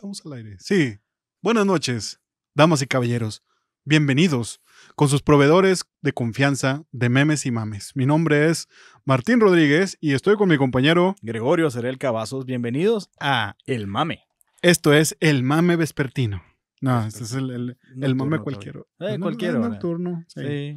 Estamos al aire. Sí. Buenas noches, damas y caballeros. Bienvenidos con sus proveedores de confianza de memes y mames. Mi nombre es Martín Rodríguez y estoy con mi compañero Gregorio Cerel Cavazos. Bienvenidos a El Mame. Esto es El Mame Vespertino. No, este es el, eh, mame cualquiera. nocturno. sí.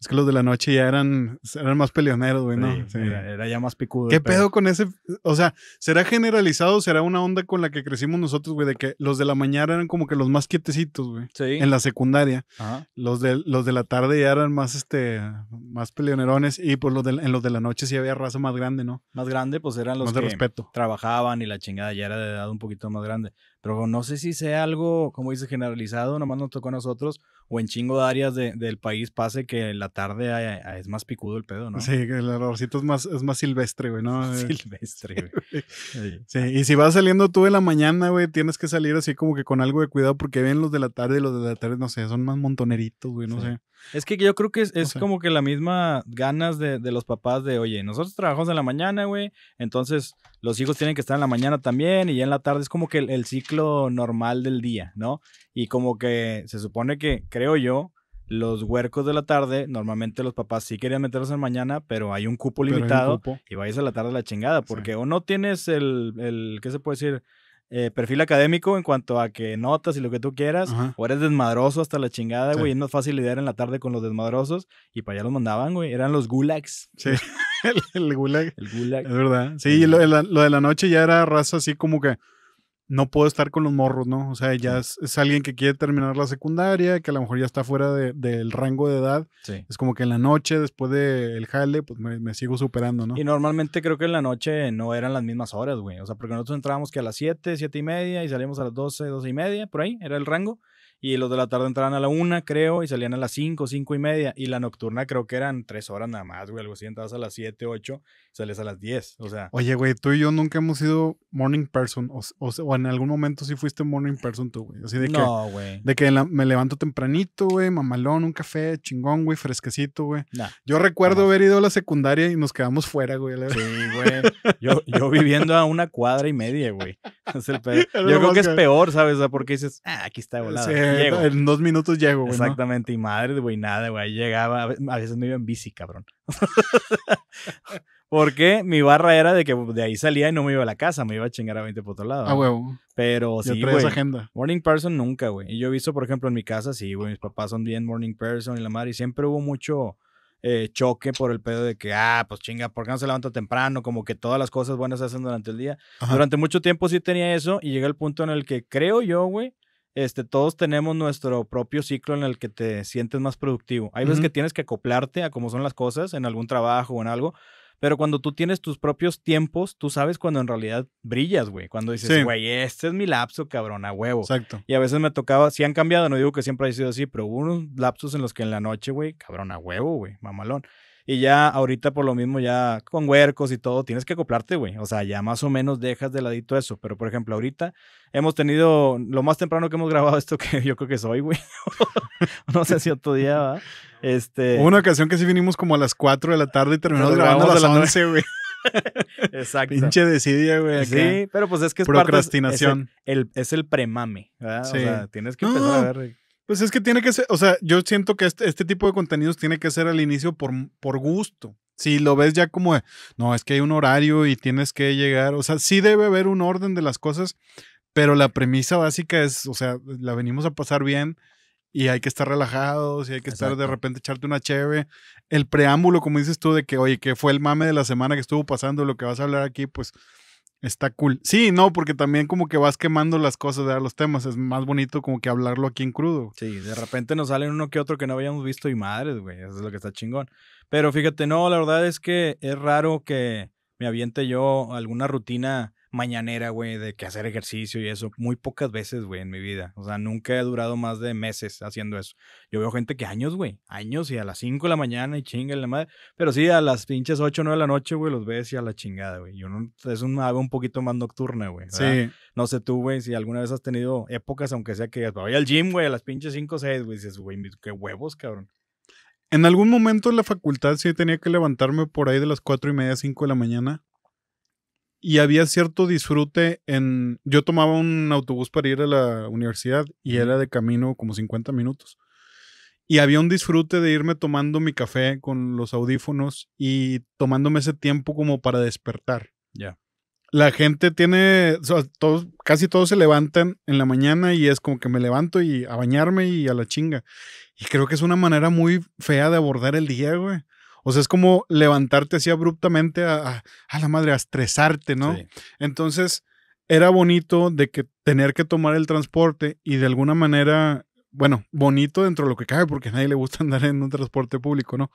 Es que los de la noche ya eran, eran más peleoneros, güey, ¿no? Sí, Era, ya más picudo. ¿Qué pedo con ese? O sea, ¿será generalizado? ¿Será una onda con la que crecimos nosotros, güey? De que los de la mañana eran como que los más quietecitos, güey. Sí. En la secundaria. Ajá. Los de, los de la tarde ya eran más, este, más peleonerones. Y pues los de, en los de la noche sí había raza más grande, ¿no? Más grande, pues eran los que trabajaban y la chingada ya era de edad un poquito más grande pero no sé si sea algo, como dices, generalizado, nomás nos tocó a nosotros, o en chingo de áreas del país pase que en la tarde es más picudo el pedo, ¿no? Sí, el errorcito es más, es más silvestre, güey, ¿no? Eh, silvestre, güey. Sí. y si vas saliendo tú de la mañana, güey, tienes que salir así como que con algo de cuidado, porque ven los de la tarde y los de la tarde, no sé, son más montoneritos, güey, no sé. Es que yo creo que es, como que la misma ganas de, los papás de, oye, nosotros trabajamos en la mañana, güey, entonces los hijos tienen que estar en la mañana también y ya en la tarde es como que el, ciclo normal del día, ¿no? Y como que se supone que, creo yo, los huercos de la tarde, normalmente los papás sí querían meterlos en la mañana, pero hay un cupo limitado y vais a la tarde a la chingada, porque o no tienes el, el, ¿qué se puede decir? Eh, perfil académico en cuanto a que notas y lo que tú quieras, o eres desmadroso hasta la chingada, güey, no es fácil lidiar en la tarde con los desmadrosos, y para allá los mandaban, güey, eran los gulags. Sí, el, gulag. El gulag. Es verdad. Sí, lo, de la, lo de la noche ya era raso así como que no puedo estar con los morros, ¿no? O sea, ya es, alguien que quiere terminar la secundaria, que a lo mejor ya está fuera de, del rango de edad. Sí. Es como que en la noche, después del de jale, pues me, sigo superando, ¿no? Y normalmente creo que en la noche no eran las mismas horas, güey. O sea, porque nosotros entrábamos que a las 7, siete y media y salíamos a las 12, 12 y media, por ahí, era el rango y los de la tarde entraban a la una, creo, y salían a las cinco, cinco y media, y la nocturna creo que eran tres horas nada más, güey, algo así, entrabas a las siete, ocho, sales a las diez, o sea. Oye, güey, tú y yo nunca hemos sido morning person, o, o, en algún momento sí fuiste morning person tú, güey, así de que. De que me levanto tempranito, güey, mamalón, un café, chingón, güey, fresquecito, güey. yo recuerdo haber ido a la secundaria y nos quedamos fuera, güey. Sí, güey. Yo, yo viviendo a una cuadra y media, güey. Yo creo que es peor, ¿sabes? porque dices, ah, aquí está volada en dos minutos llego, güey. Exactamente, y madre, güey, nada, güey. Llegaba, a veces me iba en bici, cabrón. Porque mi barra era de que de ahí salía y no me iba a la casa, me iba a chingar a 20 por otro lado. huevo. Pero sí, Morning person nunca, güey. Y yo he visto, por ejemplo, en mi casa, sí, güey, mis papás son bien morning person y la madre, y siempre hubo mucho eh, choque por el pedo de que, ah, pues chinga, ¿por qué no se levanta temprano? Como que todas las cosas buenas se hacen durante el día. Durante mucho tiempo sí tenía eso y llega al punto en el que creo yo, güey, este, todos tenemos nuestro propio ciclo en el que te sientes más productivo. Hay veces que tienes que acoplarte a cómo son las cosas en algún trabajo o en algo, pero cuando tú tienes tus propios tiempos, tú sabes cuando en realidad brillas, güey. Cuando dices, güey, este es mi lapso, cabrón, a huevo. Exacto. Y a veces me tocaba, si han cambiado, no digo que siempre haya sido así, pero hubo unos lapsos en los que en la noche, güey, cabrón, a huevo, güey, mamalón. Y ya ahorita por lo mismo, ya con huercos y todo, tienes que acoplarte, güey. O sea, ya más o menos dejas de ladito eso. Pero por ejemplo, ahorita hemos tenido lo más temprano que hemos grabado esto que yo creo que soy, güey. no sé si otro día, ¿va? Este... Hubo una ocasión que sí vinimos como a las 4 de la tarde y terminamos grabando a las, 11, güey. Exacto. Pinche desidia, güey. Sí, pero pues es que es Procrastinación. es, el, es el premame. Sí. O sea, tienes que empezar a ver. Pues es que tiene que ser, o sea, yo siento que este, este, tipo de contenidos tiene que ser al inicio por, por gusto. Si lo ves ya como, no, es que hay un horario y tienes que llegar, o sea, sí debe haber un orden de las cosas, pero la premisa básica es, o sea, la venimos a pasar bien y hay que estar relajados y hay que estar de repente echarte una chévere. El preámbulo, como dices tú, de que, oye, que fue el mame de la semana que estuvo pasando, lo que vas a hablar aquí, pues Está cool. Sí, no, porque también como que vas quemando las cosas de los temas. Es más bonito como que hablarlo aquí en crudo. Sí, de repente nos salen uno que otro que no habíamos visto y madres, güey. Eso es lo que está chingón. Pero fíjate, no, la verdad es que es raro que me aviente yo alguna rutina mañanera, güey, de que hacer ejercicio y eso. Muy pocas veces, güey, en mi vida. O sea, nunca he durado más de meses haciendo eso. Yo veo gente que años, güey, años y a las 5 de la mañana y chinga la madre. Pero sí, a las pinches 8 o 9 de la noche, güey, los ves y a la chingada, güey. Yo no, es un hago un poquito más nocturno, güey. Sí. No sé tú, güey, si alguna vez has tenido épocas, aunque sea que voy al gym, güey, a las pinches 5 o 6, güey, dices, güey, qué huevos, cabrón. En algún momento en la facultad sí tenía que levantarme por ahí de las cuatro y media, 5 de la mañana y había cierto disfrute en... Yo tomaba un autobús para ir a la universidad y era de camino como 50 minutos. Y había un disfrute de irme tomando mi café con los audífonos y tomándome ese tiempo como para despertar. Ya. La gente tiene, todos, casi todos se levantan en la mañana y es como que me levanto y a bañarme y a la chinga. Y creo que es una manera muy fea de abordar el día, güey. O sea, es como levantarte así abruptamente a, a, la madre, a estresarte, ¿no? Entonces, era bonito de que tener que tomar el transporte y de alguna manera, bueno, bonito dentro de lo que cabe, porque a nadie le gusta andar en un transporte público, ¿no?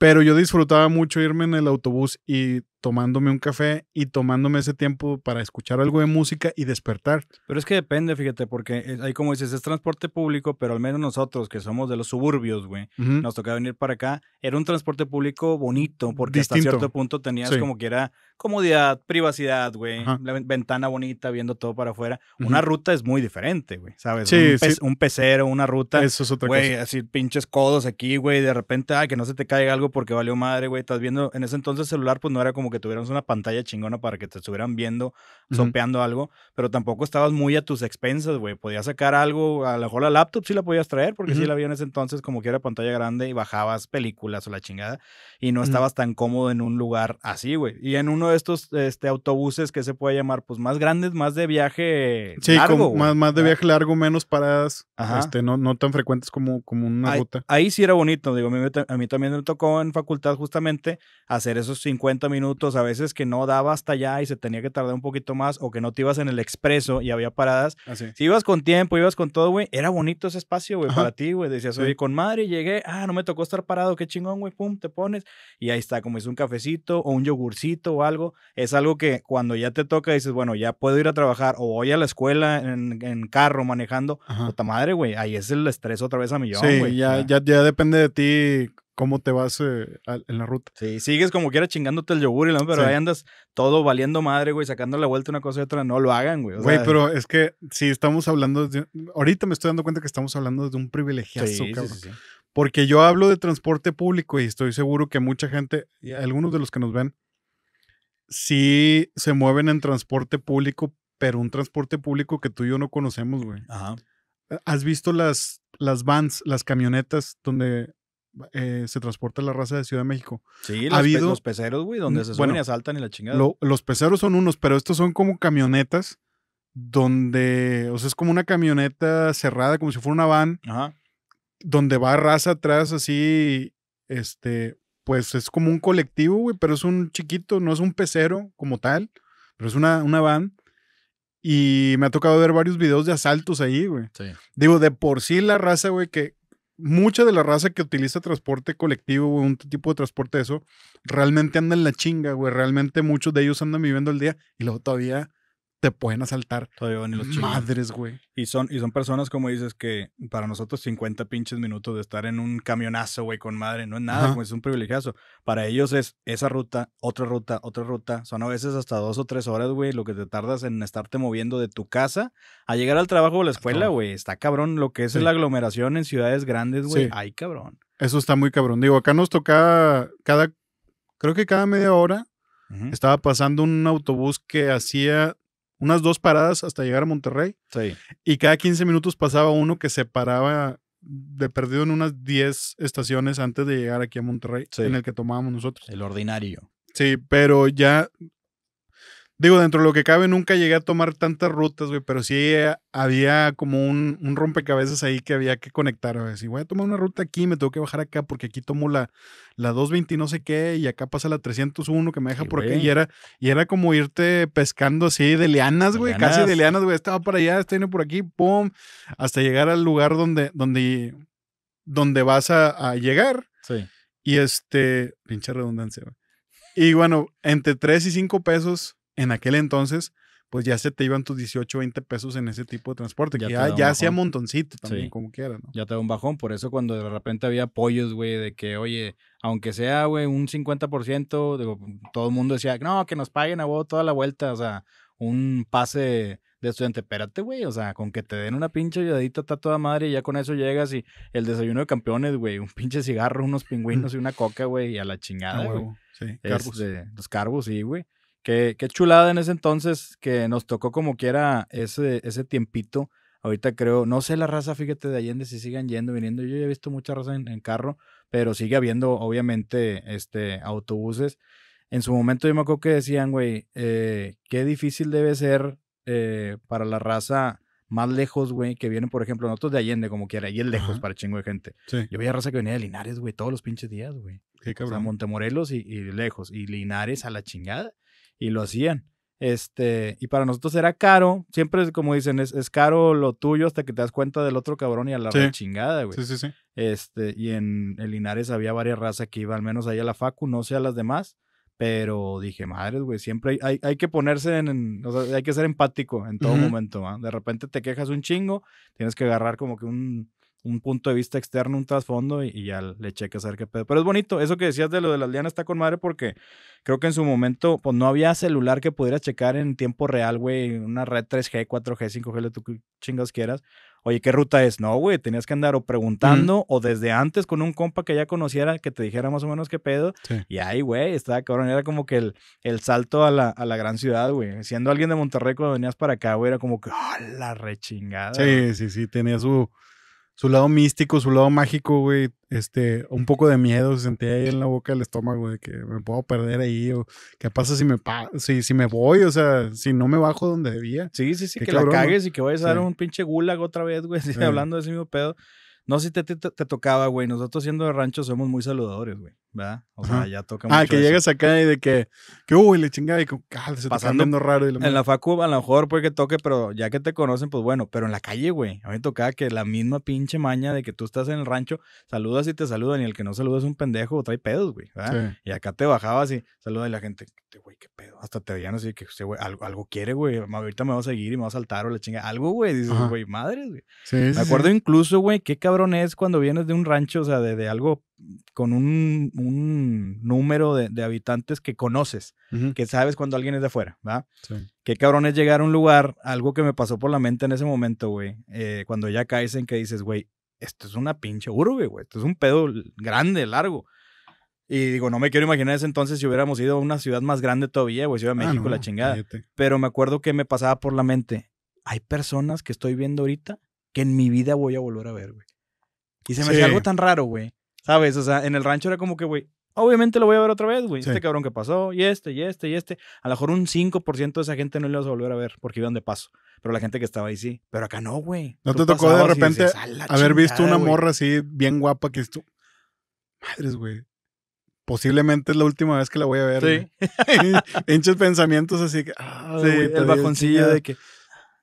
Pero yo disfrutaba mucho irme en el autobús y tomándome un café y tomándome ese tiempo para escuchar algo de música y despertar. Pero es que depende, fíjate, porque eh, ahí como dices, es transporte público, pero al menos nosotros que somos de los suburbios, güey, nos tocaba venir para acá. Era un transporte público bonito, porque hasta cierto punto tenías como que era comodidad, privacidad, güey. La ventana bonita, viendo todo para afuera. Una ruta es muy diferente, güey, ¿sabes? Sí, un, sí. un, pecero, una ruta. Eso es otra cosa. Güey, así pinches codos aquí, güey. De repente, ay, que no se te caiga algo porque valió madre, güey. Estás viendo. En ese entonces, celular, pues no era como que tuvieras una pantalla chingona para que te estuvieran viendo, sopeando algo. Pero tampoco estabas muy a tus expensas, güey. Podías sacar algo. A lo mejor la laptop sí la podías traer porque sí la había en ese entonces, como que era pantalla grande y bajabas películas o la chingada. Y no estabas tan cómodo en un lugar así, güey. Y en uno estos este, autobuses que se puede llamar, pues más grandes, más de viaje largo. más, más de viaje largo, menos paradas, este, no, no tan frecuentes como, como una ruta. Ahí sí era bonito, digo, a mí, también me tocó en facultad justamente hacer esos 50 minutos, a veces que no daba hasta allá y se tenía que tardar un poquito más o que no te ibas en el expreso y había paradas. Si ibas con tiempo, ibas con todo, güey, era bonito ese espacio, güey, para ti, güey. Decías, oye, con madre llegué, ah, no me tocó estar parado, qué chingón, güey, pum, te pones. Y ahí está, como es un cafecito o un yogurcito o algo es algo que cuando ya te toca dices, bueno, ya puedo ir a trabajar o voy a la escuela en, carro manejando, puta madre, güey, ahí es el estrés otra vez a millón, sí, Ya, ya, ya depende de ti cómo te vas eh, en la ruta. Sí, sigues como quiera chingándote el yogur y la, pero ahí andas todo valiendo madre, güey, sacando la vuelta una cosa y otra, no lo hagan, güey. güey, pero es que si estamos hablando, de, ahorita me estoy dando cuenta que estamos hablando de un privilegiado, cabrón. Porque yo hablo de transporte público y estoy seguro que mucha gente, algunos de los que nos ven, sí se mueven en transporte público, pero un transporte público que tú y yo no conocemos, güey. Ajá. Eh, ¿Has visto las, las vans, las camionetas donde eh, se transporta la raza de Ciudad de México? Sí, ha los, habido, los peceros, güey, donde se suben y asaltan y la chingada. los peceros son unos, pero estos son como camionetas donde, o sea, es como una camioneta cerrada, como si fuera una van, donde va raza atrás así, este, pues es como un colectivo, güey, pero es un chiquito, no es un pecero como tal, pero es una, una van. Y me ha tocado ver varios videos de asaltos ahí, güey. Digo, de por sí la raza, güey, que mucha de la raza que utiliza transporte colectivo, güey, un tipo de transporte eso, realmente anda en la chinga, güey. Realmente muchos de ellos andan viviendo el día y luego todavía te pueden asaltar. Todavía los Madres, güey. Y son, y son personas, como dices, que para nosotros 50 pinches minutos de estar en un camionazo, güey, con madre, no es nada, es un privilegiazo. Para ellos es esa ruta, otra ruta, otra ruta. Son a veces hasta dos o tres horas, güey, lo que te tardas en estarte moviendo de tu casa a llegar al trabajo o la escuela, güey. Está cabrón lo que es la aglomeración en ciudades grandes, güey. Ay, cabrón. Eso está muy cabrón. Digo, acá nos tocaba cada, creo que cada media hora. Estaba pasando un autobús que hacía unas dos paradas hasta llegar a Monterrey. Sí. Y cada 15 minutos pasaba uno que se paraba de perdido en unas 10 estaciones antes de llegar aquí a Monterrey, en el que tomábamos nosotros. El ordinario. Sí, pero ya Digo, dentro de lo que cabe, nunca llegué a tomar tantas rutas, güey, pero sí eh, había como un, rompecabezas ahí que había que conectar. A ver, si voy a tomar una ruta aquí, me tengo que bajar acá porque aquí tomo la, la y no sé qué y acá pasa la 301 que me deja por aquí. Y era, y era como irte pescando así de lianas, güey, casi de lianas, güey. Estaba para allá, estoy por aquí, pum, hasta llegar al lugar donde, donde, donde vas a, a llegar. Sí. Y este, pinche redundancia, güey. Y bueno, entre 3 y 5 pesos en aquel entonces, pues ya se te iban tus 18, 20 pesos en ese tipo de transporte, ya que ya, hacía montoncito también, como quiera, ¿no? Ya te da un bajón, por eso cuando de repente había apoyos, güey, de que, oye, aunque sea, güey, un 50%, digo, todo el mundo decía, no, que nos paguen a vos toda la vuelta, o sea, un pase de estudiante, espérate, güey, o sea, con que te den una pinche ayudadita está toda madre y ya con eso llegas y el desayuno de campeones, güey, un pinche cigarro, unos pingüinos y una coca, güey, y a la chingada, güey. Sí, carbos. Este, los carbos, sí, güey. Qué, qué, chulada en ese entonces que nos tocó como quiera ese, ese tiempito. Ahorita creo, no sé la raza, fíjate, de Allende si siguen yendo, viniendo. Yo ya he visto mucha raza en, carro, pero sigue habiendo, obviamente, este, autobuses. En su momento yo me acuerdo que decían, güey, eh, qué difícil debe ser eh, para la raza más lejos, güey, que vienen, por ejemplo, nosotros de Allende, como quiera, y el lejos para para chingo de gente. Sí. Yo veía raza que venía de Linares, güey, todos los pinches días, güey. Qué O sea, Montemorelos y, y, lejos, y Linares a la chingada y lo hacían. Este, y para nosotros era caro, siempre es como dicen, es, caro lo tuyo hasta que te das cuenta del otro cabrón y a la chingada, güey. Sí, sí, sí. Este, y en, el Linares había varias razas que iba, al menos ahí a la facu, no sé a las demás, pero dije, madre, güey, siempre hay, que ponerse en, o sea, hay que ser empático en todo momento, De repente te quejas un chingo, tienes que agarrar como que un, un punto de vista externo, un trasfondo y, ya le a ver qué pedo. Pero es bonito, eso que decías de lo de las lianas está con madre porque creo que en su momento pues no había celular que pudiera checar en tiempo real, güey, una red 3G, 4G, 5G, lo tú chingas quieras. Oye, ¿qué ruta es? No, güey, tenías que andar o preguntando o desde antes con un compa que ya conociera que te dijera más o menos qué pedo. Y ahí, güey, estaba cabrón, era como que el, el salto a la, a la gran ciudad, güey. Siendo alguien de Monterrey cuando venías para acá, güey, era como que, ¡ah, re la rechingada! Sí, sí, sí, tenía su su lado místico, su lado mágico, güey, este, un poco de miedo se sentía ahí en la boca del estómago de que me puedo perder ahí o qué pasa si me si, si me voy, o sea, si no me bajo donde debía. Sí, sí, sí, que la cagues y que vayas a dar un pinche gulag otra vez, güey, hablando de ese mismo pedo. No si te, te, tocaba, güey. Nosotros siendo de rancho somos muy saludadores, güey. ¿Verdad? O sea, ya toca ah, mucho Ah, que llegas acá y de que, que uy, le chinga y que, cal ah, se Pasando, raro. en la facu a lo mejor puede que toque, pero ya que te conocen, pues bueno. Pero en la calle, güey. A mí tocaba que la misma pinche maña de que tú estás en el rancho, saludas y te saludan y el que no saluda es un pendejo o trae pedos, güey. ¿verdad? Y acá te bajabas y saluda y la gente, este güey, qué pedo. Hasta te veían así que, este güey, algo, quiere, güey. Ahorita me va a seguir y me va a saltar o la chinga. Algo, güey. Dices, güey, madre, güey. me acuerdo incluso, güey, qué cabrón es cuando vienes de un rancho, o sea, de, algo con un, número de, habitantes que conoces, que sabes cuando alguien es de afuera, ¿va? Qué cabrón es llegar a un lugar, algo que me pasó por la mente en ese momento, güey, eh, cuando ya caes en que dices, güey, esto es una pinche urbe, güey, esto es un pedo grande, largo. Y digo, no me quiero imaginar ese entonces si hubiéramos ido a una ciudad más grande todavía, güey, Ciudad de ah, México, la chingada. Pero me acuerdo que me pasaba por la mente, hay personas que estoy viendo ahorita que en mi vida voy a volver a ver, güey. Y se me hacía algo tan raro, güey. ¿Sabes? O sea, en el rancho era como que, güey, obviamente lo voy a ver otra vez, güey. Este cabrón que pasó, y este, y este, y este. A lo mejor un 5% de esa gente no le vas a volver a ver porque iban de paso. Pero la gente que estaba ahí sí. Pero acá no, güey. ¿No te tocó de repente haber visto una morra así bien guapa que es tú. Madres, güey. Posiblemente es la última vez que la voy a ver. Sí. Hinches pensamientos así que. Ah, sí, el bajoncillo de que.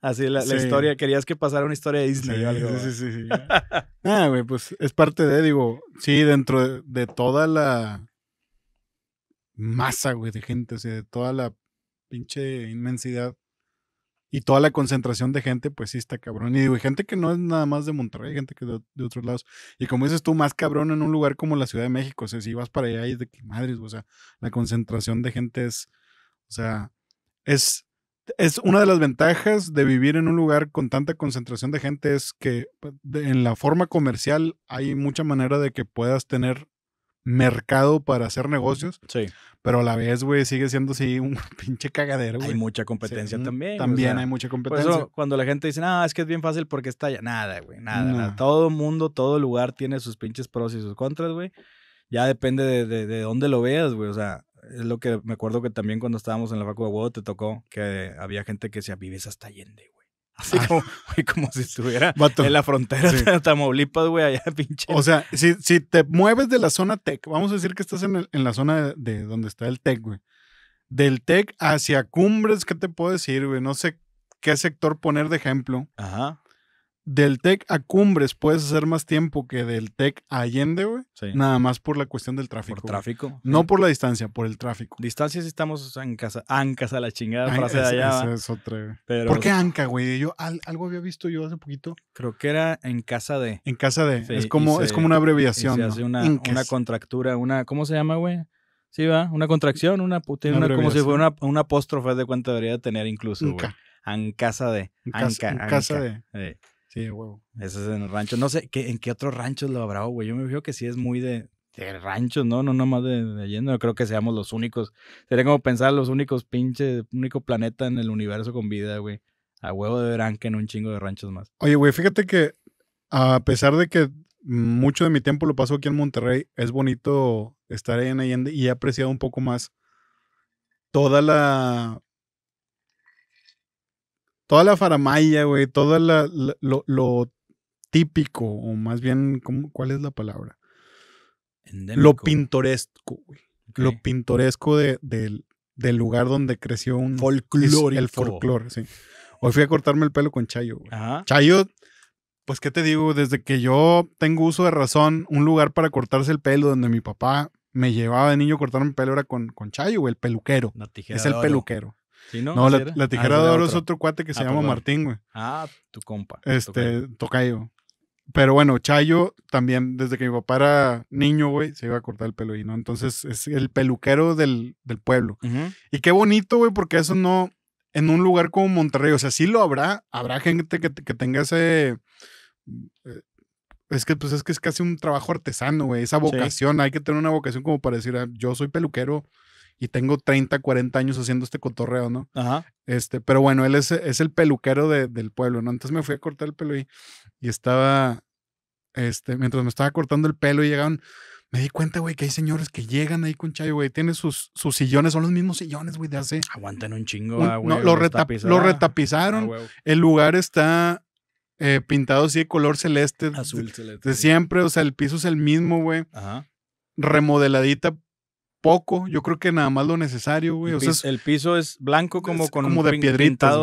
Así la, historia, querías que pasara una historia de Disney sí, Sí, sí, sí. ah, güey, pues es parte de, digo, sí, dentro de, toda la masa, güey, de gente, o sea, de toda la pinche inmensidad y toda la concentración de gente, pues sí está cabrón. Y digo, gente que no es nada más de Monterrey, gente que de, otros lados. Y como dices tú, más cabrón en un lugar como la Ciudad de México, o sea, si vas para allá y de que madres, o sea, la concentración de gente es, o sea, es es una de las ventajas de vivir en un lugar con tanta concentración de gente es que pues, en la forma comercial hay mucha manera de que puedas tener mercado para hacer negocios. Sí. Pero a la vez, güey, sigue siendo así un pinche cagadero, güey. Mm, hay mucha competencia también. También hay mucha competencia. Por cuando la gente dice, ah, es que es bien fácil porque está allá. Nada, güey, nada, Todo mundo, todo lugar tiene sus pinches pros y sus contras, güey. Ya depende de, de dónde lo veas, güey. O sea, es lo que me acuerdo que también cuando estábamos en la facu de huevo te tocó que había gente que decía, vives hasta Allende, güey. Así ah. como, si estuviera en la frontera de güey, allá pinche. O sea, si, te mueves de la zona tech, vamos a decir que estás en, la zona de, de, donde está el tech, güey. Del tech hacia cumbres, ¿qué te puedo decir, güey? No sé qué sector poner de ejemplo. Ajá del TEC a Cumbres puedes hacer más tiempo que del TEC a Allende, güey. Sí. Nada más por la cuestión del tráfico. Por tráfico. No por la distancia, por el tráfico. Distancia si estamos casa. ancas a la chingada frase de allá. Esa es otra, güey. ¿Por qué anca, güey? Yo algo había visto yo hace poquito. Creo que era en casa de. En casa de. es, como, es como una abreviación. hace una, contractura, una. ¿Cómo se llama, güey? Sí, va. Una contracción, una, una, como si fuera una, una apóstrofe de cuánto debería tener incluso, güey. Ancasa de. Anca, casa de. Sí, huevo. Ese es en el rancho. No sé en qué otros ranchos lo habrá, güey. Yo me fijo que sí es muy de, de ranchos, ¿no? No nomás más de allende. No creo que seamos los únicos. Sería como pensar los únicos pinches, único planeta en el universo con vida, güey. A huevo de verán que en un chingo de ranchos más. Oye, güey, fíjate que a pesar de que mucho de mi tiempo lo paso aquí en Monterrey, es bonito estar ahí en Allende y he apreciado un poco más toda la toda la faramaya, güey, todo lo, típico, o más bien, ¿cuál es la palabra? Lo pintoresco, güey. Lo pintoresco del lugar donde creció un... Folclórico. El folclore, sí. Hoy fui a cortarme el pelo con Chayo, güey. Chayo, pues, ¿qué te digo? Desde que yo tengo uso de razón, un lugar para cortarse el pelo donde mi papá me llevaba de niño a cortarme el pelo era con, con Chayo, güey, el peluquero. es el peluquero no, la, ah, tijera de oro es otro cuate que ah, se llama Martín, güey. Ah, tu compa. Este, tocayo. Pero bueno, Chayo también, desde que mi papá era niño, güey, se iba a cortar el pelo ahí, ¿no? Entonces es el peluquero del, pueblo. Y qué bonito, güey, porque eso no, en un lugar como Monterrey, o sea, sí lo habrá, habrá gente que, tenga ese... Eh, es que, pues, es que es casi un trabajo artesano, güey. Esa vocación, hay que tener una vocación como para decir, ah, yo soy peluquero y tengo 30, 40 años haciendo este cotorreo, ¿no? Ajá. Este, pero bueno, él es, el peluquero del pueblo, ¿no? Entonces me fui a cortar el pelo y, y estaba, este, mientras me estaba cortando el pelo y llegaban, me di cuenta, güey, que hay señores que llegan ahí con Chayo, güey, tienen sus, sus sillones, son los mismos sillones, güey, de hace... Aguantan un chingo, güey. lo, lo, ah, retapizaron, el lugar está... Eh, pintado así de color celeste. Azul celeste. De siempre, o sea, el piso es el mismo, güey. Ajá remodeladita poco, yo creo que nada más lo necesario, güey. el piso es blanco como con un de piedritas,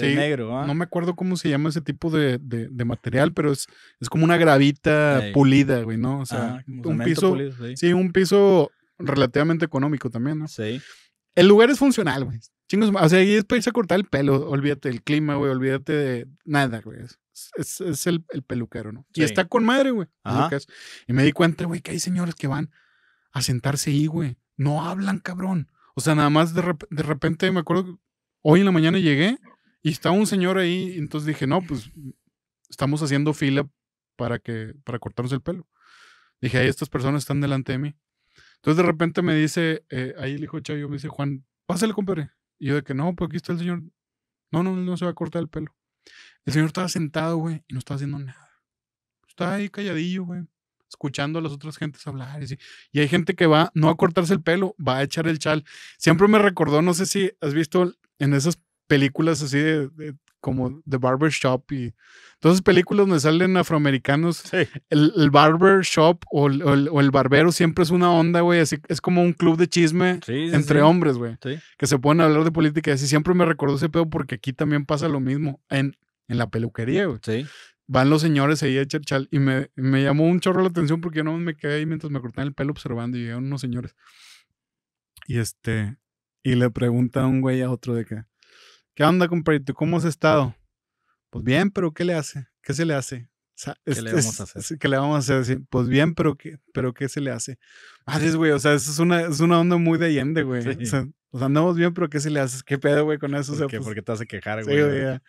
de, negro. No me acuerdo cómo se llama ese tipo de, material, pero es, es como una gravita pulida, güey, ¿no? O sea, un piso, sí. un piso relativamente económico también, ¿no? Sí. El lugar es funcional, güey. Chingos, o sea, ahí es para irse a cortar el pelo, olvídate del clima, güey, olvídate de nada, güey. Es, el, el, peluquero, ¿no? Y está con madre, güey. Y me di cuenta, güey, que hay señores que van a sentarse ahí, güey. No hablan, cabrón. O sea, nada más de, repente me acuerdo, hoy en la mañana llegué y estaba un señor ahí, entonces dije, no, pues estamos haciendo fila para, que, para cortarnos el pelo. Dije, ahí estas personas están delante de mí. Entonces de repente me dice, eh, ahí el hijo de Chayo me dice, Juan, pásale, compadre. Y yo de que no, pues aquí está el señor. No, no, no se va a cortar el pelo. El señor estaba sentado, güey, y no estaba haciendo nada. Está ahí calladillo, güey escuchando a las otras gentes hablar. Y, y hay gente que va no a cortarse el pelo, va a echar el chal. Siempre me recordó, no sé si has visto en esas películas así de, como The Barber Shop y entonces películas donde salen afroamericanos. El, Barber Shop o el, barbero siempre es una onda, güey. Así es como un club de chisme entre hombres, güey. Que se pueden hablar de política. Así siempre me recordó ese pedo porque aquí también pasa lo mismo en, en la peluquería, güey. Sí van los señores ahí a echar chal. Y me, llamó un chorro la atención porque yo no me quedé ahí mientras me cortaban el pelo observando y llegaron unos señores. Y este, y le pregunta a un güey a otro de que, ¿qué onda, tú ¿Cómo has estado? Pues bien, pero ¿qué le hace? ¿Qué se le hace? ¿Qué le vamos a hacer? le vamos a hacer? pues bien, pero ¿qué, pero ¿qué se le hace? Madres, güey, o sea, es una, es una onda muy de Allende, güey. O sea, andamos bien, pero ¿qué se le hace? ¿Qué pedo, güey, con eso? Pues ¿Por qué? te hace quejar, güey? güey.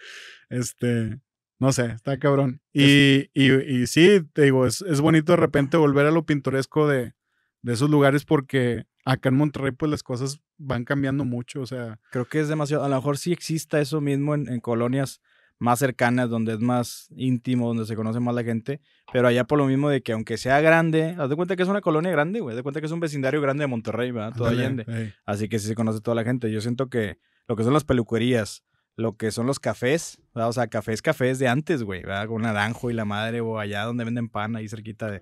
Este, no sé, está cabrón. Y, y, sí, te digo, es, bonito de repente volver a lo pintoresco de, de esos lugares porque acá en Monterrey pues las cosas van cambiando mucho, o sea... Creo que es demasiado, a lo mejor sí exista eso mismo en, en colonias más cercanas, donde es más íntimo, donde se conoce más la gente, pero allá por lo mismo de que aunque sea grande, haz de cuenta que es una colonia grande, güey, haz de cuenta que es un vecindario grande de Monterrey, ¿verdad? Todo Allende. Así que sí se conoce toda la gente. Yo siento que lo que son las peluquerías, lo que son los cafés, o sea, cafés, cafés de antes, güey, ¿verdad? Con naranjo y la madre, o allá donde venden pan, ahí cerquita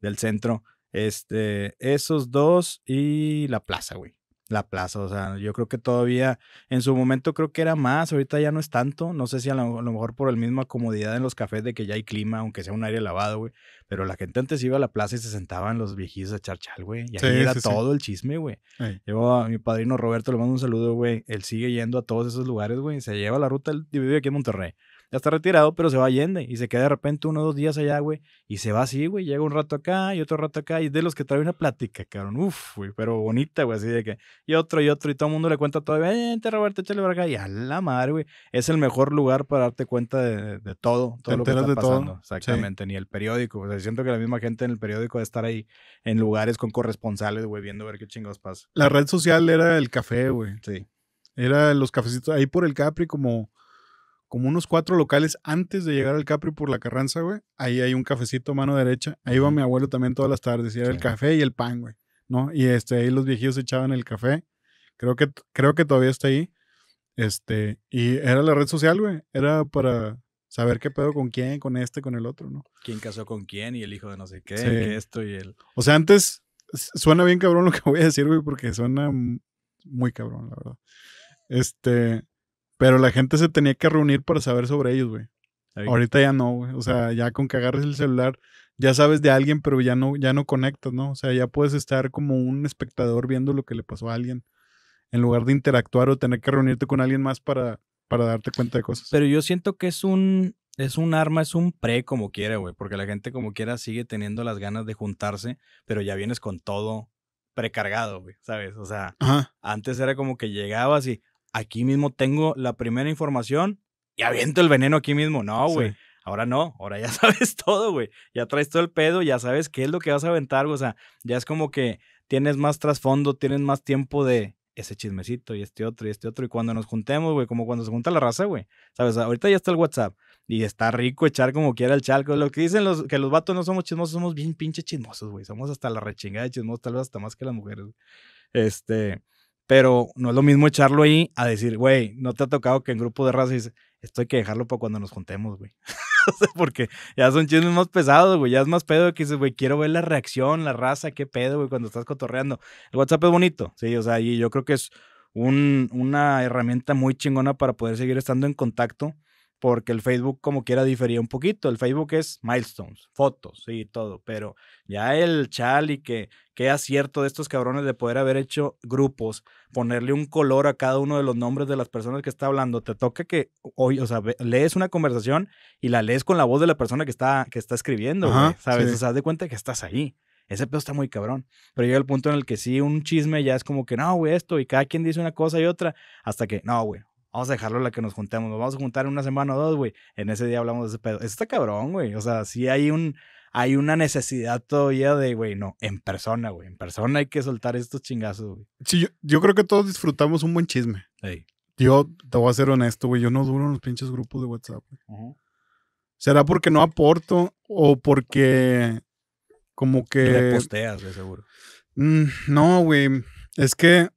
del centro. Este, esos dos y la plaza, güey la plaza. O sea, yo creo que todavía en su momento creo que era más, ahorita ya no es tanto. No sé si a lo, mejor por la misma comodidad en los cafés de que ya hay clima, aunque sea un aire lavado, güey. Pero la gente antes iba a la plaza y se sentaban los viejitos a charchar, güey. Y ahí era todo el chisme, güey. Llevo a mi padrino Roberto, le mando un saludo, güey. Él sigue yendo a todos esos lugares, güey. Se lleva la ruta, él vive aquí en Monterrey ya está retirado, pero se va a Allende y se queda de repente uno o dos días allá, güey, y se va así, güey, llega un rato acá y otro rato acá, y de los que trae una plática, cabrón, uff, güey, pero bonita, güey, así de que, y otro y otro, y todo el mundo le cuenta todo, vente Roberto, échale para acá, y a la madre, güey, es el mejor lugar para darte cuenta de, todo, todo lo que está pasando, todo. exactamente, ni el periódico, o sea, siento que la misma gente en el periódico de estar ahí en lugares con corresponsales, güey, viendo ver qué chingados pasa. La red social era el café, güey. Sí. Era los cafecitos ahí por el Capri como como unos cuatro locales antes de llegar al Capri por la Carranza, güey. Ahí hay un cafecito mano derecha. Ahí iba mi abuelo también todas las tardes. Y era el café y el pan, güey. ¿No? Y este, ahí los viejitos echaban el café. Creo que, creo que todavía está ahí. Este, y era la red social, güey. Era para saber qué pedo con quién, con este, con el otro, ¿no? ¿Quién casó con quién y el hijo de no sé qué, sí. esto y el. O sea, antes suena bien cabrón lo que voy a decir, güey, porque suena muy cabrón, la verdad. Este, pero la gente se tenía que reunir para saber sobre ellos, güey. Ahorita ya no, güey. O sea, ya con que agarres el celular, ya sabes de alguien, pero ya no, ya no conectas, ¿no? O sea, ya puedes estar como un espectador viendo lo que le pasó a alguien, en lugar de interactuar o tener que reunirte con alguien más para, para darte cuenta de cosas. Pero yo siento que es un, es un arma, es un pre como quiera, güey, porque la gente como quiera sigue teniendo las ganas de juntarse, pero ya vienes con todo precargado, güey, ¿sabes? O sea, antes era como que llegabas y, aquí mismo tengo la primera información y aviento el veneno aquí mismo. No, güey. Ahora no, ahora ya sabes todo, güey. Ya traes todo el pedo, ya sabes qué es lo que vas a aventar, O sea, ya es como que tienes más trasfondo, tienes más tiempo de ese chismecito y este otro y este otro. Y cuando nos juntemos, güey, como cuando se junta la raza, güey. Sabes, ahorita ya está el WhatsApp y está rico echar como quiera el chalco. Lo que dicen los que los vatos no somos chismosos, somos bien pinche chismosos, güey. Somos hasta la rechingada de chismosos, tal vez hasta más que las mujeres. Este pero no es lo mismo echarlo ahí a decir, güey, no te ha tocado que en grupo de raza dices, esto hay que dejarlo para cuando nos juntemos, güey. Porque ya son chismes más pesados, güey. Ya es más pedo que dices, güey, quiero ver la reacción, la raza, qué pedo, güey, cuando estás cotorreando. El WhatsApp es bonito, sí, o sea, y yo creo que es un, una herramienta muy chingona para poder seguir estando en contacto porque el Facebook como quiera difería un poquito. El Facebook es milestones, fotos y todo, pero ya el chal y que qué acierto de estos cabrones de poder haber hecho grupos, ponerle un color a cada uno de los nombres de las personas que está hablando. Te toca que hoy, o sea, lees una conversación y la lees con la voz de la persona que está que está escribiendo, ¿sabes? O sea, de cuenta que estás ahí. Ese pedo está muy cabrón. Pero llega el punto en el que sí, un chisme ya es como que, no, güey, esto, y cada quien dice una cosa y otra, hasta que, no, güey, vamos a dejarlo a la que nos juntemos. Nos vamos a juntar en una semana o dos, güey. En ese día hablamos de ese pedo. Eso está cabrón, güey. O sea, sí hay un. Hay una necesidad todavía de, güey, no, en persona, güey. En persona hay que soltar estos chingazos, güey. Sí, yo, creo que todos disfrutamos un buen chisme. Yo te voy a ser honesto, güey. Yo no duro en los pinches grupos de WhatsApp, güey. ¿Será porque no aporto o porque como que... posteas, de seguro. Mm, no, güey. Es que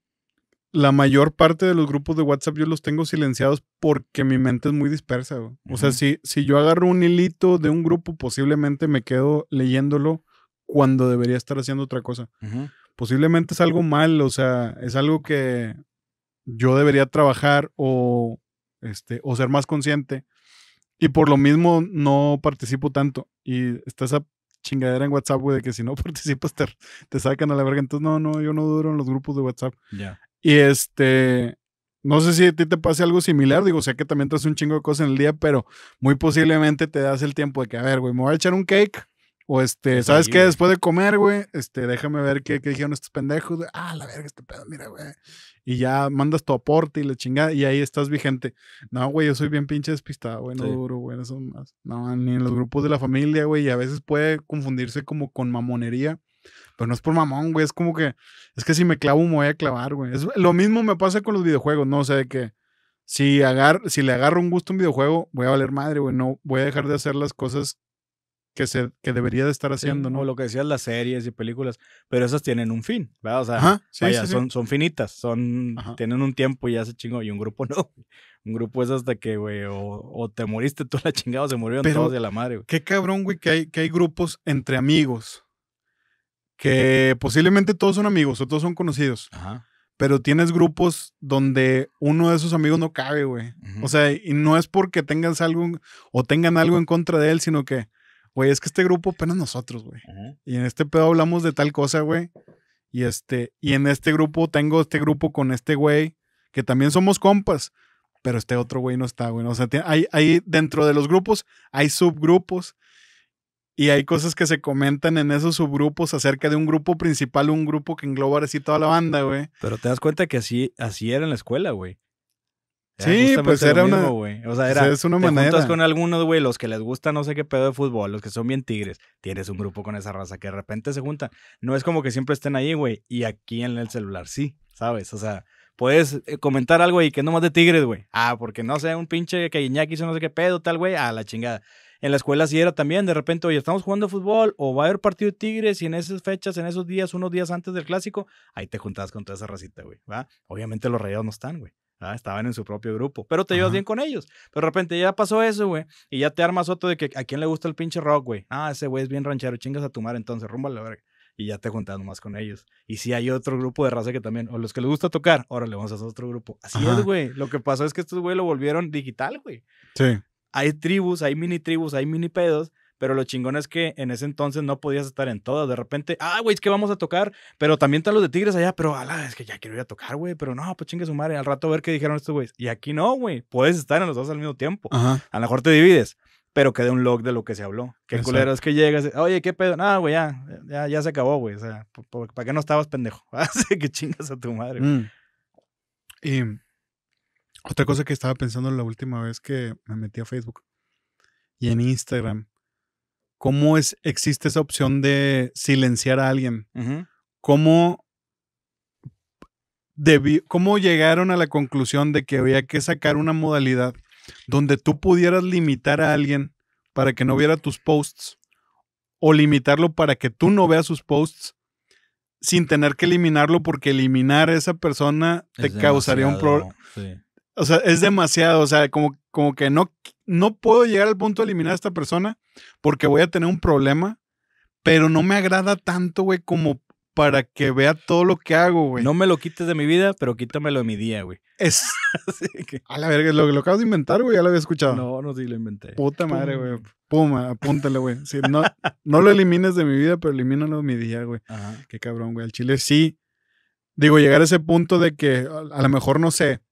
la mayor parte de los grupos de WhatsApp yo los tengo silenciados porque mi mente es muy dispersa. O sea, si, si yo agarro un hilito de un grupo, posiblemente me quedo leyéndolo cuando debería estar haciendo otra cosa. Posiblemente es algo mal, o sea, es algo que yo debería trabajar o, este, o ser más consciente. Y por lo mismo no participo tanto. Y está esa chingadera en WhatsApp, güey, de que si no participas te, te sacan a la verga. Entonces, no, no, yo no duro en los grupos de WhatsApp. ya y este, no sé si a ti te pase algo similar, digo, sea que también te hace un chingo de cosas en el día, pero muy posiblemente te das el tiempo de que, a ver, güey, me voy a echar un cake. O este, ¿sabes qué? Después de comer, güey, este, déjame ver qué, dijeron estos pendejos. Güey. Ah, la verga, este pedo, mira, güey. Y ya mandas tu aporte y la chingada, y ahí estás vigente. No, güey, yo soy bien pinche despistado, güey, no duro, güey, Eso más. No, ni en los grupos de la familia, güey, y a veces puede confundirse como con mamonería no es por mamón, güey. Es como que, es que si me clavo, me voy a clavar, güey. Es, lo mismo me pasa con los videojuegos, ¿no? O sea, de que si, agar, si le agarro un gusto a un videojuego, voy a valer madre, güey. No voy a dejar de hacer las cosas que, se, que debería de estar haciendo, ¿no? O lo que decías, las series y películas, pero esas tienen un fin, ¿verdad? O sea, vaya, son, son finitas, son, tienen un tiempo y ya se chingó, y un grupo no. Un grupo es hasta que, güey, o, te moriste tú la chingada o se murieron todos de la madre, güey. Qué cabrón, güey, que hay, que hay grupos entre amigos que posiblemente todos son amigos o todos son conocidos. Pero tienes grupos donde uno de esos amigos no cabe, güey. O sea, y no es porque tengas algo o tengan algo en contra de él, sino que, güey, es que este grupo apenas nosotros, güey. Y en este pedo hablamos de tal cosa, güey. Y este, y en este grupo tengo este grupo con este güey, que también somos compas, pero este otro güey no está, güey. O sea, hay, hay dentro de los grupos, hay subgrupos y hay cosas que se comentan en esos subgrupos acerca de un grupo principal, un grupo que engloba así toda la banda, güey. Pero te das cuenta que así, así era en la escuela, güey. sí, pues era una. o sea, pues era. es una te manera. Juntas con algunos, güey, los que les gusta no sé qué pedo de fútbol, los que son bien tigres. Tienes un grupo con esa raza que de repente se junta. No es como que siempre estén ahí, güey, y aquí en el celular, sí, ¿sabes? O sea, puedes eh, comentar algo y que no más de tigres, güey. Ah, porque no sé, un pinche que Iñaki hizo no sé qué pedo, tal, güey. Ah, la chingada en la escuela sí era también, de repente, oye, estamos jugando fútbol o va a haber partido de Tigres y en esas fechas, en esos días, unos días antes del clásico, ahí te juntabas con toda esa racita, güey, Obviamente los rayados no están, güey. Estaban en su propio grupo, pero te llevas bien con ellos. Pero de repente ya pasó eso, güey, y ya te armas otro de que a quién le gusta el pinche rock, güey. Ah, ese güey es bien ranchero, chingas a tu madre entonces, rumba la verga y ya te juntas más con ellos. Y si hay otro grupo de raza que también, o los que les gusta tocar, ahora le vamos a hacer otro grupo. Así es, güey. Lo que pasó es que estos güey lo volvieron digital, güey. Sí hay tribus, hay mini tribus, hay mini pedos, pero lo chingón es que en ese entonces no podías estar en todas. De repente, ah, güey, es que vamos a tocar, pero también están los de Tigres allá, pero ala, es que ya quiero ir a tocar, güey, pero no, pues chingue su madre, al rato ver qué dijeron estos güeyes. Y aquí no, güey, puedes estar en los dos al mismo tiempo. Ajá. A lo mejor te divides, pero quedé un log de lo que se habló. Qué culero es que llegas, oye, qué pedo, nada, güey, ya, ya, ya, se acabó, güey, o sea, ¿para qué no estabas pendejo? Hace ah, que chingas a tu madre. Mm. Y otra cosa que estaba pensando la última vez que me metí a Facebook y en Instagram, ¿cómo es, existe esa opción de silenciar a alguien? ¿Cómo, ¿Cómo llegaron a la conclusión de que había que sacar una modalidad donde tú pudieras limitar a alguien para que no viera tus posts o limitarlo para que tú no veas sus posts? sin tener que eliminarlo porque eliminar a esa persona te causaría un problema. Sí. O sea, es demasiado, o sea, como, como que no, no puedo llegar al punto de eliminar a esta persona porque voy a tener un problema, pero no me agrada tanto, güey, como para que vea todo lo que hago, güey. No me lo quites de mi vida, pero quítamelo de mi día, güey. Es. que... A la verga, lo, lo acabas de inventar, güey, ya lo había escuchado. No, no, sí lo inventé. Puta madre, güey. Puma, apúntale, güey. no, lo elimines de mi vida, pero elimínalo de mi día, güey. Qué cabrón, güey. Al chile sí. Digo, llegar a ese punto de que a lo mejor, no sé,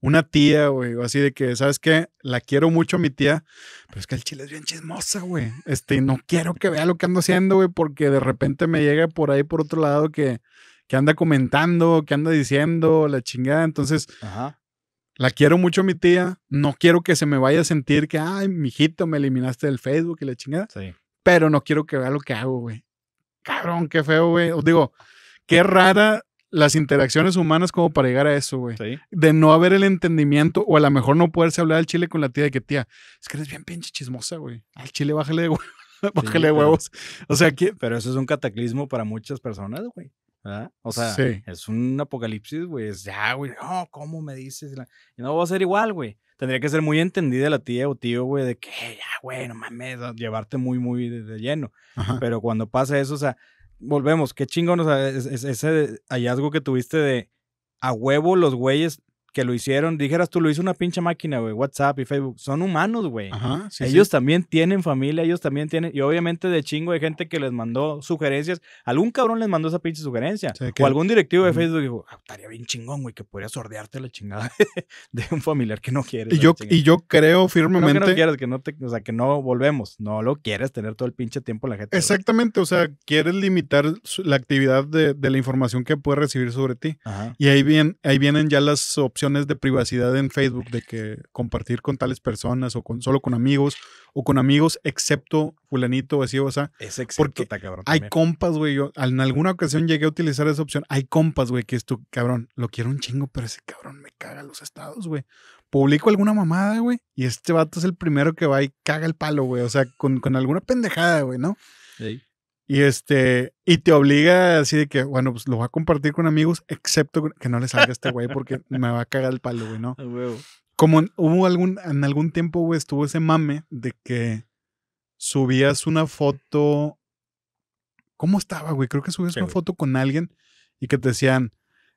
una tía, güey, o así de que, ¿sabes qué? La quiero mucho, mi tía, pero es que el chile es bien chismosa, güey. Este, no quiero que vea lo que ando haciendo, güey, porque de repente me llega por ahí, por otro lado, que, que anda comentando, que anda diciendo, la chingada. Entonces, la quiero mucho, mi tía. No quiero que se me vaya a sentir que, ay, mijito, me eliminaste del Facebook y la chingada. Sí. Pero no quiero que vea lo que hago, güey. Cabrón, qué feo, güey. Os digo, qué rara las interacciones humanas como para llegar a eso, güey. De no haber el entendimiento o a lo mejor no poderse hablar al chile con la tía de que tía, es que eres bien pinche chismosa, güey. Al chile bájale de huevos. bájale huevos. O sea, que... Pero eso es un cataclismo para muchas personas, güey. O sea, es un apocalipsis, güey. Es ya, güey. No, ¿cómo me dices? No va a ser igual, güey. Tendría que ser muy entendida la tía o tío, güey, de que ya, güey, no mames, llevarte muy, muy de, lleno. Pero cuando pasa eso, o sea, volvemos, qué chingón, ese hallazgo que tuviste de a huevo los güeyes que lo hicieron, dijeras tú, lo hizo una pinche máquina, güey, WhatsApp y Facebook, son humanos, güey. ellos también tienen familia, ellos también tienen, y obviamente de chingo de gente que les mandó sugerencias, algún cabrón les mandó esa pinche sugerencia, o algún directivo de Facebook dijo, ah, estaría bien chingón, güey, que podría sordearte la chingada de un familiar que no quieres. Y yo, y yo creo firmemente... que no que no o sea, que no volvemos, no lo quieres tener todo el pinche tiempo la gente. Exactamente, o sea, quieres limitar la actividad de, la información que puede recibir sobre ti. Y ahí vienen ya las opciones de privacidad en Facebook, de que compartir con tales personas o con solo con amigos o con amigos, excepto fulanito, o así o sea. Es excepto, porque cabrón. Hay compas, güey. Yo en alguna ocasión llegué a utilizar esa opción. Hay compas, güey, que es tu cabrón. Lo quiero un chingo, pero ese cabrón me caga los estados, güey. Publico alguna mamada, güey, y este vato es el primero que va y caga el palo, güey. O sea, con, con alguna pendejada, güey, ¿no? Sí. Y este, y te obliga así de que, bueno, pues lo voy a compartir con amigos, excepto que no le salga este güey porque me va a cagar el palo, güey, ¿no? Como hubo algún, en algún tiempo, güey, estuvo ese mame de que subías una foto. ¿Cómo estaba, güey? Creo que subías una foto con alguien y que te decían,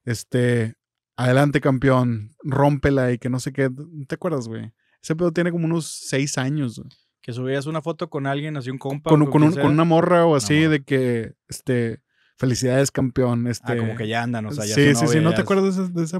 este, adelante campeón, rómpela y que no sé qué. ¿Te acuerdas, güey? Ese pedo tiene como unos seis años, güey que subías una foto con alguien, así un compa. Con, una morra o así, de que, este, felicidades campeón. Ah, como este, que ya andan, o sea, ya Sí, sí, sí, no te acuerdas de esa, de esa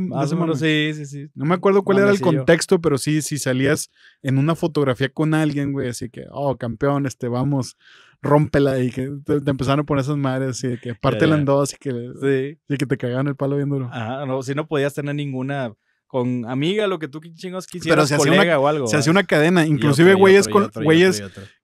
sí, sí, sí. No me acuerdo cuál era el contexto, pero sí, si sí, salías en una fotografía con alguien, güey, así que, oh, campeón, este, vamos, rómpela. Y que te, empezaron a poner esas madres, y de que pártela en dos, y que, sí. y que te cagaban el palo bien duro. Ajá, no, si no podías tener ninguna con amiga, lo que tú chingos quisieras, Pero se colega una, Se hacía una cadena, inclusive güeyes con güeyes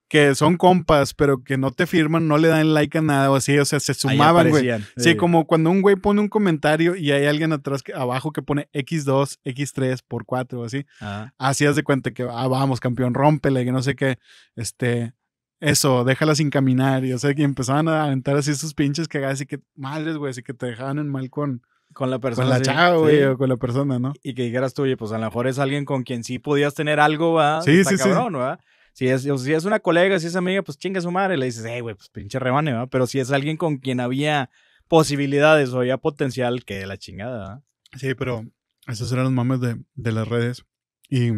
que son compas, pero que no te firman, no le dan like a nada o así, o sea, se sumaban, güey. Sí. como cuando un güey pone un comentario y hay alguien atrás, abajo que pone X2, X3 por 4 o así, ah. así haz de cuenta que, ah, vamos, campeón, rómpele, que no sé qué, este, eso, déjalas sin caminar, y o sea, que empezaban a aventar así sus pinches cagadas, así que, madres, güey, así que te dejaban en mal con con la persona. Con la güey, o con la persona, ¿no? Y que dijeras tú, oye, pues a lo mejor es alguien con quien sí podías tener algo, ¿va? Sí, sí, sí. ¿va? Si es, si es una colega, si es amiga, pues chinga su madre. Le dices, hey, güey, pues pinche rebane, ¿va? Pero si es alguien con quien había posibilidades o había potencial, que la chingada, ¿va? Sí, pero esos eran los mames de, las redes. Y,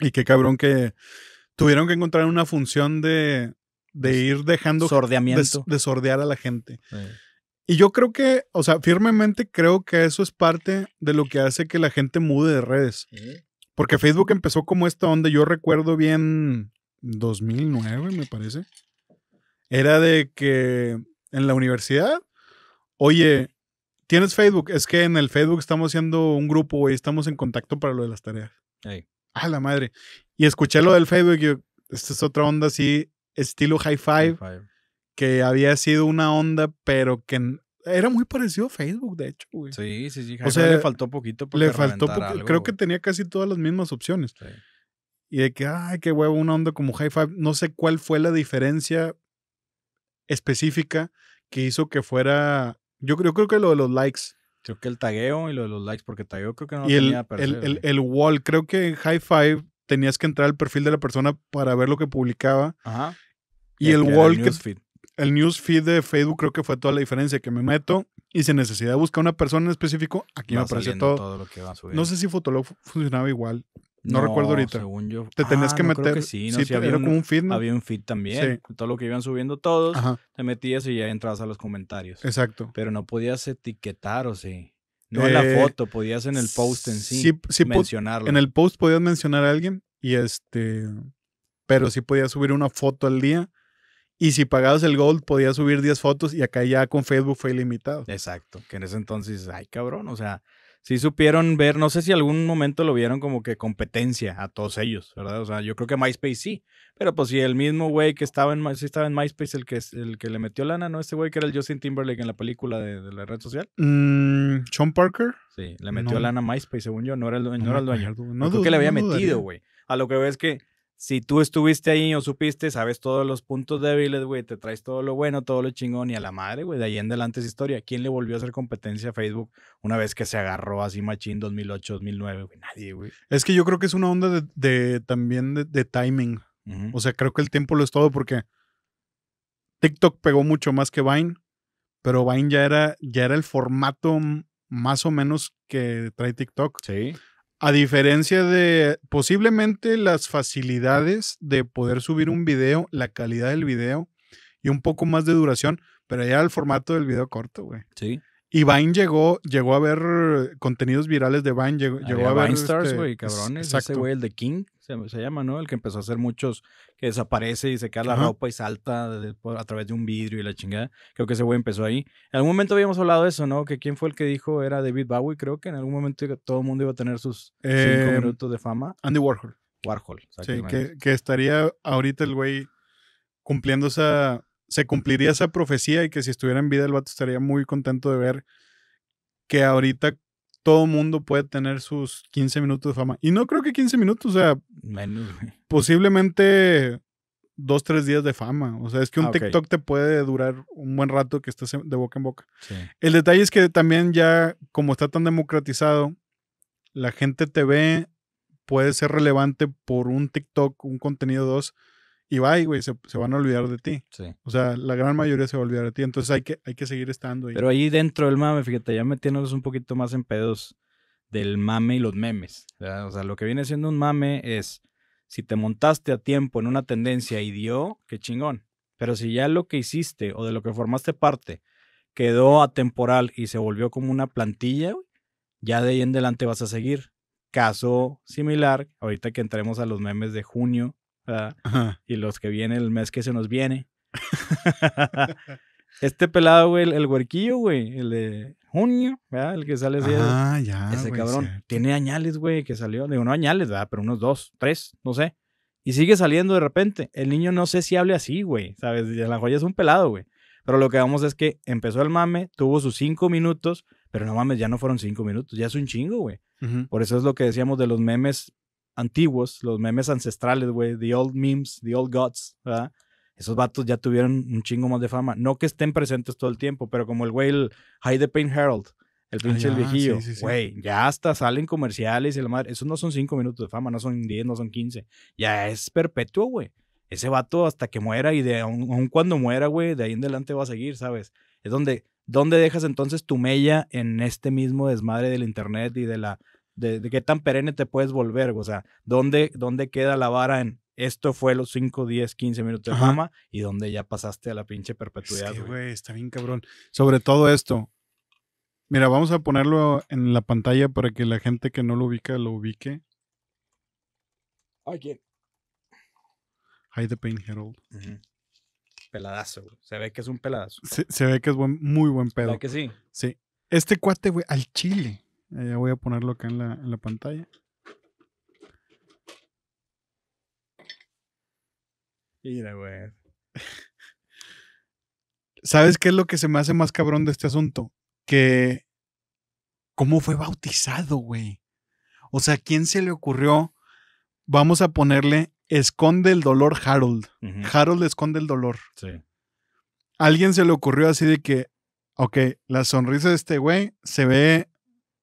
y qué cabrón que tuvieron que encontrar una función de, de ir dejando. Sordeamiento. De, sortear a la gente. Sí. Y yo creo que, o sea, firmemente creo que eso es parte de lo que hace que la gente mude de redes. Porque Facebook empezó como esta onda, yo recuerdo bien 2009, me parece. Era de que en la universidad, oye, ¿tienes Facebook? Es que en el Facebook estamos haciendo un grupo, y estamos en contacto para lo de las tareas. Ay, A la madre. Y escuché lo del Facebook y yo, esta es otra onda así, estilo High five que había sido una onda, pero que era muy parecido a Facebook, de hecho, güey. Sí, sí, sí. o sea, le faltó poquito. Le faltó Creo que tenía casi todas las mismas opciones. Y de que, ay, qué huevo, una onda como High Five. No sé cuál fue la diferencia específica que hizo que fuera. Yo creo, creo que lo de los likes. Creo que el tagueo y lo de los likes, porque tagueo creo que no tenía el, el, wall, creo que en High Five tenías que entrar al perfil de la persona para ver lo que publicaba. Ajá. y el, wall que, el news feed de Facebook creo que fue toda la diferencia que me meto y sin necesidad de buscar una persona en específico, aquí me apareció todo. lo que no sé si Fotolog funcionaba igual. No, recuerdo ahorita. Según yo, te tenías ah, que meter. Creo que sí, había un, como un feed. Había un feed también. Todo lo que iban subiendo todos, te metías y ya entrabas a los comentarios. Exacto. Pero no podías etiquetar o sí. No en la eh, foto, podías en el post en sí, sí, mencionarlo. En el post podías mencionar a alguien y este, pero sí podías subir una foto al día y si pagabas el Gold, podías subir 10 fotos y acá ya con Facebook fue ilimitado. Exacto, que en ese entonces, ay cabrón, o sea, sí supieron ver, no sé si algún momento lo vieron como que competencia a todos ellos, ¿verdad? O sea, yo creo que MySpace sí, pero pues si el mismo güey que estaba en, si estaba en MySpace, el que, el que le metió lana, ¿no? Este güey que era el Justin Timberlake en la película de, la red social. Mm, Sean Parker. Sí, le metió lana a MySpace, según yo, no era el, no, no era el dueño. No, creo que le había metido, güey. A lo que veo es que si tú estuviste ahí o supiste, sabes todos los puntos débiles, güey, te traes todo lo bueno, todo lo chingón y a la madre, güey, de ahí en adelante es historia. ¿Quién le volvió a hacer competencia a Facebook una vez que se agarró así machín 2008, 2009, güey? Nadie, güey. Es que yo creo que es una onda de, también de, timing. O sea, creo que el tiempo lo es todo porque TikTok pegó mucho más que Vine, pero Vine ya era, ya era el formato más o menos que trae TikTok. Sí. A diferencia de posiblemente las facilidades de poder subir un video, la calidad del video y un poco más de duración, pero ya el formato del video corto, güey. Sí. Y Vine llegó, llegó a ver contenidos virales de Vine, llegó, a ver. Vine Stars, este, güey, cabrones. Exacto. Ese güey, el de King se, llama, ¿no? El que empezó a hacer muchos, que desaparece y se cae la ropa y salta a través de un vidrio y la chingada. Creo que ese güey empezó ahí. En algún momento habíamos hablado de eso, ¿no? Que quién fue el que dijo era David Bowie, creo que en algún momento todo el mundo iba a tener sus cinco em, minutos de fama. Andy Warhol. Warhol. Sí, que, que estaría ahorita el güey cumpliendo esa, se cumpliría esa profecía y que si estuviera en vida el vato estaría muy contento de ver que ahorita todo mundo puede tener sus 15 minutos de fama. Y no creo que 15 minutos, o sea, Menos. posiblemente dos, tres días de fama. O sea, es que un ah, TikTok te puede durar un buen rato que estás de boca en boca. El detalle es que también ya, como está tan democratizado, la gente te ve, puede ser relevante por un TikTok, un contenido dos, y bye, güey, se, van a olvidar de ti. O sea, la gran mayoría se va a olvidar de ti, entonces hay que, hay que seguir estando ahí. Pero ahí dentro del mame, fíjate, ya metiéndonos un poquito más en pedos del mame y los memes. O sea, lo que viene siendo un mame es, si te montaste a tiempo en una tendencia y dio, qué chingón. Pero si ya lo que hiciste o de lo que formaste parte quedó atemporal y se volvió como una plantilla, ya de ahí en adelante vas a seguir. Caso similar, ahorita que entremos a los memes de junio, y los que vienen el mes que se nos viene. este pelado, güey, el, huerquillo, güey, el de junio, ¿verdad? El que sale así. Ah, ya. Ese cabrón. Tiene añales, güey, que salió. Digo, no añales, ¿verdad? Pero unos dos, tres, no sé. Y sigue saliendo de repente. El niño no sé si hable así, güey, ¿sabes? la joya es un pelado, güey. Pero lo que vamos es que empezó el mame, tuvo sus cinco minutos, pero no mames, ya no fueron cinco minutos, ya es un chingo, güey. Por eso es lo que decíamos de los memes antiguos, los memes ancestrales, güey, the old memes, the old gods, ¿verdad? Esos vatos ya tuvieron un chingo más de fama. No que estén presentes todo el tiempo, pero como el güey, el Hyde the Pain Herald, el ah, pinche el viejillo, güey, ya hasta salen comerciales y la madre. Esos no son cinco minutos de fama, no son diez, no son quince. Ya es perpetuo, güey. Ese vato hasta que muera y de aun, cuando muera, güey, de ahí en adelante va a seguir, ¿sabes? Es donde, dónde dejas entonces tu mella en este mismo desmadre del internet y de la de, qué tan perenne te puedes volver, o sea, ¿dónde, dónde queda la vara en esto fue los 5, 10, 15 minutos de fama y dónde ya pasaste a la pinche perpetuidad. güey, está bien cabrón. Sobre todo esto. Mira, vamos a ponerlo en la pantalla para que la gente que no lo ubica lo ubique. ¿Ay, quién? Hide the Pain Herald. Peladazo, güey. Se ve que es un peladazo. Se, ve que es buen, muy buen pedo. que sí? Sí. Este cuate, güey, al chile. Eh, ya voy a ponerlo acá en la, pantalla. Mira, güey. ¿Sabes qué es lo que se me hace más cabrón de este asunto? Que. ¿Cómo fue bautizado, güey? O sea, ¿quién se le ocurrió? Vamos a ponerle Esconde el dolor Harold. Harold esconde el dolor. Sí. Alguien se le ocurrió así de que, ok, la sonrisa de este güey se ve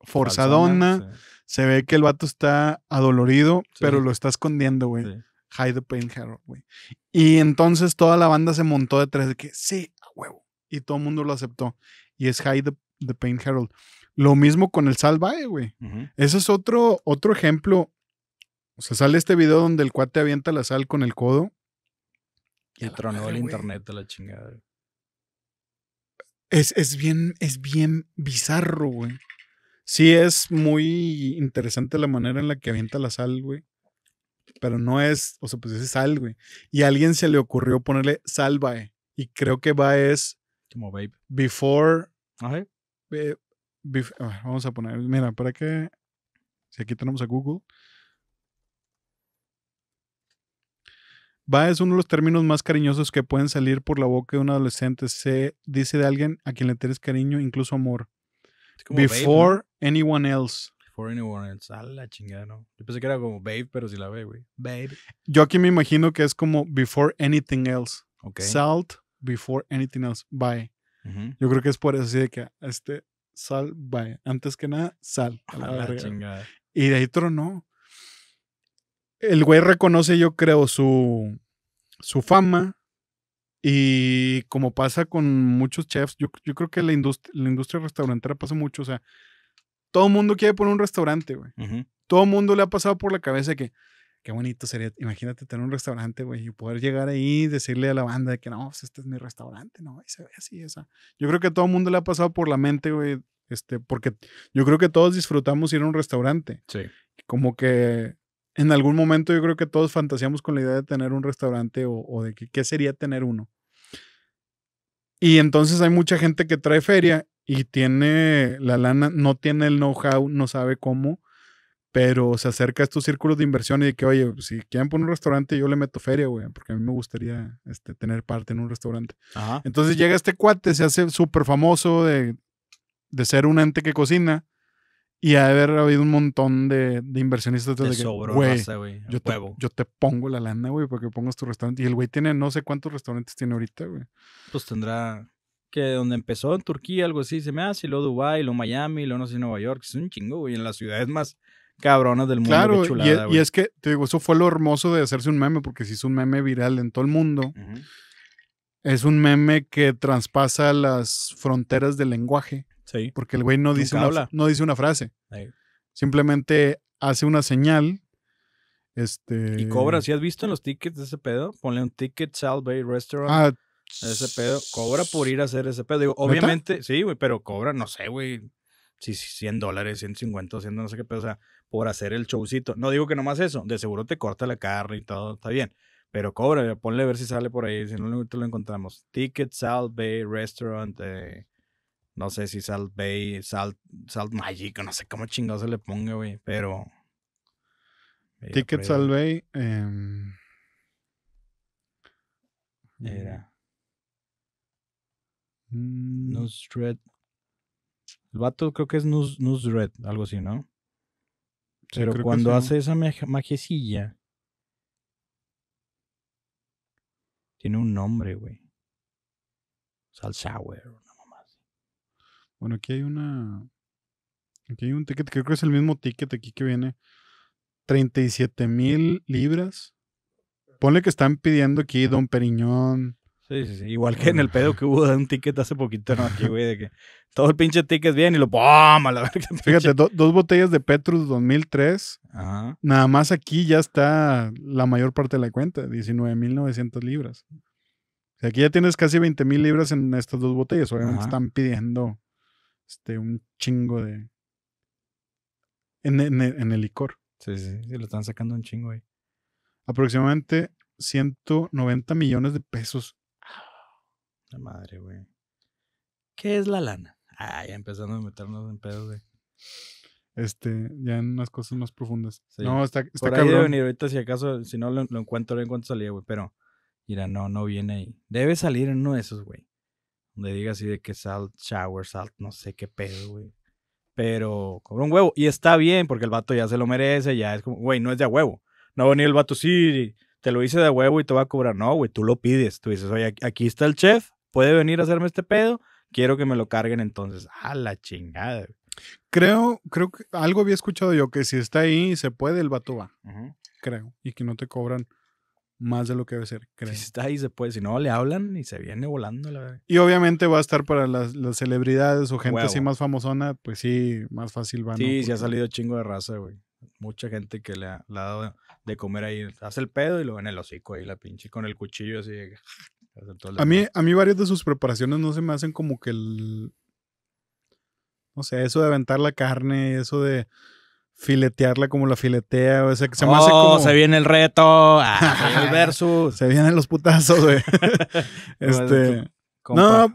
forzadona. Se ve que el vato está adolorido, pero lo está escondiendo, güey. Hide the pain, Harold, güey. Y entonces toda la banda se montó detrás de que sí, a huevo. Y todo el mundo lo aceptó. Y es Hide the, Pain Harold. Lo mismo con el Salvae, güey. Ese es otro, otro ejemplo. O sea, sale este video donde el cuate avienta la sal con el codo. Y, tronó el internet de la chingada. Es, es, bien, es bien bizarro, güey. Sí, es muy interesante la manera en la que avienta la sal, güey. Pero no es, o sea, pues es sal, güey. Y a alguien se le ocurrió ponerle vae. Y creo que va es. Como babe. Before. Ajá. Eh, vamos a poner. Mira, para que. Si aquí tenemos a Google. Va es uno de los términos más cariñosos que pueden salir por la boca de un adolescente. Se dice de alguien a quien le tienes cariño, incluso amor. Before Anyone Else. Before Anyone Else. A la chingada, ¿no? Yo pensé que era como Babe, pero sí la ve, güey. Babe. Yo aquí me imagino que es como Before Anything Else. Okay. Salt Before Anything Else. Bye. Yo creo que es por eso, de que este sal, bye. Antes que nada, sal. A la, chingada. Y de ahí no. El güey reconoce, yo creo, su, su fama. Y como pasa con muchos chefs, yo, creo que la, la industria restaurantera pasa mucho. O sea, todo mundo quiere poner un restaurante, güey. Todo mundo le ha pasado por la cabeza que, qué bonito sería, imagínate tener un restaurante, güey, y poder llegar ahí y decirle a la banda que no, pues, este es mi restaurante, no, y se ve así, esa. yo creo que todo todo mundo le ha pasado por la mente, güey, este, porque yo creo que todos disfrutamos ir a un restaurante. Sí. Como que en algún momento yo creo que todos fantaseamos con la idea de tener un restaurante o, de que, qué sería tener uno. Y entonces hay mucha gente que trae feria y tiene la lana, no tiene el know-how, no sabe cómo, pero se acerca a estos círculos de inversión y de que, oye, si quieren poner un restaurante, yo le meto feria, güey, porque a mí me gustaría este, tener parte en un restaurante. Entonces llega este cuate, se hace súper famoso de, de ser un ente que cocina y ha haber habido un montón de, inversionistas de, que, güey, yo, te, pongo la lana, güey, porque pongas tu restaurante. Y el güey tiene, no sé cuántos restaurantes tiene ahorita, güey. Pues tendrá que donde empezó en Turquía, algo así, se me hace, y luego Dubái, luego Miami, luego no sé, Nueva York, es un chingo, güey, en las ciudades más cabronas del mundo. Claro, y, e, es que, te digo, eso fue lo hermoso de hacerse un meme, porque si es un meme viral en todo el mundo. Es un meme que traspasa las fronteras del lenguaje. Sí. Porque el güey no, dice una, no dice una frase. Simplemente hace una señal. Este... Y cobra, si has visto en los tickets de ese pedo, ponle un ticket Salve Restaurant. Ah, ese pedo. Cobra por ir a hacer ese pedo. Digo, obviamente, sí, güey, pero cobra, no sé, güey. Si sí, 100 dólares, 150, 100, no sé qué pedo. O sea, por hacer el showcito. No digo que nomás eso. De seguro te corta la carne y todo, está bien. Pero cobra, ponle a ver si sale por ahí. Si no, te lo encontramos. Ticket Salve Restaurant. Eh, no sé si Salt Bay, Salt, Salt Magic, no sé cómo chingado se le ponga, güey, pero. Ticket Salt Bay. Em, eh... Mm. Era. El vato creo que es Nus, algo así, ¿no? pero cuando hace esa majecilla. Tiene un nombre, güey. Shower. Bueno, aquí hay una. Aquí hay un ticket, creo que es el mismo ticket aquí que viene. 37 mil libras. Ponle que están pidiendo aquí Don Periñón. Sí, sí, sí. Igual que en el pedo que hubo de un ticket hace poquito, ¿no? Aquí, güey, de que todo el pinche ticket viene y lo ¡pum! A la verga. Fíjate, dos botellas de Petrus 2003. Ajá. Nada más aquí ya está la mayor parte de la cuenta, 19.900 libras. O aquí ya tienes casi mil libras en estas dos botellas. Obviamente están pidiendo este, un chingo de. En, el licor. Sí, sí, lo están sacando un chingo ahí. Aproximadamente 190 millones de pesos. La madre, güey. ¿Qué es la lana? Ah, ya empezando a meternos en pedos, de. Este, ya en unas cosas más profundas. No, está, está Por ahí venir ahorita, si acaso, si no lo, encuentro, en encuentro salía, güey. Pero, mira, no, no viene ahí. Debe salir en uno de esos, güey. Donde diga así de que salt, shower, salt, no sé qué pedo, güey. Pero cobra un huevo. Y está bien, porque el vato ya se lo merece, ya es como, güey, no es de huevo. No va a venir el vato, sí, te lo hice de huevo y te va a cobrar. No, güey, tú lo pides. Tú dices, oye, aquí está el chef, puede venir a hacerme este pedo, quiero que me lo carguen entonces. A la chingada, güey. Creo, creo que algo había escuchado yo que si está ahí se puede, el vato va. Creo. Y que no te cobran más de lo que debe ser, creo. Si está ahí, se puede. Si no, le hablan y se viene volando. La... Y obviamente va a estar para las, celebridades o gente así más famosona, pues sí, más fácil van. Sí, se sí ha salido chingo de raza, güey. Mucha gente que le ha, dado de comer ahí. Hace el pedo y lo en el hocico ahí, la pinche, con el cuchillo así. a, mí, a mí varias de sus preparaciones no se me hacen como que el... No sé, eso de aventar la carne, eso de filetearla como la filetea, o sea, que se me hace oh, como... se viene el reto, ah, el versus. Se vienen los putazos, güey. este... no, ah".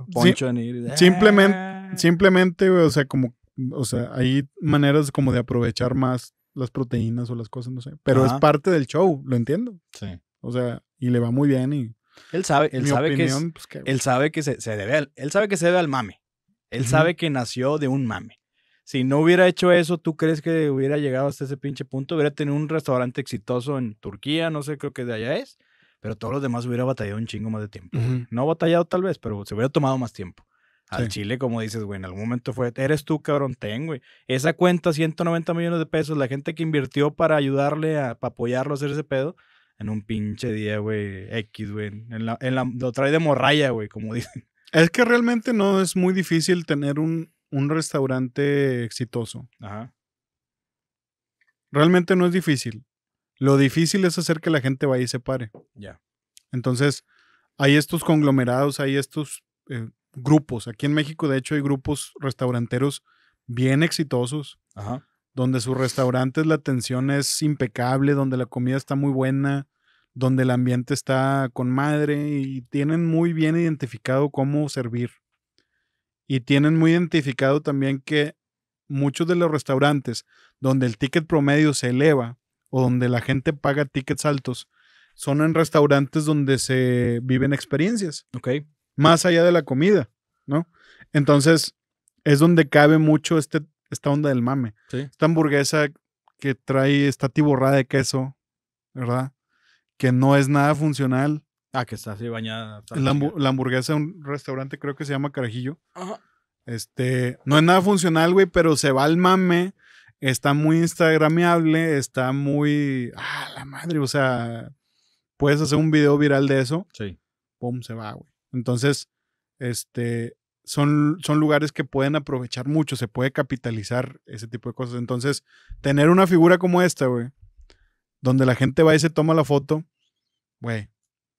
Simplemente, simplemente, o sea, como, o sea, hay maneras como de aprovechar más las proteínas o las cosas, no sé. Pero es parte del show, lo entiendo. Sí. O sea, y le va muy bien y... Él sabe, él sabe pues, que, él sabe que se, se debe al, él sabe que se debe al mame. Él sabe que nació de un mame si no hubiera hecho eso, ¿tú crees que hubiera llegado hasta ese pinche punto? Hubiera tenido un restaurante exitoso en Turquía, no sé, creo que de allá es, pero todos los demás hubiera batallado un chingo más de tiempo. No batallado tal vez, pero se hubiera tomado más tiempo. Al Chile, como dices, güey, en algún momento fue, eres tú, cabrón, ten, güey. Esa cuenta, 190 millones de pesos, la gente que invirtió para ayudarle, a, para apoyarlo a hacer ese pedo, en un pinche día, güey, X, güey. En la, en la, lo trae de morralla, güey, como dicen. Es que realmente no es muy difícil tener un, un restaurante exitoso. Ajá. Realmente no es difícil. Lo difícil es hacer que la gente vaya y se pare. Ya. Entonces, hay estos conglomerados, hay estos eh, grupos. Aquí en México, de hecho, hay grupos restauranteros bien exitosos. Donde sus restaurantes la atención es impecable, donde la comida está muy buena, donde el ambiente está con madre y tienen muy bien identificado cómo servir y tienen muy identificado también que muchos de los restaurantes donde el ticket promedio se eleva o donde la gente paga tickets altos son en restaurantes donde se viven experiencias. Ok. Más allá de la comida, ¿no? Entonces, es donde cabe mucho este, esta onda del mame. Esta hamburguesa que trae, esta tiborrada de queso, ¿verdad? Que no es nada funcional, Ah, que está así bañada. la, hamburguesa de un restaurante, creo que se llama Carajillo. Ajá. Este, no es nada funcional, güey, pero se va al mame. Está muy instagramiable, está muy. Ah, la madre, o sea, puedes hacer un video viral de eso. Sí. Pum, se va, güey. Entonces, este, son, son lugares que pueden aprovechar mucho, se puede capitalizar ese tipo de cosas. Entonces, tener una figura como esta, güey, donde la gente va y se toma la foto, güey,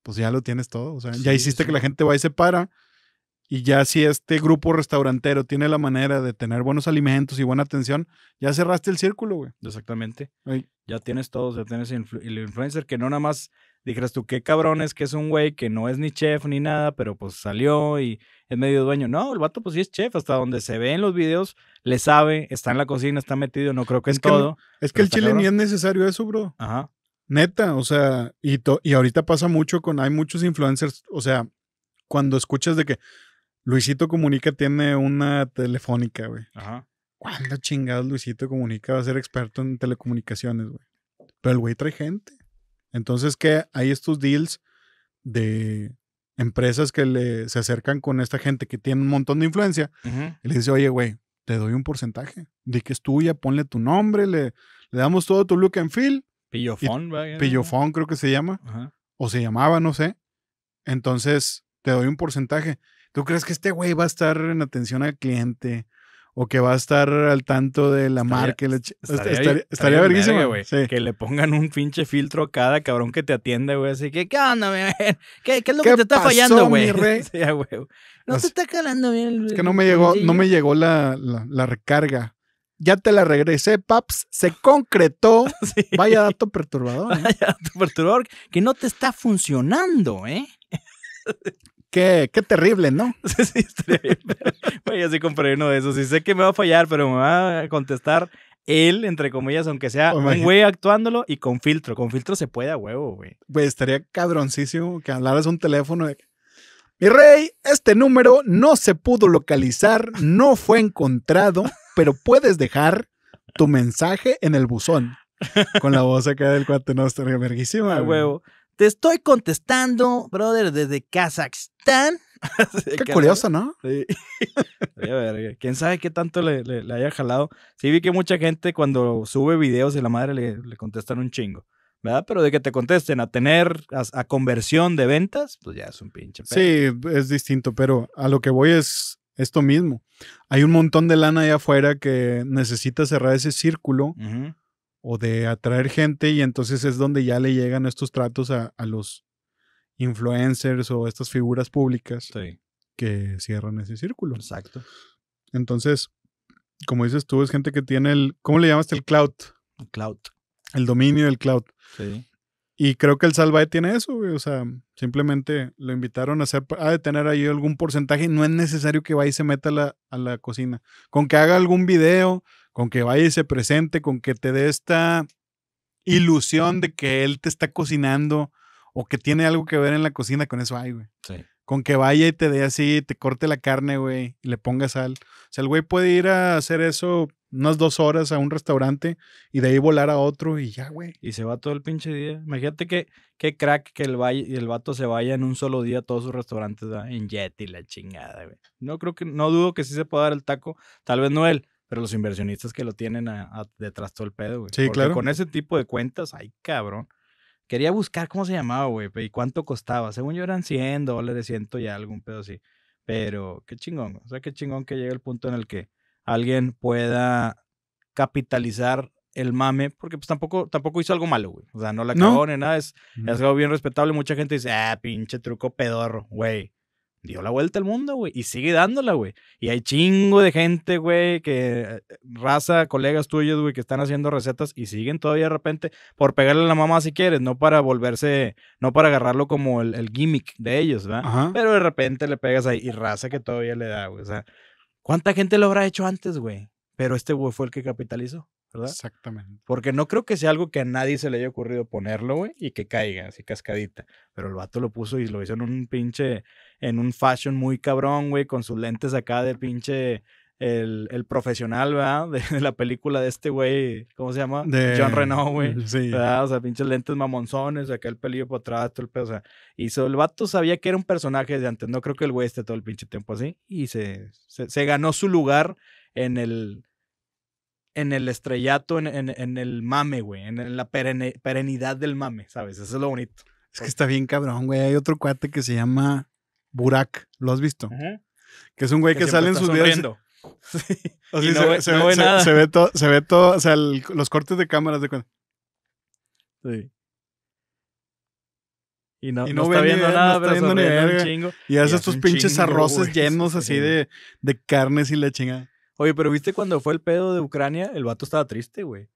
pues ya lo tienes todo. O sea, ya hiciste que la gente va y se para. Y ya si este grupo restaurantero tiene la manera de tener buenos alimentos y buena atención, ya cerraste el círculo, güey. Exactamente. Ya tienes todo, ya tienes el influencer que no nada más dijeras tú, qué cabrones, que es un güey que no es ni chef ni nada, pero pues salió y es medio dueño. No, el vato pues sí es chef, hasta donde se ve en los videos, le sabe, está en la cocina, está metido, no creo que es, todo. es que el chile ni es necesario eso, bro. Ajá. Neta, o sea, y, y ahorita pasa mucho con, hay muchos influencers, o sea, cuando escuchas de que Luisito Comunica tiene una telefónica, güey. Ajá. ¿Cuándo chingados Luisito Comunica va a ser experto en telecomunicaciones, güey? Pero el güey trae gente. Entonces, que hay estos deals de empresas que le, se acercan con esta gente que tiene un montón de influencia y le dice, oye, güey, te doy un porcentaje. Di que es tuya, ponle tu nombre, le, le damos todo tu look and feel Pillofón, creo que se llama. O se llamaba, no sé. Entonces, te doy un porcentaje. ¿Tú crees que este güey va a estar en atención al cliente? O que va a estar al tanto de la marca. estaría, estaría, Que le pongan un pinche filtro a cada cabrón que te atiende, güey. Así que, ¿qué onda, güey? ¿Qué, es lo que te está fallando, güey? no se está calando bien. Es que no me llegó, no me llegó la recarga ya te la regresé, paps, se concretó. Vaya dato perturbador. ¿eh? Vaya dato perturbador que no te está funcionando, ¿eh? Qué, qué terrible, ¿no? Sí, sí, terrible. Vaya, sí compré uno de esos. Y sé que me va a fallar, pero me va a contestar él, entre comillas, aunque sea oh un güey actuándolo y con filtro. Con filtro se puede a huevo, güey. Güey, estaría cabroncísimo que hablaras un teléfono de... Mi rey, este número no se pudo localizar, no fue encontrado pero puedes dejar tu mensaje en el buzón. Con la voz acá del cuate, no, está verguísima. huevo. Te estoy contestando, brother, desde Kazajstán. Qué curioso, ¿no? Sí. Quién sabe qué tanto le, haya jalado. Sí, vi que mucha gente cuando sube videos de la madre le, contestan un chingo. ¿verdad? Pero de que te contesten a tener, a, conversión de ventas, pues ya es un pinche. Pedo. Sí, es distinto, pero a lo que voy es, esto mismo. Hay un montón de lana allá afuera que necesita cerrar ese círculo o de atraer gente y entonces es donde ya le llegan estos tratos a, los influencers o estas figuras públicas que cierran ese círculo. Exacto. Entonces, como dices tú, es gente que tiene el, ¿cómo le llamaste el cloud? El cloud. El dominio del cloud. Sí. Y creo que el Salvae tiene eso, güey. O sea, simplemente lo invitaron a hacer, a tener ahí algún porcentaje. No es necesario que vaya y se meta a la, a la cocina. Con que haga algún video, con que vaya y se presente, con que te dé esta ilusión de que él te está cocinando o que tiene algo que ver en la cocina, con eso hay, güey. Sí. Con que vaya y te dé así, te corte la carne, güey, y le ponga sal. O sea, el güey puede ir a hacer eso unas dos horas a un restaurante y de ahí volar a otro y ya, güey. Y se va todo el pinche día. Imagínate que, qué crack que el, vaya, el vato se vaya en un solo día a todos sus restaurantes en jet y la chingada, güey. No creo que, no dudo que sí se pueda dar el taco. Tal vez no él, pero los inversionistas que lo tienen detrás todo el pedo, güey. Sí, claro. Con ese tipo de cuentas, ay, cabrón. Quería buscar cómo se llamaba, güey, y cuánto costaba. Según yo eran 100 dólares, 100 y algo, un pedo así. Pero qué chingón, o sea, qué chingón que llegue el punto en el que alguien pueda capitalizar el mame, porque pues tampoco, tampoco hizo algo malo, güey. O sea, no la cagó ni nada, es, es algo bien respetable. Mucha gente dice, ah, pinche truco pedorro, güey dio la vuelta al mundo, güey, y sigue dándola, güey. Y hay chingo de gente, güey, que raza, colegas tuyos, güey, que están haciendo recetas y siguen todavía de repente por pegarle a la mamá si quieres, no para volverse, no para agarrarlo como el, gimmick de ellos, ¿verdad? Pero de repente le pegas ahí y raza que todavía le da, güey. O sea, ¿cuánta gente lo habrá hecho antes, güey? Pero este güey fue el que capitalizó. ¿verdad? Exactamente. Porque no creo que sea algo que a nadie se le haya ocurrido ponerlo, güey, y que caiga así cascadita. Pero el vato lo puso y lo hizo en un pinche, en un fashion muy cabrón, güey, con sus lentes acá de pinche, el, profesional, ¿verdad? De, la película de este güey, ¿cómo se llama? De... John Renault, güey. Sí. ¿verdad? O sea, pinches lentes mamonzones, acá el pelillo por atrás, todo el pedo. O sea, y el vato sabía que era un personaje de antes. No creo que el güey esté todo el pinche tiempo así. Y se, se ganó su lugar en el en el estrellato, en, el mame, güey, en, la perenidad del mame, ¿sabes? Eso es lo bonito. Es que está bien cabrón, güey. Hay otro cuate que se llama Burak, ¿lo has visto? Que es un güey que, sale en sus videos. Sí. se, ve, todo, o sea, los cortes de cámaras de cuenta. Sí. Y no, está viendo nada, no está viendo ni Y hace estos pinches arroces llenos así de, de carnes y la chingada. Oye, pero viste cuando fue el pedo de Ucrania, el vato estaba triste, güey.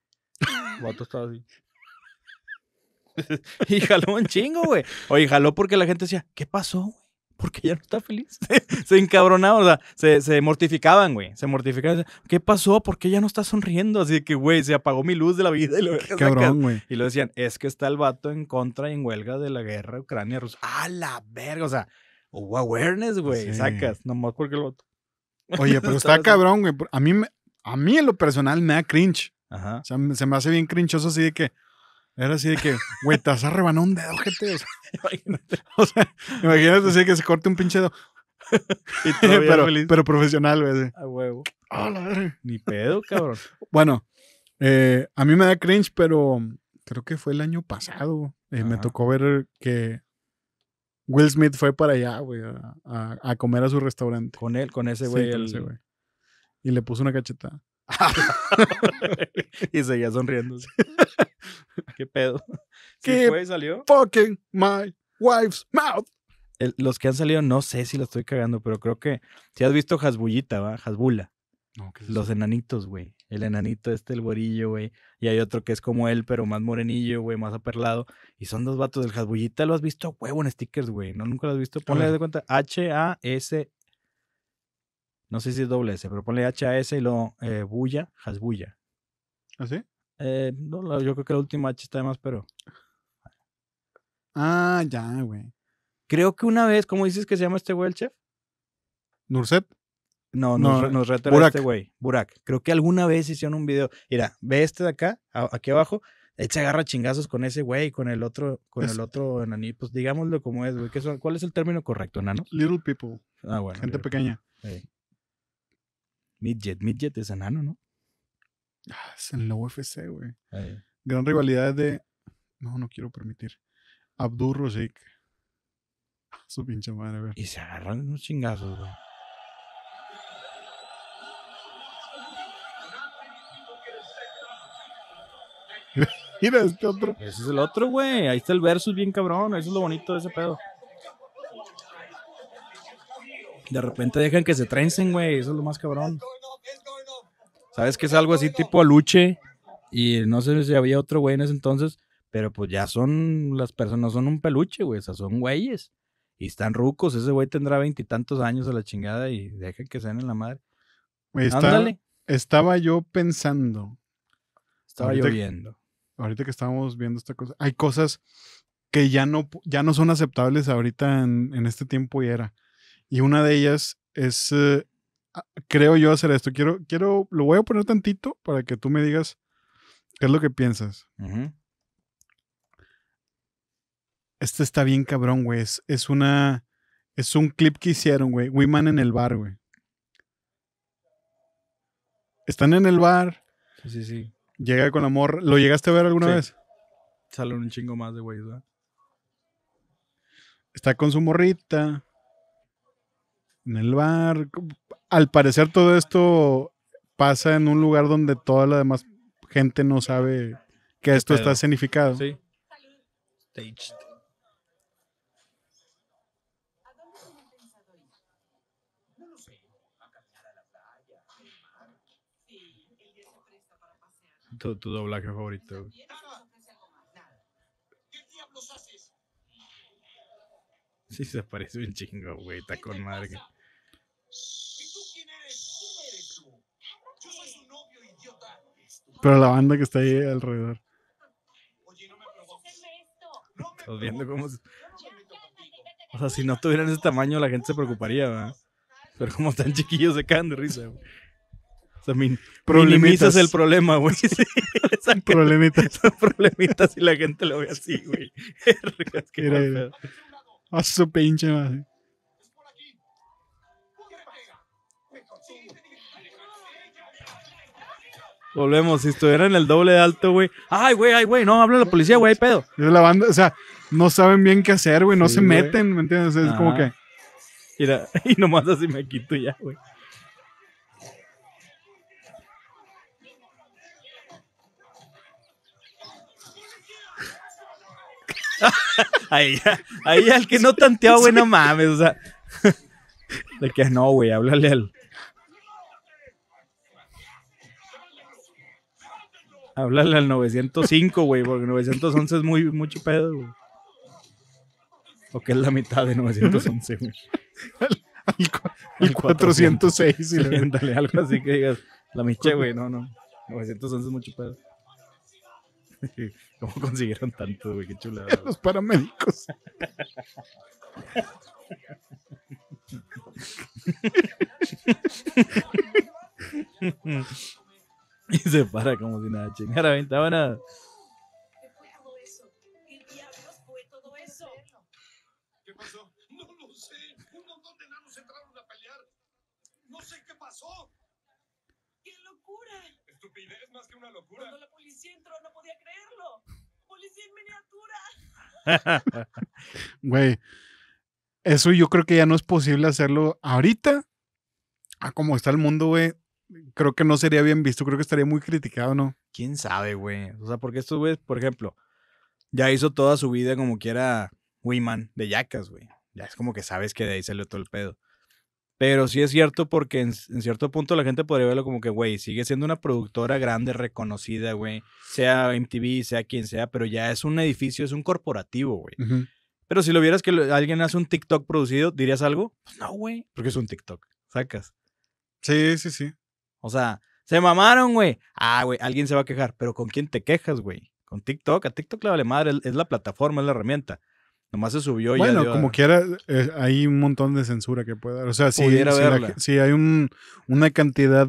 El vato estaba así. y jaló un chingo, güey. Oye, jaló porque la gente decía, ¿qué pasó, güey? Porque ya no está feliz. se encabronaba, o sea, se, mortificaban, güey. Se mortificaban. ¿Qué pasó? ¿Por qué ya no está sonriendo? Así que, güey, se apagó mi luz de la vida. Y lo, cabrón, güey. Y lo decían, es que está el vato en contra y en huelga de la guerra Ucrania-Rusia. ¡A la verga! O sea, awareness, güey. Sacas, nomás porque el vato. Oye, pero está cabrón, güey. A mí, a mí en lo personal me da cringe. O sea, se me hace bien crinchoso así de que. Era así de que, güey, te has a un dedo, gente. O sea, imagínate. O sea, imagínate así que se corte un pinche dedo. y pero, pero profesional, güey. A huevo. Ni pedo, cabrón. bueno, eh, a mí me da cringe, pero creo que fue el año pasado. Eh, me tocó ver que Will Smith fue para allá, güey, a, comer a su restaurante. Con él, con ese güey. Y le puso una cacheta. y seguía sonriéndose. ¿Qué pedo? ¿Qué salió? Fucking my wife's mouth. los que han salido, no sé si lo estoy cagando, pero creo que si has visto Hasbullita, ¿va? Hasbula los enanitos, güey. El enanito este, el gorillo, güey. Y hay otro que es como él, pero más morenillo, güey, más aperlado. Y son dos vatos del Hasbullita. Lo has visto, huevo, en stickers, güey. No, nunca lo has visto. Ponle de cuenta H-A-S. No sé si es doble S, pero ponle H-A-S y lo eh, Bulla, Hasbulla. ¿Ah, sí? Eh, no, yo creo que la última H está de más, pero. Ah, ya, güey. Creo que una vez, ¿cómo dices que se llama este güey el chef? Nurset. No, nos, no, nos este güey, Burak. Creo que alguna vez hicieron un video. Mira, ve este de acá, aquí abajo. Él se agarra chingazos con ese güey, y con el otro, con el otro enanito. Pues digámoslo como es, güey. ¿Cuál es el término correcto, enano? Little people. Ah, bueno. Gente pequeña. Sí. Midget, Midget es enano, ¿no? Ah, es en la UFC, güey. Gran rivalidad de. No, no quiero permitir. Abdur Rosik. Su pinche madre, güey. Y se agarran unos chingazos, güey. Mira este otro. Ese es el otro, güey. Ahí está el versus bien cabrón. Eso es lo bonito de ese pedo. De repente dejan que se trencen, güey. Eso es lo más cabrón. ¿Sabes que es algo así tipo aluche? Y no sé si había otro güey en ese entonces, pero pues ya son las personas, son un peluche, güey. O sea, son güeyes. Y están rucos. Ese güey tendrá veintitantos años a la chingada y dejan que sean en la madre. Estaba yo pensando. Estaba yo lloviendo ahorita que estábamos viendo esta cosa, hay cosas que ya no, ya no son aceptables ahorita en, este tiempo y era. Y una de ellas es, eh, creo yo hacer esto, quiero, quiero, lo voy a poner tantito para que tú me digas qué es lo que piensas. Este está bien cabrón, güey. Es, una, es un clip que hicieron, güey. Wiman en el bar, güey. Están en el bar. Sí, sí, sí. Llega con amor. ¿Lo llegaste a ver alguna vez? Salen un chingo más de güeyes, Está con su morrita. En el bar. Al parecer todo esto pasa en un lugar donde toda la demás gente no sabe que esto está significado. Sí. tu, doblaje favorito. si se parece un chingo, güey. Está con madre. Pero la banda que está ahí alrededor. Estás viendo cómo. O sea, si no tuvieran ese tamaño, la gente se preocuparía, ¿verdad? Pero como están chiquillos, se caen de risa, güey también Problemitas minimizas el problema, güey. Sí, problemitas. Son problemitas y la gente lo ve así, güey. mira, A ah, su pinche madre. Volvemos, si estuviera en el doble de alto, güey. Ay, güey, ay, güey, no, habla la policía, güey, pedo. Es la banda, o sea, no saben bien qué hacer, güey, no se meten, ¿me entiendes? es como que. Mira, y nomás así me quito ya, güey. ahí, ahí al que no tanteaba, güey, no mames, o sea. De que no, güey, háblale al. Háblale al 905, güey, porque 911 es muy, mucho pedo, güey. O que es la mitad de 911, güey. el 406, y sí, le algo así que digas, la miche, güey, no, no. 911 es mucho pedo. ¿Cómo consiguieron tanto, güey? Qué chula. Los paramédicos. y se para como si nada, chingada, bueno Güey, eso yo creo que ya no es posible hacerlo ahorita. A como está el mundo, güey, creo que no sería bien visto, creo que estaría muy criticado, ¿no? ¿Quién sabe, güey? O sea, porque esto, güey por ejemplo, ya hizo toda su vida como quiera Wiman de Yacas, güey. Ya es como que sabes que de ahí salió todo el pedo. Pero sí es cierto porque en, cierto punto la gente podría verlo como que, güey, sigue siendo una productora grande, reconocida, güey. Sea MTV, sea quien sea, pero ya es un edificio, es un corporativo, güey. Pero si lo vieras que alguien hace un TikTok producido, ¿dirías algo? Pues no, güey, porque es un TikTok. Sacas. Sí, sí, sí. O sea, se mamaron, güey. Ah, güey, alguien se va a quejar. Pero ¿con quién te quejas, güey? Con TikTok. A TikTok le vale madre, es la plataforma, es la herramienta. Nomás se subió y Bueno, como quiera, eh, hay un montón de censura que puede dar. O sea, si, hay una cantidad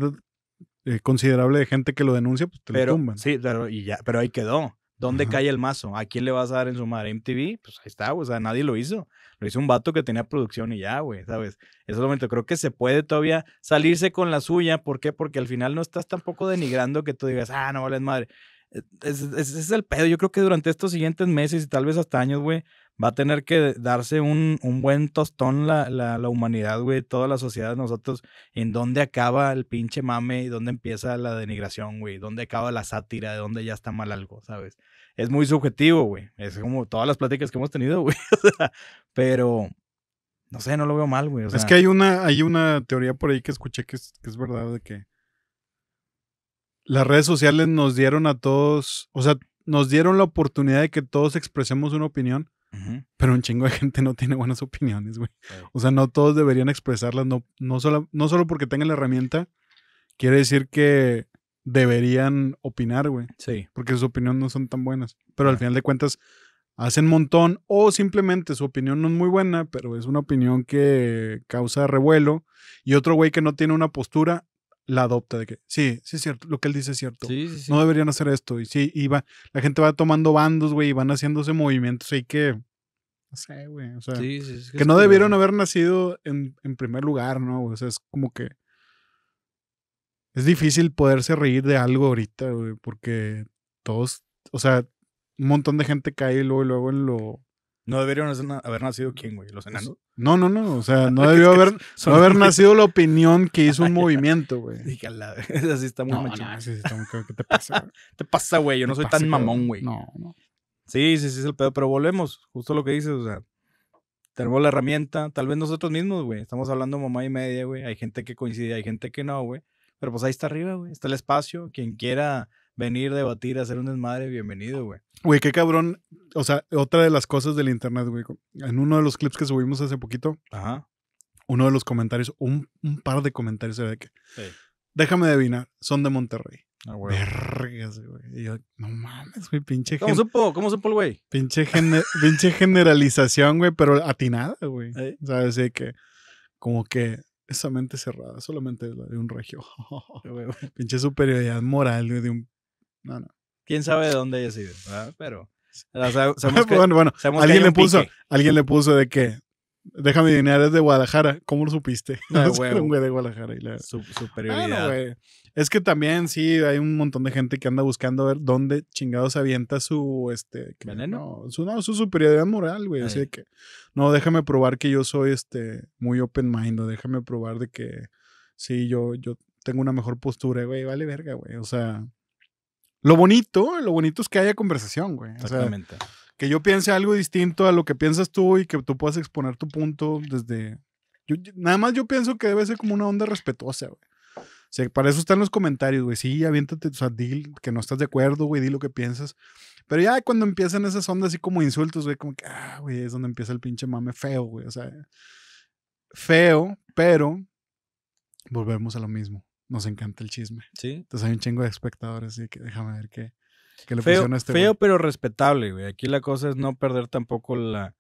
eh, considerable de gente que lo denuncia, pues te pero, lo tumban. Sí, pero, pero ahí quedó. ¿Dónde cae el mazo? ¿A quién le vas a dar en su madre? ¿MTV? Pues ahí está, O sea, nadie lo hizo. Lo hizo un vato que tenía producción y ya, güey, ¿sabes? es momento. Creo que se puede todavía salirse con la suya. ¿Por qué? Porque al final no estás tampoco denigrando que tú digas, ah, no vales madre. Eh, ese es, es, el pedo. Yo creo que durante estos siguientes meses y tal vez hasta años, güey, va a tener que darse un, buen tostón la, la, humanidad, güey, toda la sociedad, nosotros, en dónde acaba el pinche mame y dónde empieza la denigración, güey, dónde acaba la sátira, de dónde ya está mal algo, ¿sabes? Es muy subjetivo, güey, es como todas las pláticas que hemos tenido, güey, pero... No sé, no lo veo mal, güey. es que hay una, hay una teoría por ahí que escuché que es, que es verdad de que las redes sociales nos dieron a todos, o sea, nos dieron la oportunidad de que todos expresemos una opinión, pero un chingo de gente no tiene buenas opiniones, güey. O sea, no todos deberían expresarlas, no, no, solo, no solo porque tengan la herramienta, quiere decir que deberían opinar, güey. Sí. Porque sus opiniones no son tan buenas. Pero al final de cuentas, hacen montón o simplemente su opinión no es muy buena, pero es una opinión que causa revuelo. Y otro güey que no tiene una postura, la adopta de que sí, sí es cierto, lo que él dice es cierto. Sí, sí, sí. No deberían hacer esto. Y sí, y la gente va tomando bandos, güey, y van haciéndose movimientos ahí que. No sé, güey. O sea, que, no debieron haber nacido en, primer lugar, ¿no? O sea, es como que. Es difícil poderse reír de algo ahorita, güey, porque todos. O sea, un montón de gente cae luego, luego en lo no debería haber nacido quién, güey, los enanos. No, no, no. O sea, no debió haber, haber nacido la opinión que hizo un movimiento, güey. Dígala, Así está muy no, No, está muy ¿Qué te pasa? Güey? te pasa, güey. Yo no soy tan mamón, güey. No, no. Sí, sí, sí es el pedo. Pero volvemos, justo lo que dices, o sea. Tenemos la herramienta, tal vez nosotros mismos, güey. Estamos hablando mamá y media, güey. Hay gente que coincide, hay gente que no, güey. Pero pues ahí está arriba, güey. Está el espacio. Quien quiera venir, debatir, hacer un desmadre, bienvenido, güey. Güey, qué cabrón. O sea, otra de las cosas del internet, güey. En uno de los clips que subimos hace poquito, Ajá. uno de los comentarios, un, un par de comentarios se de que, déjame adivinar, son de Monterrey. Ah, güey. Vergas, güey. Y yo, no mames, güey, pinche ¿Cómo supo? ¿Cómo supo el güey? Pinche, generalización, güey, pero atinada, güey. Eh. O ¿Sabes? así que como que esa mente cerrada solamente la de un regio. pinche superioridad moral güey, de un no, no. Quién sabe de dónde haya sido, Pero. bueno, bueno alguien le puso, de que Déjame dinero es de Guadalajara. ¿Cómo lo supiste? Ah, superioridad. Ah, es que también, sí, hay un montón de gente que anda buscando ver dónde chingados avienta su, este... ¿Veneno? No, su, superioridad moral, güey. Así de que, no, déjame probar que yo soy, este, muy open-minded. Déjame probar de que, sí, yo, yo tengo una mejor postura, güey. Vale verga, güey. O sea... Lo bonito, lo bonito es que haya conversación, güey. Exactamente. que yo piense algo distinto a lo que piensas tú y que tú puedas exponer tu punto desde... nada más yo pienso que debe ser como una onda respetuosa, güey. O sea, para eso están los comentarios, güey. Sí, aviéntate, o sea, di que no estás de acuerdo, güey, di lo que piensas. Pero ya cuando empiezan esas ondas así como insultos, güey, como que, ah, güey, es donde empieza el pinche mame feo, güey. O sea, feo, pero volvemos a lo mismo nos encanta el chisme. Sí. Entonces hay un chingo de espectadores así, que déjame ver qué, le funciona a este Feo, pero respetable, güey. Aquí la cosa es no perder tampoco la,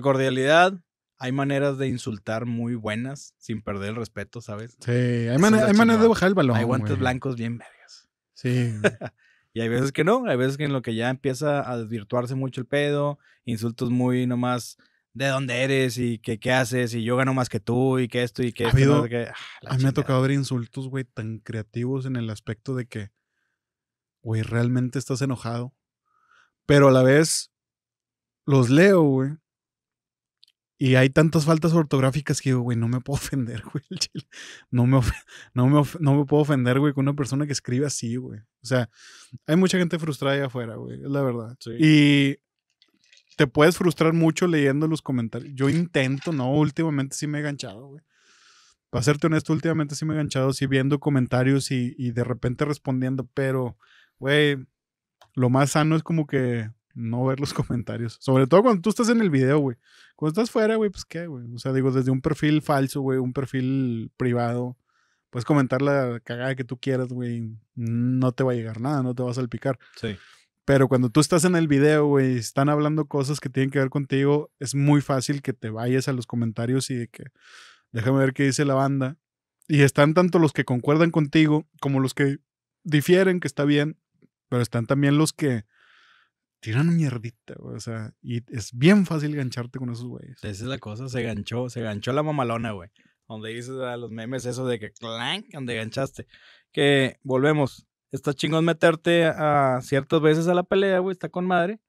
cordialidad. Hay maneras de insultar muy buenas sin perder el respeto, ¿sabes? Sí, hay, maneras de bajar el balón. Hay guantes blancos bien vergas. Sí. y hay veces que no, hay veces que en lo que ya empieza a desvirtuarse mucho el pedo, insultos muy nomás de dónde eres y qué haces y yo gano más que tú y que esto y que esto. Ah, a mí me ha tocado ver insultos, güey, tan creativos en el aspecto de que, güey, realmente estás enojado. Pero a la vez los leo, güey. Y hay tantas faltas ortográficas que güey, no me puedo ofender, güey. No me, no, me no me puedo ofender, güey, con una persona que escribe así, güey. O sea, hay mucha gente frustrada ahí afuera, güey, es la verdad. Y te puedes frustrar mucho leyendo los comentarios. Yo intento, ¿no? Últimamente sí me he ganchado, güey. Para serte honesto, últimamente sí me he ganchado, sí viendo comentarios y, de repente respondiendo, pero, güey, lo más sano es como que no ver los comentarios. Sobre todo cuando tú estás en el video, güey. Cuando estás fuera, güey, pues qué, güey. O sea, digo, desde un perfil falso, güey, un perfil privado, puedes comentar la cagada que tú quieras, güey. No te va a llegar nada, no te va a salpicar. Sí. Pero cuando tú estás en el video, y están hablando cosas que tienen que ver contigo, es muy fácil que te vayas a los comentarios y que déjame ver qué dice la banda. Y están tanto los que concuerdan contigo como los que difieren, que está bien, pero están también los que tiran mierdita, güey. O sea, y es bien fácil gancharte con esos güeyes. Esa es la cosa, se ganchó, se ganchó la mamalona, güey. Donde dices a los memes eso de que clank, donde ganchaste. Que volvemos, está chingón meterte a ciertas veces a la pelea, güey, está con madre.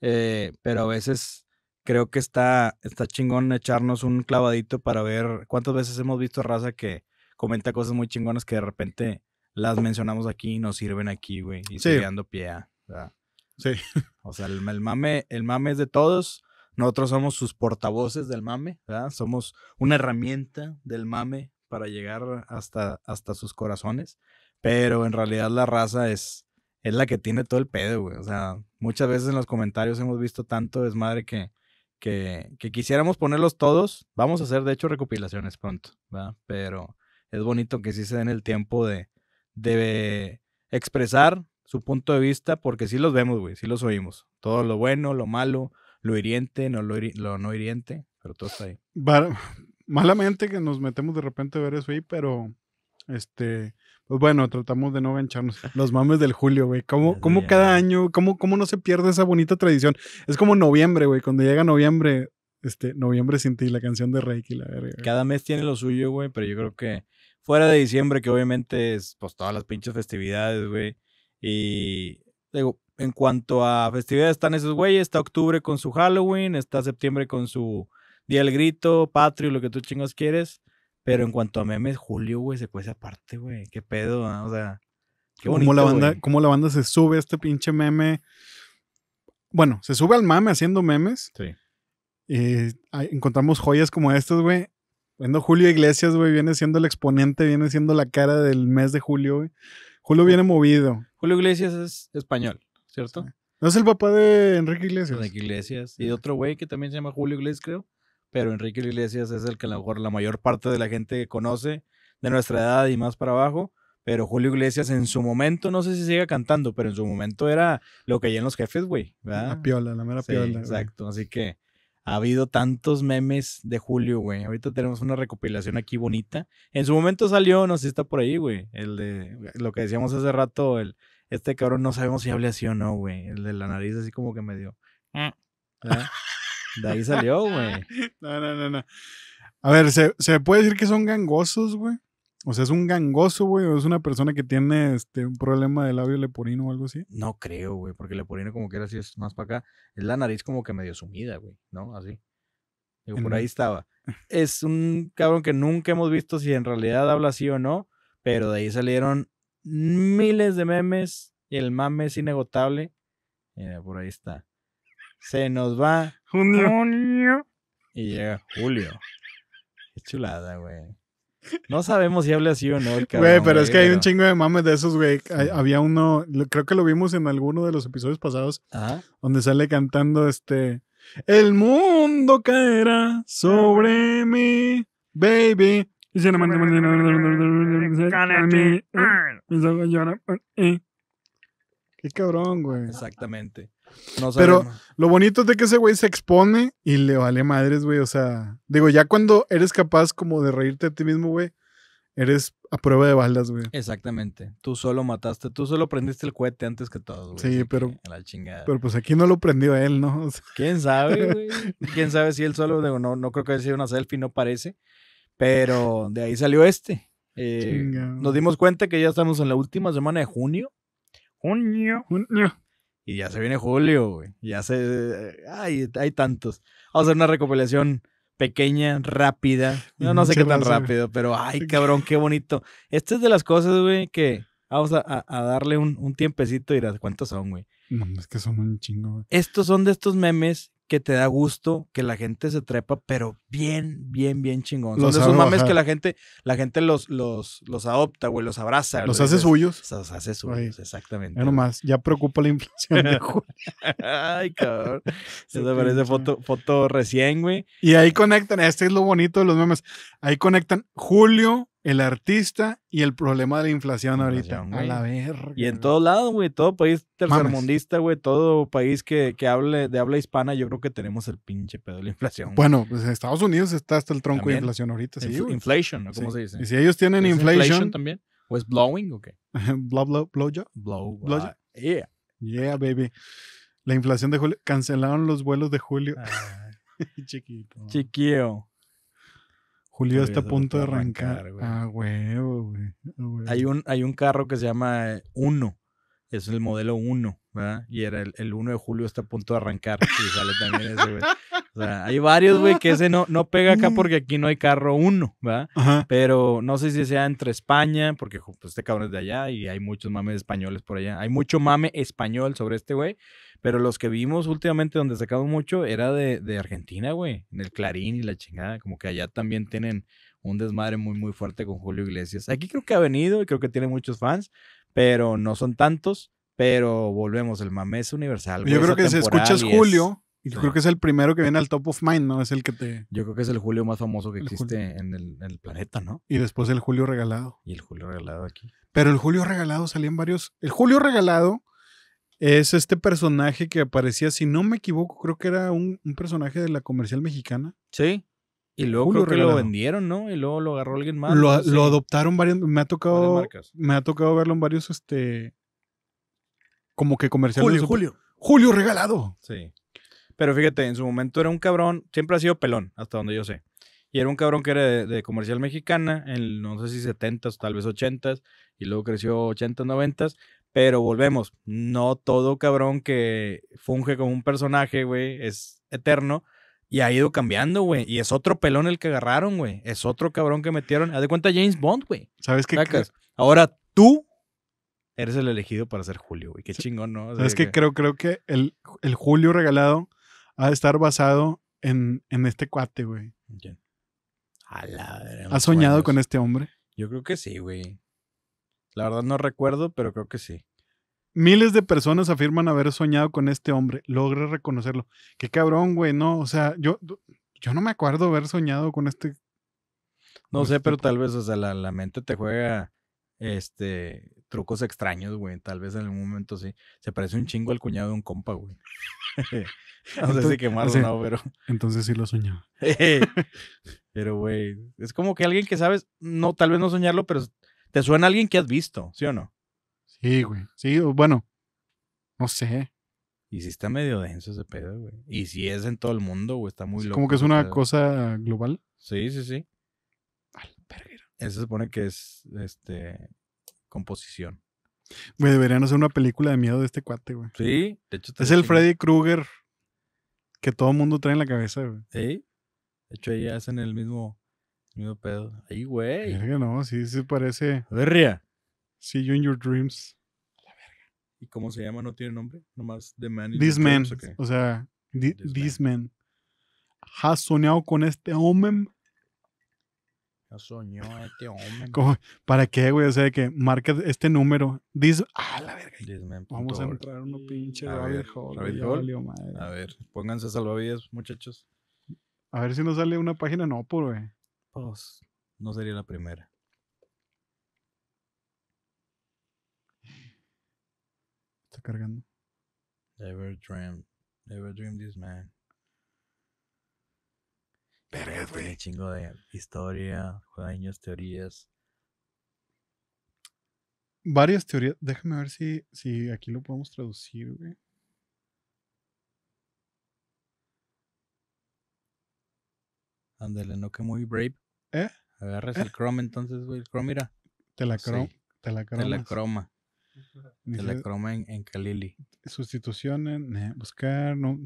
Eh, pero a veces creo que está, está chingón echarnos un clavadito para ver cuántas veces hemos visto raza que comenta cosas muy chingonas que de repente las mencionamos aquí y nos sirven aquí, güey. Y sí. dando pie a. sí. O sea, el, mame, el mame es de todos. Nosotros somos sus portavoces del mame, Somos una herramienta del mame para llegar hasta, hasta sus corazones. Pero en realidad la raza es, es la que tiene todo el pedo, güey. O sea, muchas veces en los comentarios hemos visto tanto desmadre que, que, quisiéramos ponerlos todos. Vamos a hacer, de hecho, recopilaciones pronto, ¿verdad? Pero es bonito que sí se den el tiempo de, de expresar su punto de vista, porque sí los vemos, güey, sí los oímos. Todo lo bueno, lo malo, lo hiriente, no lo, no hiriente, pero todo está ahí. malamente que nos metemos de repente a ver eso ahí, pero este bueno, tratamos de no gancharnos. Los mames del julio, güey. ¿Cómo, cada año, cómo, no se pierde esa bonita tradición? Es como noviembre, güey. Cuando llega noviembre, este, noviembre sin ti, la canción de Reiki, la verga. Cada mes tiene lo suyo, güey, pero yo creo que fuera de diciembre, que obviamente es, pues, todas las pinches festividades, güey. Y, digo, en cuanto a festividades están esos güeyes, está octubre con su Halloween, está septiembre con su Día del Grito, Patrio, lo que tú chingos quieres. Pero en cuanto a memes, Julio, güey, se esa aparte, güey. Qué pedo, ¿no? o sea. Qué bonito, ¿Cómo, la banda, ¿Cómo la banda se sube a este pinche meme? Bueno, se sube al mame haciendo memes. Sí. Y eh, encontramos joyas como estas, güey. Julio Iglesias, güey, viene siendo el exponente, viene siendo la cara del mes de julio, güey. Julio viene movido. Julio Iglesias es español, ¿cierto? No es el papá de Enrique Iglesias. Enrique Iglesias. Y otro güey que también se llama Julio Iglesias, creo pero Enrique Iglesias es el que a lo mejor la mayor parte de la gente conoce de nuestra edad y más para abajo. Pero Julio Iglesias en su momento, no sé si sigue cantando, pero en su momento era lo que hay en los jefes, güey. La piola, la mera piola. Exacto, así que ha habido tantos memes de Julio, güey. Ahorita tenemos una recopilación aquí bonita. En su momento salió, no sé si está por ahí, güey. El de lo que decíamos hace rato, el este cabrón no sabemos si hable así o no, güey. El de la nariz así como que medio. ¿eh? dio. De ahí salió, güey. No, no, no, no. A ver, ¿se, puede decir que son gangosos, güey? O sea, ¿es un gangoso, güey? ¿O es una persona que tiene este, un problema de labio leporino o algo así? No creo, güey, porque leporino como que era así, es más para acá. Es la nariz como que medio sumida, güey, ¿no? Así. Digo, por ahí estaba. Es un cabrón que nunca hemos visto si en realidad habla así o no, pero de ahí salieron miles de memes y el mame es inagotable. Mira, por ahí está. Se nos va Junio. Y llega julio. Qué chulada, güey. No sabemos si habla así o no el cabrón. Güey, pero es que hay un chingo de mames de esos, güey. Había uno, creo que lo vimos en alguno de los episodios pasados, donde sale cantando este. El mundo caerá sobre mí, baby. Y Qué cabrón, güey. Exactamente. Pero lo bonito es de que ese güey se expone y le vale madres, güey. O sea, digo, ya cuando eres capaz como de reírte a ti mismo, güey, eres a prueba de balas, güey. Exactamente. Tú solo mataste, tú solo prendiste el cohete antes que todos, güey. Sí, pero. Pero pues aquí no lo prendió él, ¿no? Quién sabe, güey. Quién sabe si él solo, no, no creo que haya sido una selfie, no parece. Pero de ahí salió este. Eh, nos dimos cuenta que ya estamos en la última semana de junio. Junio. Junio. Y ya se viene julio, güey. Ya se. Ay, hay tantos. Vamos a hacer una recopilación pequeña, rápida. No, no sé qué tan rápido, pero ay, cabrón, qué bonito. Esta es de las cosas, güey, que vamos a, darle un, un, tiempecito y dirás, ¿cuántos son, güey? No, es que son un chingo, güey. Estos son de estos memes que te da gusto, que la gente se trepa, pero bien, bien, bien chingón. Los Son esos mames que la gente, la gente los, los, los adopta, güey, los abraza. Los hace suyos. Los hace suyos, exactamente. Ya nomás, ya preocupa la inflación Ay, cabrón. Se parece foto, foto recién, güey. Y ahí conectan, este es lo bonito de los memes, ahí conectan julio el artista y el problema de la inflación ahorita. a la verga. Y en todos lados, güey, todo país tercermundista, güey, todo país que, hable de habla hispana, yo creo que tenemos el pinche pedo de la inflación. Bueno, pues en Estados Unidos está hasta el tronco de inflación ahorita, sí. inflation, ¿cómo se dice? Y si ellos tienen inflation, inflation, también. ¿O es blowing o qué? blow, blow, blow ah, Yeah. Yeah, baby. La inflación de julio. Cancelaron los vuelos de julio. Ah. chiquito. Chiquillo. Julio está a punto de arrancar. Ah, huevo, güey. Ah, hay, un, hay un carro que se llama eh, Uno. Es el modelo Uno, ¿verdad? Y era el, el 1 de julio está a punto de arrancar. Y sale también ese, güey. O sea, hay varios, güey, que ese no, no pega acá porque aquí no hay carro uno, ¿verdad? Pero no sé si sea entre España, porque pues, este cabrón es de allá y hay muchos mames españoles por allá. Hay mucho mame español sobre este güey. Pero los que vimos últimamente donde sacamos mucho era de, Argentina, güey. En el Clarín y la chingada. Como que allá también tienen un desmadre muy, muy fuerte con Julio Iglesias. Aquí creo que ha venido y creo que tiene muchos fans, pero no son tantos. Pero volvemos, el mame universal. Yo creo que si escuchas Julio, y creo que es el primero que viene al top of mind, ¿no? Es el que te. Yo creo que es el Julio más famoso que existe en el, en el, planeta, ¿no? Y después el Julio regalado. Y el Julio regalado aquí. Pero el Julio regalado salían varios. El Julio regalado es este personaje que aparecía, si no me equivoco, creo que era un, personaje de la comercial mexicana. Sí. Y luego creo que lo vendieron, ¿no? Y luego lo agarró alguien más. Lo, adoptaron varios. Me ha tocado. Me ha tocado verlo en varios, este. Como que comercial. Julio, Julio. Julio regalado. Sí. Pero fíjate, en su momento era un cabrón. Siempre ha sido pelón, hasta donde yo sé. Y era un cabrón que era de, comercial mexicana, en no sé si 70s, tal vez 80s, y luego creció 80s, 90s, pero volvemos, no todo cabrón que funge como un personaje, güey, es eterno. Y ha ido cambiando, güey. Y es otro pelón el que agarraron, güey. Es otro cabrón que metieron. Haz de cuenta James Bond, güey. ¿Sabes qué? Ahora tú eres el elegido para ser Julio, güey. Qué chingón, ¿no? es que, creo, creo que el, Julio regalado ha de estar basado en, este cuate, güey. ¿Has soñado con este hombre? Yo creo que sí, güey. La verdad no recuerdo, pero creo que sí. Miles de personas afirman haber soñado con este hombre. Logré reconocerlo. Qué cabrón, güey, no. O sea, yo, yo no me acuerdo haber soñado con este. No sé, este pero tal vez, o sea, la, mente te juega este trucos extraños, güey. Tal vez en algún momento sí. Se parece un chingo al cuñado de un compa, güey. no sé si quemarlo no, pero. Entonces sí lo soñaba. pero, güey, es como que alguien que sabes, no, tal vez no soñarlo, pero ¿Te suena alguien que has visto, sí o no? Sí, güey. Sí, bueno, no sé. Y si está medio denso ese pedo, güey. Y si es en todo el mundo, güey, está muy loco. ¿Es Como que es una cosa global. Sí, sí, sí. Al Eso se supone que es, este, composición. Güey, deberían hacer una película de miedo de este cuate, güey. Sí, de hecho. Es el Freddy Krueger que todo el mundo trae en la cabeza, güey. Sí. De hecho, ahí hacen el mismo mismo pedo. Ay, güey. Verga, no, sí se parece. Verga. See you in your dreams. La verga. ¿Y cómo se llama? ¿No tiene nombre? Nomás The Man. this Man. O sea, this, man. ¿Has soñado con este hombre ¿Has soñado con este hombre? ¿Para qué, güey? O sea, que marca este número. Ah, la verga. Vamos a entrar uno pinche a ver, A ver, pónganse salvavidas, muchachos. A ver si nos sale una página. No, por pues, güey. Pues, no sería la primera. Está cargando. Never dream, never dream this man. Verga, Tiene chingo de historia, sueños, teorías. Varias teorías. Déjame ver si, si aquí lo podemos traducir, güey. Ándale, no que muy brave. ¿Eh? Agarras ¿Eh? el Chrome entonces, güey. El Chrome, mira. Te la, crom te la croma. Te la croma. Te la croma en, en Kalili. Sustituciones, buscar, no.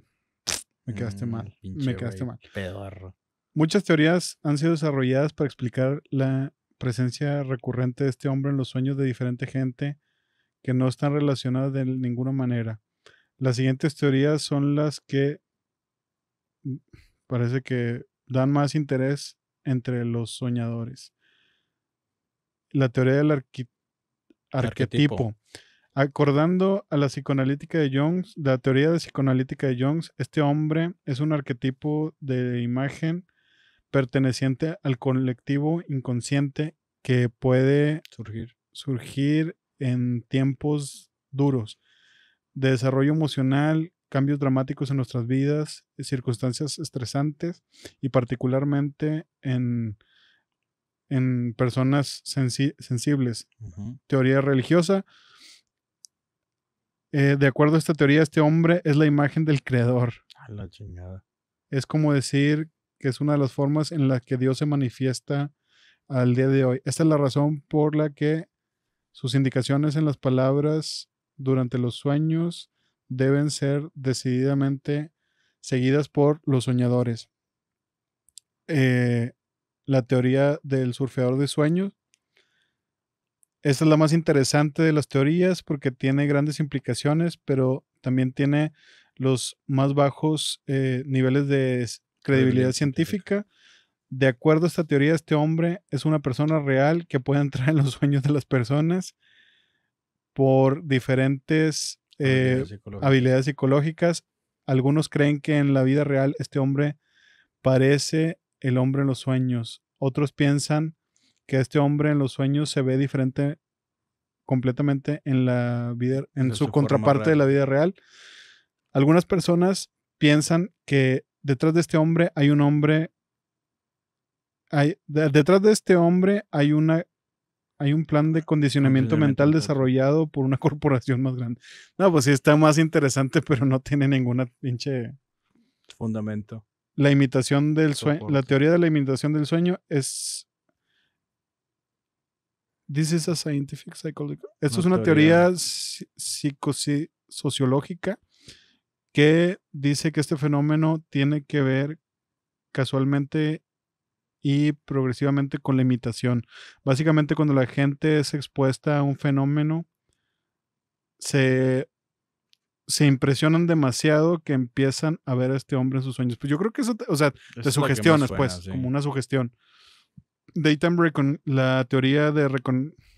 Me quedaste mm, mal. Me quedaste mal. Pedorro. Muchas teorías han sido desarrolladas para explicar la presencia recurrente de este hombre en los sueños de diferente gente que no están relacionadas de ninguna manera. Las siguientes teorías son las que mm, parece que dan más interés entre los soñadores. La teoría del arquetipo. Acordando a la psicoanalítica de Jones, la teoría de psicoanalítica de Jones, este hombre es un arquetipo de imagen perteneciente al colectivo inconsciente que puede surgir, surgir en tiempos duros de desarrollo emocional cambios dramáticos en nuestras vidas, circunstancias estresantes y particularmente en, en personas sensibles. Teoría religiosa. Eh, de acuerdo a esta teoría, este hombre es la imagen del creador. la chingada. Es como decir que es una de las formas en las que Dios se manifiesta al día de hoy. Esta es la razón por la que sus indicaciones en las palabras durante los sueños deben ser decididamente seguidas por los soñadores. Eh, la teoría del surfeador de sueños. Esta es la más interesante de las teorías porque tiene grandes implicaciones, pero también tiene los más bajos eh, niveles de credibilidad científica. De acuerdo a esta teoría, este hombre es una persona real que puede entrar en los sueños de las personas por diferentes eh, habilidades, psicológicas. Algunos creen que en la vida real este hombre parece el hombre en los sueños. Otros piensan que este hombre en los sueños se ve diferente completamente en la vida, en su, contraparte de la vida real. Algunas personas piensan que detrás de este hombre hay un hombre, hay, detrás de este hombre hay una hay un plan de condicionamiento mental desarrollado por una corporación más grande. No, pues sí está más interesante, pero no tiene ninguna pinche fundamento. La imitación del sueño, la teoría de la imitación del sueño es This is a scientific psychological. Esto es una teoría, teoría psicosociológica que dice que este fenómeno tiene que ver casualmente y progresivamente con la imitación. Básicamente cuando la gente es expuesta a un fenómeno, se, se impresionan demasiado que empiezan a ver a este hombre en sus sueños. Pues yo creo que eso, te, o sea, pues, como una sugestión. Daytime la teoría de,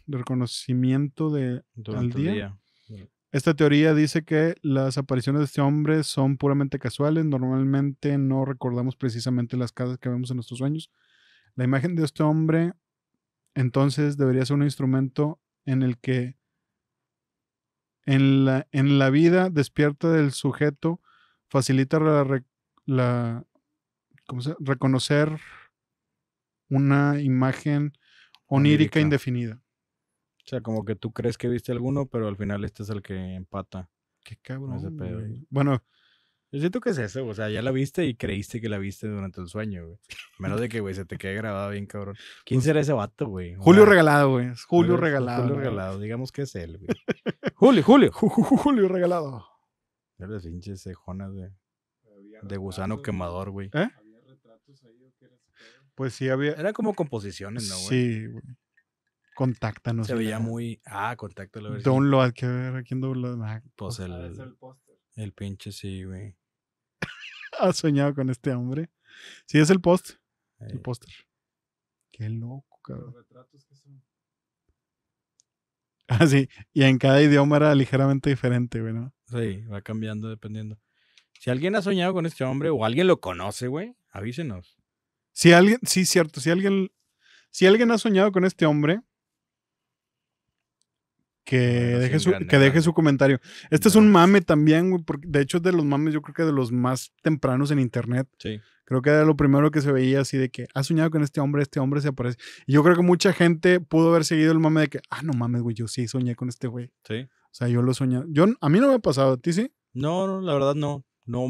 reconocimiento de, del día. Mm. Esta teoría dice que las apariciones de este hombre son puramente casuales. Normalmente no recordamos precisamente las casas que vemos en nuestros sueños, la imagen de este hombre entonces debería ser un instrumento en el que en la, en la vida despierta del sujeto facilita la, reconocer una imagen onírica, indefinida. O sea, como que tú crees que viste alguno, pero al final este es el que empata. Qué cabrón. Bueno, yo siento que es eso, o sea, ya la viste y creíste que la viste durante el sueño, güey. Menos de que, güey, se te quede grabado bien, cabrón. ¿Quién pues será ese vato, güey? Julio Regalado, güey. Julio, Regalado. Julio Regalado, digamos que es él, güey. Julio, Julio. Julio Regalado. Ya las pinche cejonas, güey. De gusano quemador, güey. ¿Eh? ¿Había retratos ahí o qué era? Pues sí, había. Era como composiciones, ¿no, güey? Sí, güey. Contáctanos. Se veía muy. Ah, contáctalo. Download, que ver, quién ah, Pues el. El pinche sí, güey. ¿Has soñado con este hombre? Sí, es el post. El eh. póster. Qué loco, cabrón. Los retratos que son. Ah, sí. Y en cada idioma era ligeramente diferente, güey, ¿no? Sí, va cambiando dependiendo. Si alguien ha soñado con este hombre o alguien lo conoce, güey, avísenos. Si alguien, sí, cierto. Si alguien, si alguien ha soñado con este hombre, que, deje, su, que deje su comentario. Este es un mame también, güey, porque de hecho es de los mames, yo creo que de los más tempranos en internet. Sí. Creo que era lo primero que se veía así de que, has soñado con este hombre, este hombre se aparece. Y yo creo que mucha gente pudo haber seguido el mame de que, ah, no mames, güey, yo sí soñé con este güey. Sí. O sea, yo lo soñé. Yo, a mí no me ha pasado, ¿a ti sí? No, no, la verdad no. no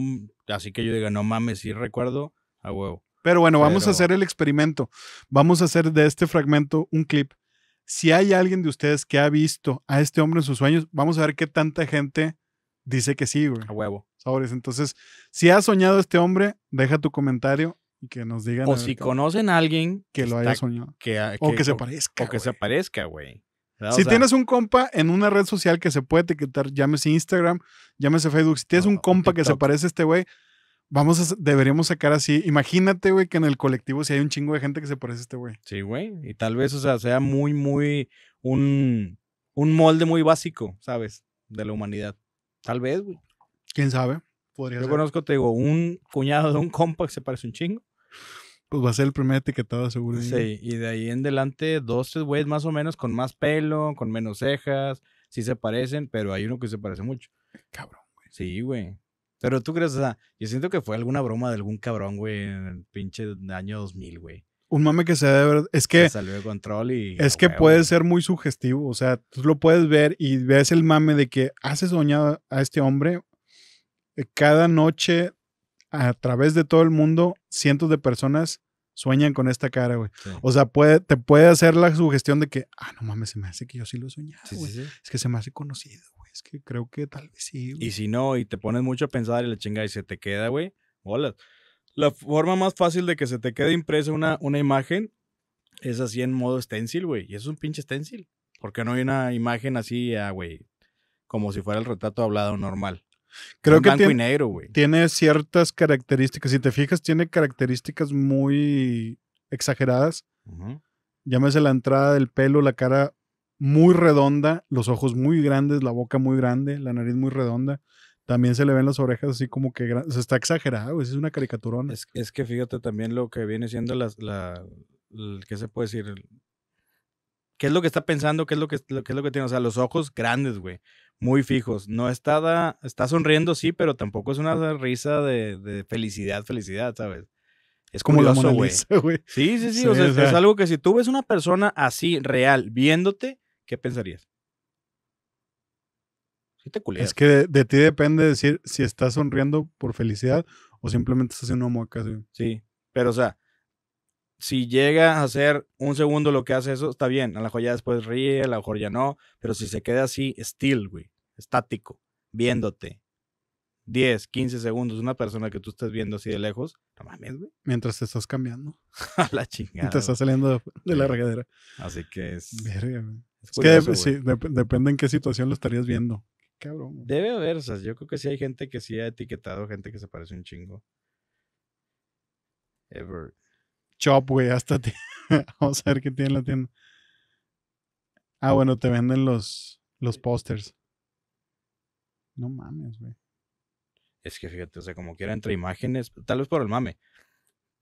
así que yo diga, no mames, sí recuerdo, a huevo. Pero bueno, vamos a hacer el experimento. Vamos a hacer de este fragmento un clip si hay alguien de ustedes que ha visto a este hombre en sus sueños, vamos a ver qué tanta gente dice que sí, güey. A huevo. Entonces, si ha soñado este hombre, deja tu comentario y que nos digan. O si conocen a alguien que, lo haya soñado. o que se parezca. O que se parezca, güey. Si tienes un compa en una red social que se puede etiquetar, llámese Instagram, llámese Facebook, si tienes un compa que se parece a este güey, Vamos a, deberíamos sacar así. Imagínate, güey, que en el colectivo si hay un chingo de gente que se parece a este güey. Sí, güey. Y tal vez, o sea, sea muy, muy, un, un molde muy básico, ¿sabes? De la humanidad. Tal vez, güey. ¿Quién sabe? Podría Yo conozco, te digo, un cuñado de un compa que se parece un chingo. Pues va a ser el primer etiquetado, seguro. ¿eh? Sí, y de ahí en adelante, dos, tres güeyes más o menos con más pelo, con menos cejas. Sí se parecen, pero hay uno que se parece mucho. Cabrón, güey. Sí, güey. Pero tú crees, o sea, yo siento que fue alguna broma de algún cabrón, güey, en el pinche año 2000, güey. Un mame que se verdad, es que, salió de control y es que puede ser muy sugestivo, o sea, tú lo puedes ver y ves el mame de que hace soñado a este hombre eh, cada noche a través de todo el mundo, cientos de personas sueñan con esta cara, güey. O sea, puede, te puede hacer la sugestión de que, ah, no mames, se me hace que yo sí lo soñaba, güey. Es que se me hace conocido, güey es que creo que tal vez sí. Y si no, y te pones mucho a pensar y la chinga y se te queda, güey, hola. La forma más fácil de que se te quede impresa una, una imagen es así en modo stencil, güey. Y es un pinche stencil. Porque no hay una imagen así, ah, güey, como si fuera el retrato hablado normal. Creo que tiene, Tiene ciertas características. Si te fijas, tiene características muy exageradas. Llámese la entrada del pelo, la cara muy redonda, los ojos muy grandes, la boca muy grande, la nariz muy redonda. También se le ven las orejas así como que está exagerado, es una caricaturona. Es, que fíjate también lo que viene siendo la, ¿qué se puede decir? ¿Qué es lo que está pensando? ¿Qué es lo que, es lo que tiene? O sea, los ojos grandes, güey, muy fijos. No está, está sonriendo, sí, pero tampoco es una risa de, felicidad, felicidad, ¿sabes? Es como la Mona güey. Sí, sí, sí, o sea, es algo que si tú ves una persona así, real, viéndote, ¿qué pensarías? Es que de, ti depende decir si estás sonriendo por felicidad o simplemente estás haciendo una mueca. Sí. sí, pero o sea, si llega a ser un segundo lo que hace eso, está bien. A la joya después ríe, a lo mejor ya no. Pero si se queda así, still, güey, estático, viéndote 10, 15 segundos, una persona que tú estás viendo así de lejos, no mames, güey. Mientras te estás cambiando. a la chingada. te estás saliendo de, de la regadera. Así que es. Verga, güey depende en qué situación lo estarías viendo. Cabrón. Debe haber, o yo creo que sí hay gente que sí ha etiquetado, gente que se parece un chingo. Ever. Chop, güey, hasta Vamos a ver qué tiene la tienda. Ah, bueno, te venden los, los eh. pósters. No mames, güey. Es que fíjate, o sea, como quiera entre imágenes, tal vez por el mame,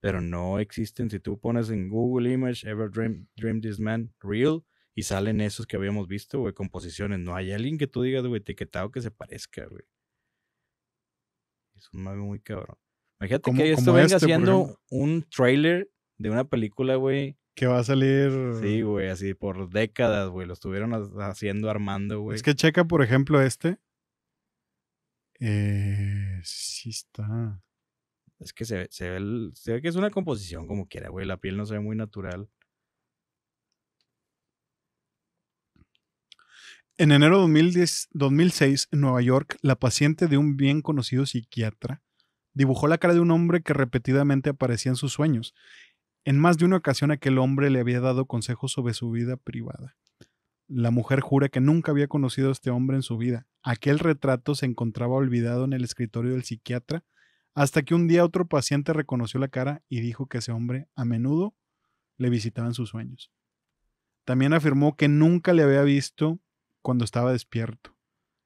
pero no existen. Si tú pones en Google Image, Ever Dream, Dream This Man Real, y salen esos que habíamos visto, güey, composiciones. No hay alguien que tú digas, güey, etiquetado que se parezca, güey. Es un mame muy cabrón. Imagínate que esto venga este, siendo un trailer de una película, güey. Que va a salir. Sí, güey, así por décadas, güey. Lo estuvieron haciendo, armando, güey. Es que checa, por ejemplo, este. Eh, sí está. Es que se, se ve que es una composición como quiera, güey. La piel no se ve muy natural. En enero de 2006, en Nueva York, la paciente de un bien conocido psiquiatra dibujó la cara de un hombre que repetidamente aparecía en sus sueños. En más de una ocasión aquel hombre le había dado consejos sobre su vida privada. La mujer jura que nunca había conocido a este hombre en su vida. Aquel retrato se encontraba olvidado en el escritorio del psiquiatra hasta que un día otro paciente reconoció la cara y dijo que ese hombre a menudo le visitaba en sus sueños. También afirmó que nunca le había visto cuando estaba despierto.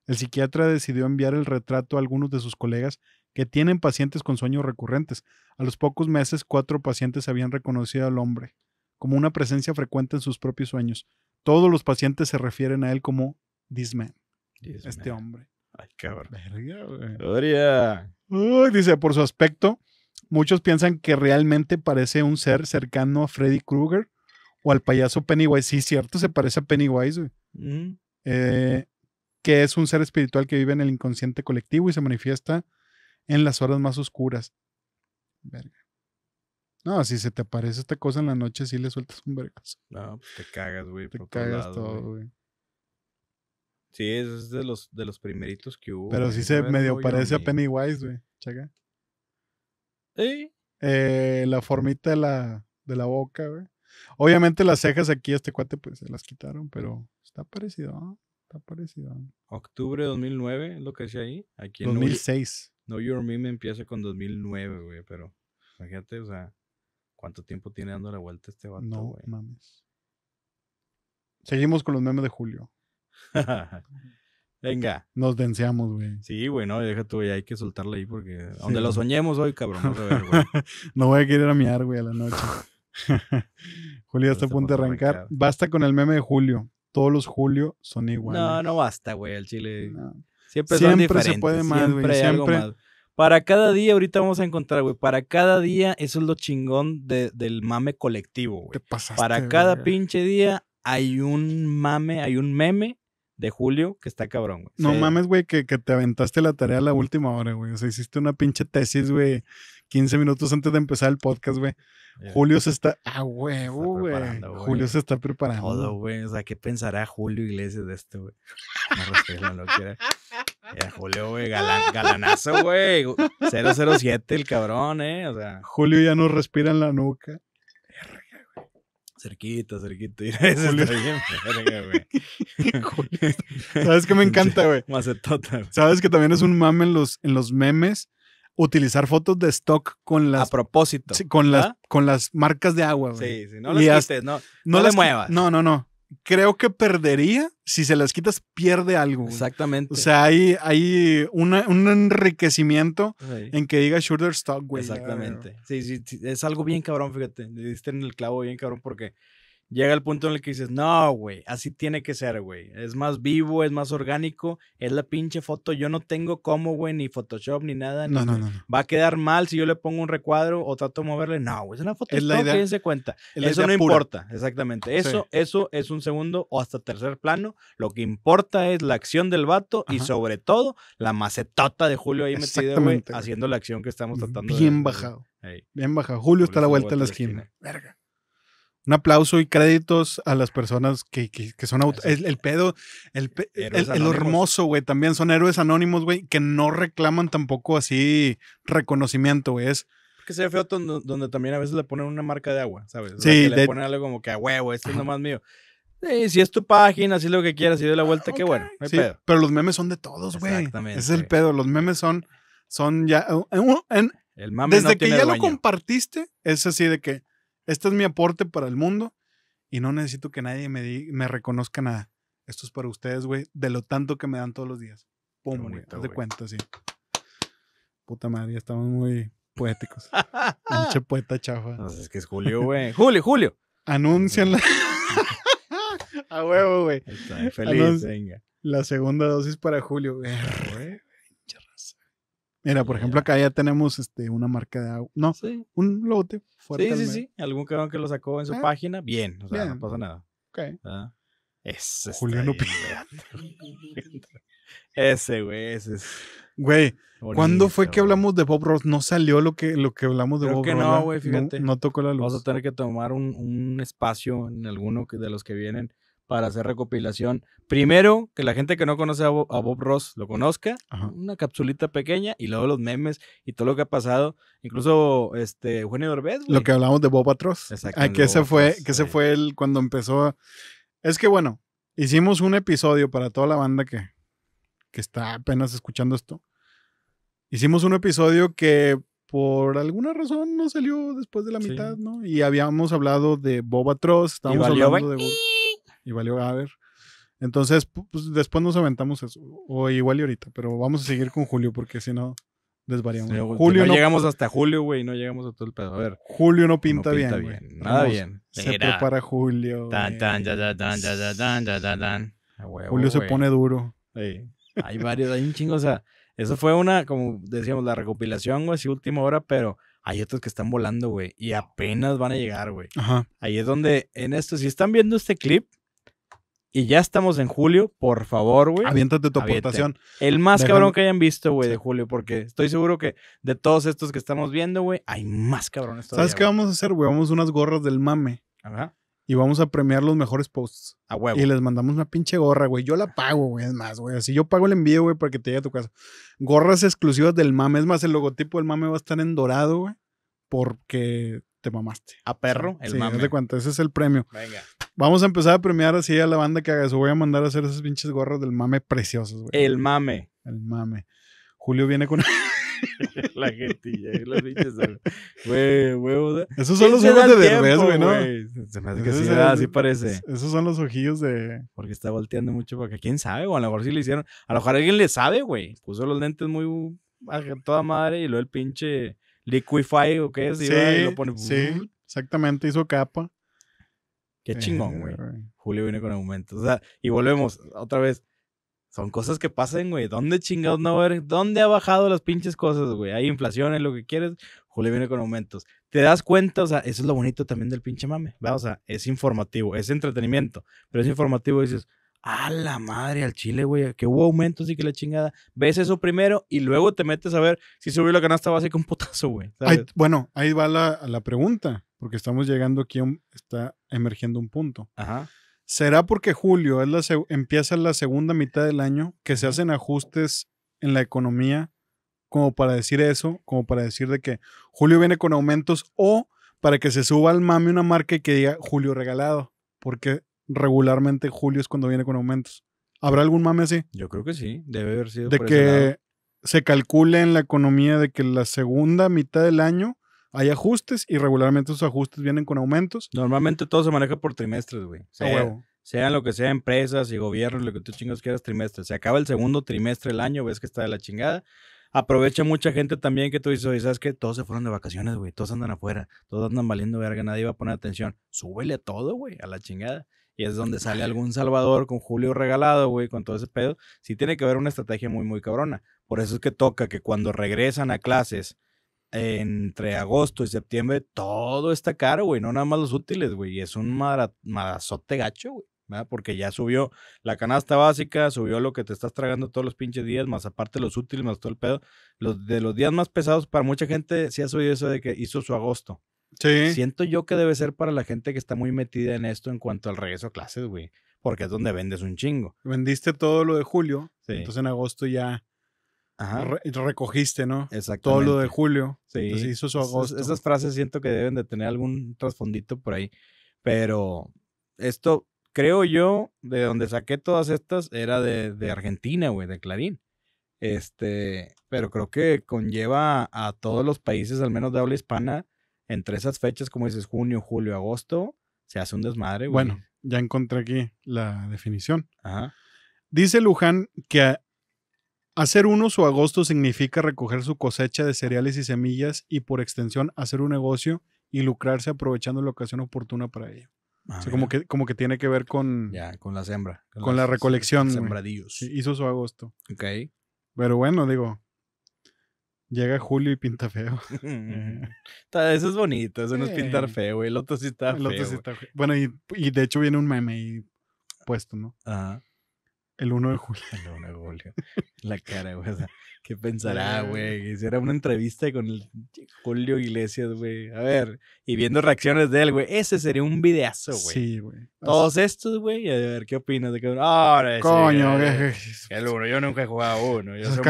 El psiquiatra decidió enviar el retrato a algunos de sus colegas que tienen pacientes con sueños recurrentes. A los pocos meses, cuatro pacientes habían reconocido al hombre como una presencia frecuente en sus propios sueños. Todos los pacientes se refieren a él como this man, este hombre. Ay, cabrón. Verga, Uy, dice, por su aspecto, muchos piensan que realmente parece un ser cercano a Freddy Krueger o al payaso Pennywise. Sí, cierto, se parece a Pennywise, güey. Mm. Eh, que es un ser espiritual que vive en el inconsciente colectivo y se manifiesta en las horas más oscuras. Verga. No, si se te aparece esta cosa en la noche, sí le sueltas un vergazo. No, pues te cagas, güey. Te cagas todo, güey. Sí, es de los, de los primeritos que hubo. Pero sí se medio parece a Pennywise, güey. Chaca. Eh, la formita de la, de la boca, güey. Obviamente las cejas aquí este cuate, pues se las quitaron, pero Está parecido, ¿no? ¿ah? está parecido. Octubre de 2009 es lo que decía ahí. Aquí 2006. No Your Meme empieza con 2009, güey, pero imagínate, o sea, ¿cuánto tiempo tiene dando la vuelta este vato, No güey? mames. Seguimos con los memes de julio. Venga. Nos denseamos, güey. Sí, güey, no, deja tú, güey, hay que soltarla ahí porque donde lo soñemos hoy, cabrón. No, ver, no voy a querer a miar, güey, a la noche. Julio está este a punto de arrancar. Basta con el meme de Julio todos los julio son iguales. No, no basta, güey, el chile. Siempre, son siempre se puede más, siempre güey. Algo más. Para cada día, ahorita vamos a encontrar, güey. Para cada día, eso es lo chingón de, del mame colectivo, güey. ¿Qué pasaste, para cada pinche día hay un mame, hay un meme de julio que está cabrón, güey. No mames, güey, que, que te aventaste la tarea a la última hora, güey. O sea, hiciste una pinche tesis, güey 15 minutos antes de empezar el podcast, güey. Julio se está, ah, güey, uh, güey. Julio se está preparando. Todo, güey. O sea, ¿qué pensará Julio Iglesias de esto, güey? No respira, no quiera. Ya, Julio, güey, galanazo, güey. 007 el cabrón, eh. O sea. Julio ya no respira en la nuca. Cerquito, cerquito. Julio. Julio. Sabes qué me encanta, güey. Macetota. Sabes que también es un mame en los, en los memes utilizar fotos de stock con las. A propósito. con, las, ¿ah? con las marcas de agua, güey. Sí, sí, no las quites, no, no, le muevas. No, no, no. Creo que perdería. Si se las quitas, pierde algo. Exactamente. O sea, hay, hay un enriquecimiento en que diga shooter stock, güey. Exactamente. sí, sí, es algo bien cabrón, fíjate. Le diste en el clavo bien cabrón porque llega el punto en el que dices, no, güey, así tiene que ser, güey. Es más vivo, es más orgánico, es la pinche foto. Yo no tengo cómo, güey, ni Photoshop ni nada. No, no, no, Va a quedar mal si yo le pongo un recuadro o trato de moverle. No, güey, es una foto. Es la idea, cuenta. eso no importa, exactamente. Eso, eso es un segundo o hasta tercer plano. Lo que importa es la acción del vato y sobre todo la macetota de Julio ahí metido, haciendo la acción que estamos tratando. Bien bajado. Bien bajado. Julio, está a la vuelta de la, esquina. esquina. Verga un aplauso y créditos a las personas que, que, son el, el, pedo, el, el, hermoso, güey, también son héroes anónimos, güey, que no reclaman tampoco así reconocimiento, güey. Es, que sea feo donde, también a veces le ponen una marca de agua, ¿sabes? sí, le ponen algo como que a huevo, esto es nomás mío. Sí, si es tu página, si es lo que quieras, si de la vuelta, qué bueno. sí, Pero los memes son de todos, güey. Exactamente. es el pedo. Los memes son, son ya. En, el desde que ya lo compartiste, es así de que este es mi aporte para el mundo y no necesito que nadie me, me reconozca nada. Esto es para ustedes, güey, de lo tanto que me dan todos los días. Pum, de cuenta, sí. Puta madre, ya estamos muy poéticos. Noche poeta chafa. No, es que es Julio, güey. Julio, Julio. Anuncian A huevo, güey. Feliz, venga. La segunda dosis para Julio, güey. Mira, por ejemplo, acá ya tenemos este, una marca de agua. No, sí. un lote. fuerte. Sí, sí, sí. Algún cabrón que lo sacó en su ah. página. Bien, o sea, no pasa nada. Ok. Ah, ese Juliano Ese, güey, ese es. Güey, ¿cuándo fue que hablamos de Bob Ross? No salió lo que, lo que hablamos de Bob que Ross. No, güey, fíjate. No, tocó la luz. Vamos a tener que tomar un, un espacio en alguno de los que vienen para hacer recopilación. Primero, que la gente que no conoce a Bob, Ross lo conozca, una capsulita pequeña y luego los memes y todo lo que ha pasado, incluso este Eugenio Lo que hablamos de Bob Atroz. Exacto. que ese fue, que ese fue el cuando empezó. Es que bueno, hicimos un episodio para toda la banda que, que está apenas escuchando esto. Hicimos un episodio que por alguna razón no salió después de la mitad, ¿no? Y habíamos hablado de Bob Atroz, estábamos hablando de y valió ver. Entonces, pues, después nos aventamos eso, o igual y ahorita, pero vamos a seguir con Julio porque si no desvariamos. julio no, llegamos hasta Julio, güey, no llegamos a todo el pedo. A ver. Julio no pinta, bien, Nada bien. Se prepara Julio. Julio se pone duro. Hay varios, hay un chingo, o sea, eso fue una, como decíamos, la recopilación, güey, sí, última hora, pero hay otros que están volando, güey, y apenas van a llegar, güey. Ajá. Ahí es donde, en esto, si están viendo este clip, y ya estamos en julio, por favor, güey. Aviéntate tu aportación. El más cabrón que hayan visto, güey, de julio, porque estoy seguro que de todos estos que estamos viendo, güey, hay más cabrones ¿Sabes qué vamos a hacer, güey? Vamos a unas gorras del mame. Ajá. Y vamos a premiar los mejores posts. A huevo. Y les mandamos una pinche gorra, güey. Yo la pago, güey. Es más, güey. Así yo pago el envío, güey, para que te llegue a tu casa. Gorras exclusivas del mame. Es más, el logotipo del mame va a estar en dorado, güey. Porque te mamaste. A perro, el mame. de cuento. ese es el premio. Venga. Vamos a empezar a premiar así a la banda que haga eso. Voy a mandar a hacer esos pinches gorros del mame preciosos, güey. El mame. El mame. Julio viene con. la gentilla y los pinches. Güey, Esos son los ojos de Derbez, güey, ¿no? Se me hace que sí, así parece. Esos son los ojillos de. Porque está volteando mucho porque quién sabe, o a lo mejor sí le hicieron. A lo mejor alguien le sabe, güey. Puso los lentes muy. a toda madre y luego el pinche Liquify o qué es, sí, lo pone. Sí, mm. exactamente, hizo capa. Qué eh, chingón, güey. Julio viene con aumentos. O sea, y volvemos otra vez. Son cosas que pasan, güey. ¿Dónde chingados no ver? ¿Dónde ha bajado las pinches cosas, güey? Hay inflación, lo que quieres. Julio viene con aumentos. Te das cuenta, o sea, eso es lo bonito también del pinche mame. O sea, es informativo, es entretenimiento, pero es informativo. Dices, a la madre, al chile, güey, que hubo aumentos y que la chingada. Ves eso primero y luego te metes a ver si subió la canasta básica un putazo, güey. Bueno, ahí va la, la, pregunta, porque estamos llegando aquí, está emergiendo un punto. Ajá. ¿Será porque julio es la empieza la segunda mitad del año que se hacen ajustes en la economía como para decir eso, como para decir de que julio viene con aumentos o para que se suba al mami una marca y que diga julio regalado? Porque regularmente julio es cuando viene con aumentos. ¿Habrá algún mame así? Yo creo que sí, debe haber sido. De que se calcule en la economía de que la segunda mitad del año hay ajustes y regularmente esos ajustes vienen con aumentos. Normalmente todo se maneja por trimestres, güey. Sea, Sean lo que sea, empresas y gobiernos, lo que tú chingas quieras, trimestres. Se acaba el segundo trimestre del año, ves que está de la chingada aprovecha mucha gente también que tú dices, oye, ¿sabes qué? Todos se fueron de vacaciones, güey. Todos andan afuera. Todos andan valiendo verga. Nadie va a poner atención. Súbele todo, güey, a la chingada y es donde sale algún Salvador con Julio regalado, güey, con todo ese pedo, sí tiene que haber una estrategia muy, muy cabrona. Por eso es que toca que cuando regresan a clases entre agosto y septiembre, todo está caro, güey, no nada más los útiles, güey, y es un marazote gacho, güey. Porque ya subió la canasta básica, subió lo que te estás tragando todos los pinches días, más aparte los útiles, más todo el pedo. Los, de los días más pesados para mucha gente, sí ha subido eso de que hizo su agosto. Siento yo que debe ser para la gente que está muy metida en esto en cuanto al regreso a clases, güey. Porque es donde vendes un chingo. Vendiste todo lo de julio. Entonces en agosto ya recogiste, ¿no? Todo lo de julio. Entonces hizo su agosto. Esas, frases siento que deben de tener algún trasfondito por ahí. Pero esto, creo yo, de donde saqué todas estas era de, de Argentina, güey, de Clarín. Este, pero creo que conlleva a todos los países, al menos de habla hispana, entre esas fechas, como dices, junio, julio, agosto, se hace un desmadre, güey. Bueno, ya encontré aquí la definición. Ajá. Dice Luján que hacer uno su agosto significa recoger su cosecha de cereales y semillas y por extensión hacer un negocio y lucrarse aprovechando la ocasión oportuna para ello. Ah, como que, como que tiene que ver con... Ya, con la sembra. Con, la recolección. Sembradillos. Hizo su agosto. Ok. Pero bueno, digo, Llega Julio y pinta feo. eso es bonito, eso no es pintar feo, güey. El otro sí está feo. Bueno, y, y, de hecho viene un meme ahí puesto, ¿no? Ajá. El 1 de julio. El 1 de julio. La cara, güey. ¿Qué pensará, güey? Hiciera una entrevista con Julio Iglesias, güey. A ver, y viendo reacciones de él, güey. Ese sería un videazo, güey. Sí, güey. Todos estos, güey. A ver, ¿qué opinas de que Ahora Coño, güey. El uno, yo nunca he jugado a uno. Yo soy,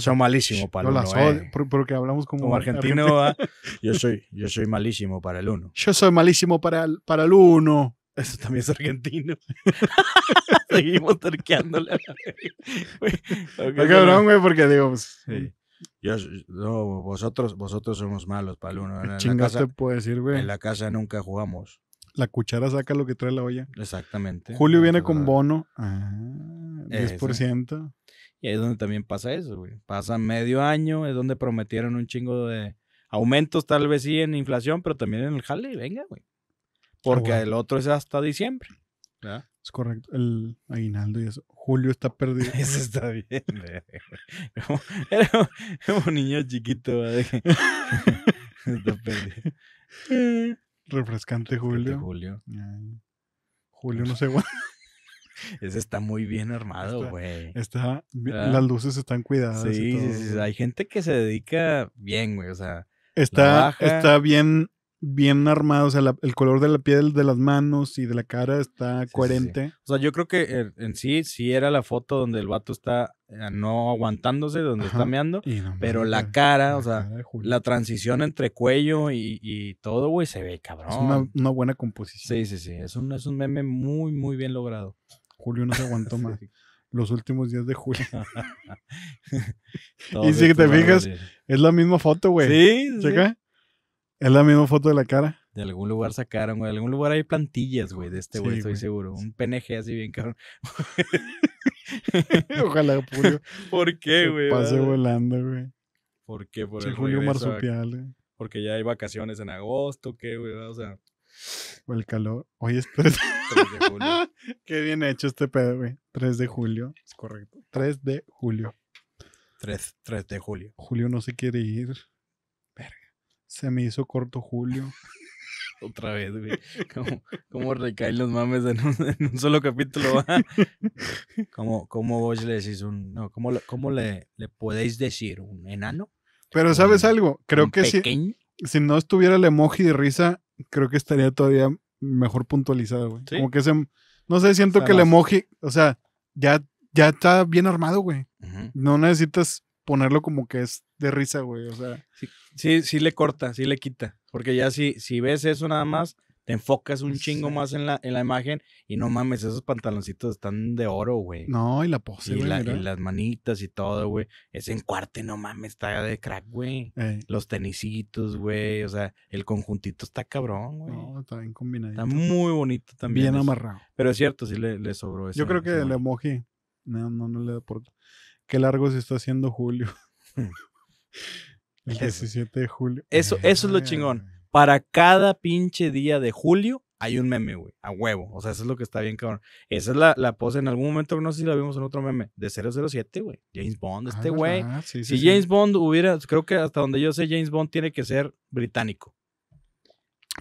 son, malísimo para el uno. Las eh. porque hablamos como, argentino. Ah, yo soy, yo soy malísimo para el uno. Yo soy malísimo para el, para el uno. Eso también es argentino. Seguimos torqueándole. cabrón, güey, porque digo, pues, no, vosotros, vosotros somos malos, para En, la casa, decir, En la casa nunca jugamos. La cuchara saca lo que trae la olla. Exactamente. Julio viene con bono. Ah, 10%. Y ahí es donde también pasa eso, güey. Pasa medio año, es donde prometieron un chingo de aumentos, tal vez sí en inflación, pero también en el jale. Venga, güey. Ah, porque el otro es hasta diciembre. Es correcto. El aguinaldo y eso. Julio está perdido. Eso está bien. era un niño chiquito. está perdido. Refrescante Julio. Julio. Julio no sé güey. Ese está muy bien armado, güey. Está, ah. las luces están cuidadas. Sí, y sí, sí, Hay gente que se dedica bien, güey. O sea, está, está bien bien armado, o sea, el color de la piel de las manos y de la cara está coherente. O sea, yo creo que en sí, sí era la foto donde el vato está eh, no aguantándose, donde está meando, pero la cara, o sea, la transición entre cuello y, todo, güey, se ve cabrón. Es una, buena composición. Sí, sí, sí, es un, es un meme muy, muy bien logrado. Julio no se aguantó más. Los últimos días de julio. y si te fijas, es la misma foto, güey. Sí, sí. ¿Es la misma foto de la cara? De algún lugar sacaron, güey. De algún lugar hay plantillas, güey, de este güey, estoy seguro. Un PNG así bien cabrón. Ojalá, Julio. ¿Por qué, güey? Pase ah. volando, güey. ¿Por qué? Por el Julio Marsupial, güey. Eh. Porque ya hay vacaciones en agosto, ¿qué, güey? O sea. O el calor. Hoy es 3 de julio. qué bien hecho este pedo, güey. 3 de julio. Es correcto. 3 de julio. 3, 3 de julio. Julio no se quiere ir. Se me hizo corto Julio. Otra vez, güey. ¿Cómo, recaen los mames en un, solo capítulo? ¿Cómo, vos le decís un. No, ¿cómo, le, podéis decir un enano? Pero, ¿sabes algo? Creo que si, no estuviera el emoji de risa, creo que estaría todavía mejor puntualizado, güey. Como que se. No sé, siento que el emoji. O sea, ya, ya está bien armado, güey. No necesitas ponerlo como que es de risa, güey. O sea. Sí, sí, le corta, sí le quita. Porque ya si, si ves eso nada más, te enfocas un chingo más en la, la imagen y no mames, esos pantaloncitos están de oro, güey. No, y la pose, y, y las manitas y todo, güey. Ese cuarte no mames, está de crack, güey. Los tenisitos, güey. O sea, el conjuntito está cabrón, güey. No, está bien combinadito. Está muy bonito también. Bien amarrado. Pero es cierto, sí le, sobró eso. Yo creo que el emoji, no, no, no le da por qué largo se está haciendo julio. Hmm. El 17 de julio. Eso, eso es lo chingón. Para cada pinche día de julio hay un meme, güey, a huevo. O sea, eso es lo que está bien, cabrón. Esa es la, la pose en algún momento, no sé si la vimos en otro meme, de 007, güey. James Bond, ah, este güey. Ah, si James Bond hubiera, creo que hasta donde yo sé, James Bond tiene que ser británico.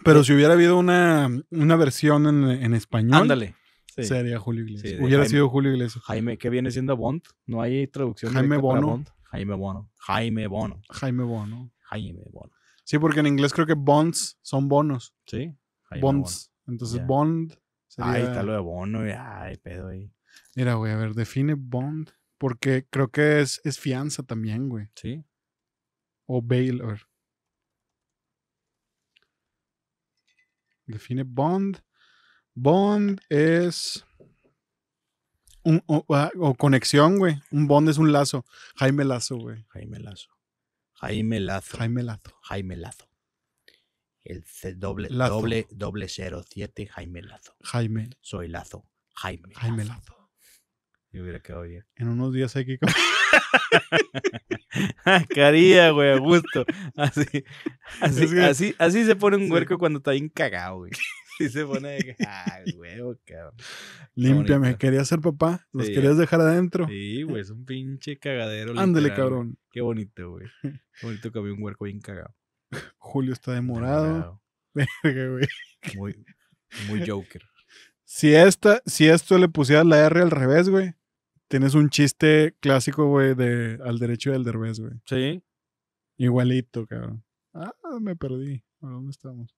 Pero si hubiera habido una, versión en, en español. Ándale. Sería Julio Iglesias. Hubiera sido Julio Iglesias. Jaime, ¿qué viene siendo Bond? No hay traducción. Jaime Bono. Bond? Jaime Bono. Jaime Bono. Jaime Bono. Jaime Bono. Sí, porque en inglés creo que bonds son bonos. Sí. bonds. Entonces, bond. Ay, está lo de bono. ay, pedo ahí. Mira, güey, a ver, define bond. Porque creo que es, es fianza también, güey. Sí. O bail, Define bond. Bond es. Ah, o, conexión, güey. Un bond es un lazo. Jaime Lazo, güey. Jaime Lazo. Jaime Lazo. Jaime Lazo. Jaime Lazo. El C doble, doble, 07, Jaime Lazo. Jaime. Soy Lazo. Jaime. Jaime Lazo. Yo hubiera quedado bien. En unos días hay que. Ah, caría, güey, a gusto. Así, así, se pone un huerco cuando está bien cagado, güey. Y se pone de que, ah, huevo, cabrón. Límpiame, querías ser papá, los querías dejar adentro. Sí, güey, es un pinche cagadero. Ándale, cabrón. Qué bonito, güey. bonito que había un huerco bien cagado. Julio está demorado. Verga, güey. Muy, muy Joker. Si, esta, si esto le pusieras la R al revés, güey, tienes un chiste clásico, güey, de al derecho y al revés, güey. Sí. Igualito, cabrón. Ah, me perdí. ¿A dónde estamos?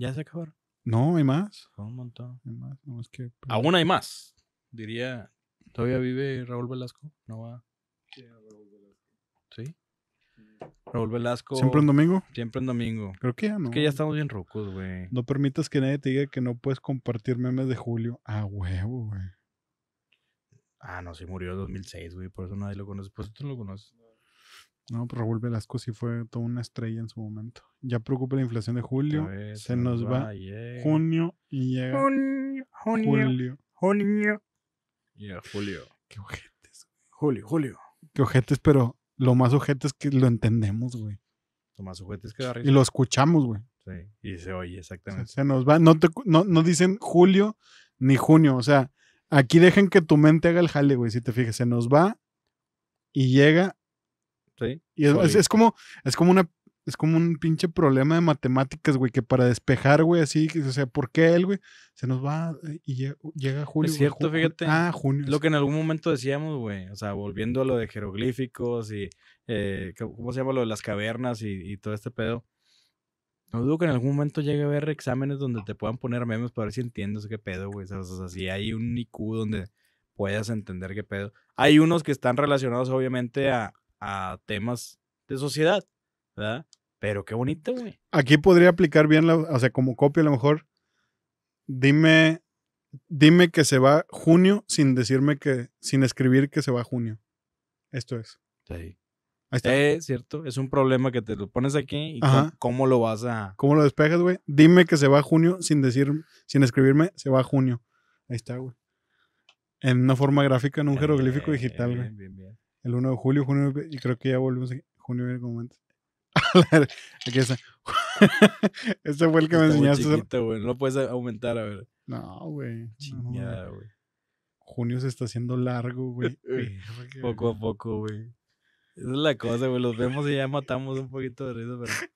¿Ya se acabaron? No, hay más. Un montón. Hay más, no, que... Aún hay más. Diría, ¿todavía vive Raúl Velasco? No va. Sí, Raúl Velasco. ¿Siempre en domingo? Siempre en domingo. Creo que ya no. Es que ya estamos bien rocos, güey. No permitas que nadie te diga que no puedes compartir memes de Julio. Ah, huevo, güey. Ah, no, se murió en 2006, güey. Por eso nadie lo conoce. Pues tú lo conoces. No, pero Raúl Velasco sí fue toda una estrella en su momento. Ya preocupa la inflación de julio. se nos va, junio y llega junio, julio. julio. Qué ojetes. Julio, julio. Qué ojetes, pero lo más ojetes es que lo entendemos, güey. Lo más ojetes es que da risa. Y lo escuchamos, güey. Sí, y se oye exactamente. Se, nos va. No, te, no, no dicen julio ni junio. O sea, aquí dejen que tu mente haga el jale, güey. Si te fijas, se nos va y llega y es, es, como, es como una, es como un pinche problema de matemáticas, güey, que para despejar, güey, así, que, o sea, ¿por qué él, güey? Se nos va eh, y llega, llega julio. Es cierto, fíjate. Ah, junio. Lo que en algún momento decíamos, güey, o sea, volviendo a lo de jeroglíficos y, eh, ¿cómo se llama? Lo de las cavernas y, y todo este pedo. No dudo que en algún momento llegue a haber exámenes donde te puedan poner memes para ver si entiendes qué pedo, güey. O sea, si hay un IQ donde puedas entender qué pedo. Hay unos que están relacionados, obviamente, a, a temas de sociedad, ¿verdad? Pero qué mm, bonito, güey. Aquí podría aplicar bien, la, o sea, como copia a lo mejor. Dime, dime que se va junio sin decirme que, sin escribir que se va junio. Esto es. Sí. Ahí está. Es cierto, es un problema que te lo pones aquí y cómo, lo vas a. ¿Cómo lo despejas, güey? Dime que se va junio sin decir, sin escribirme, se va junio. Ahí está, güey. En una forma gráfica, en un jeroglífico digital, güey. Bien, bien, bien. El 1 de julio, junio, y creo que ya volvimos. a Junio viene como antes. aquí está. Ese fue el que me enseñaste. No lo puedes aumentar, a ver. No, güey. Chingada, güey. junio se está haciendo largo, güey. poco a poco, güey. Esa es la cosa, güey. Los vemos y ya matamos un poquito de risa, pero.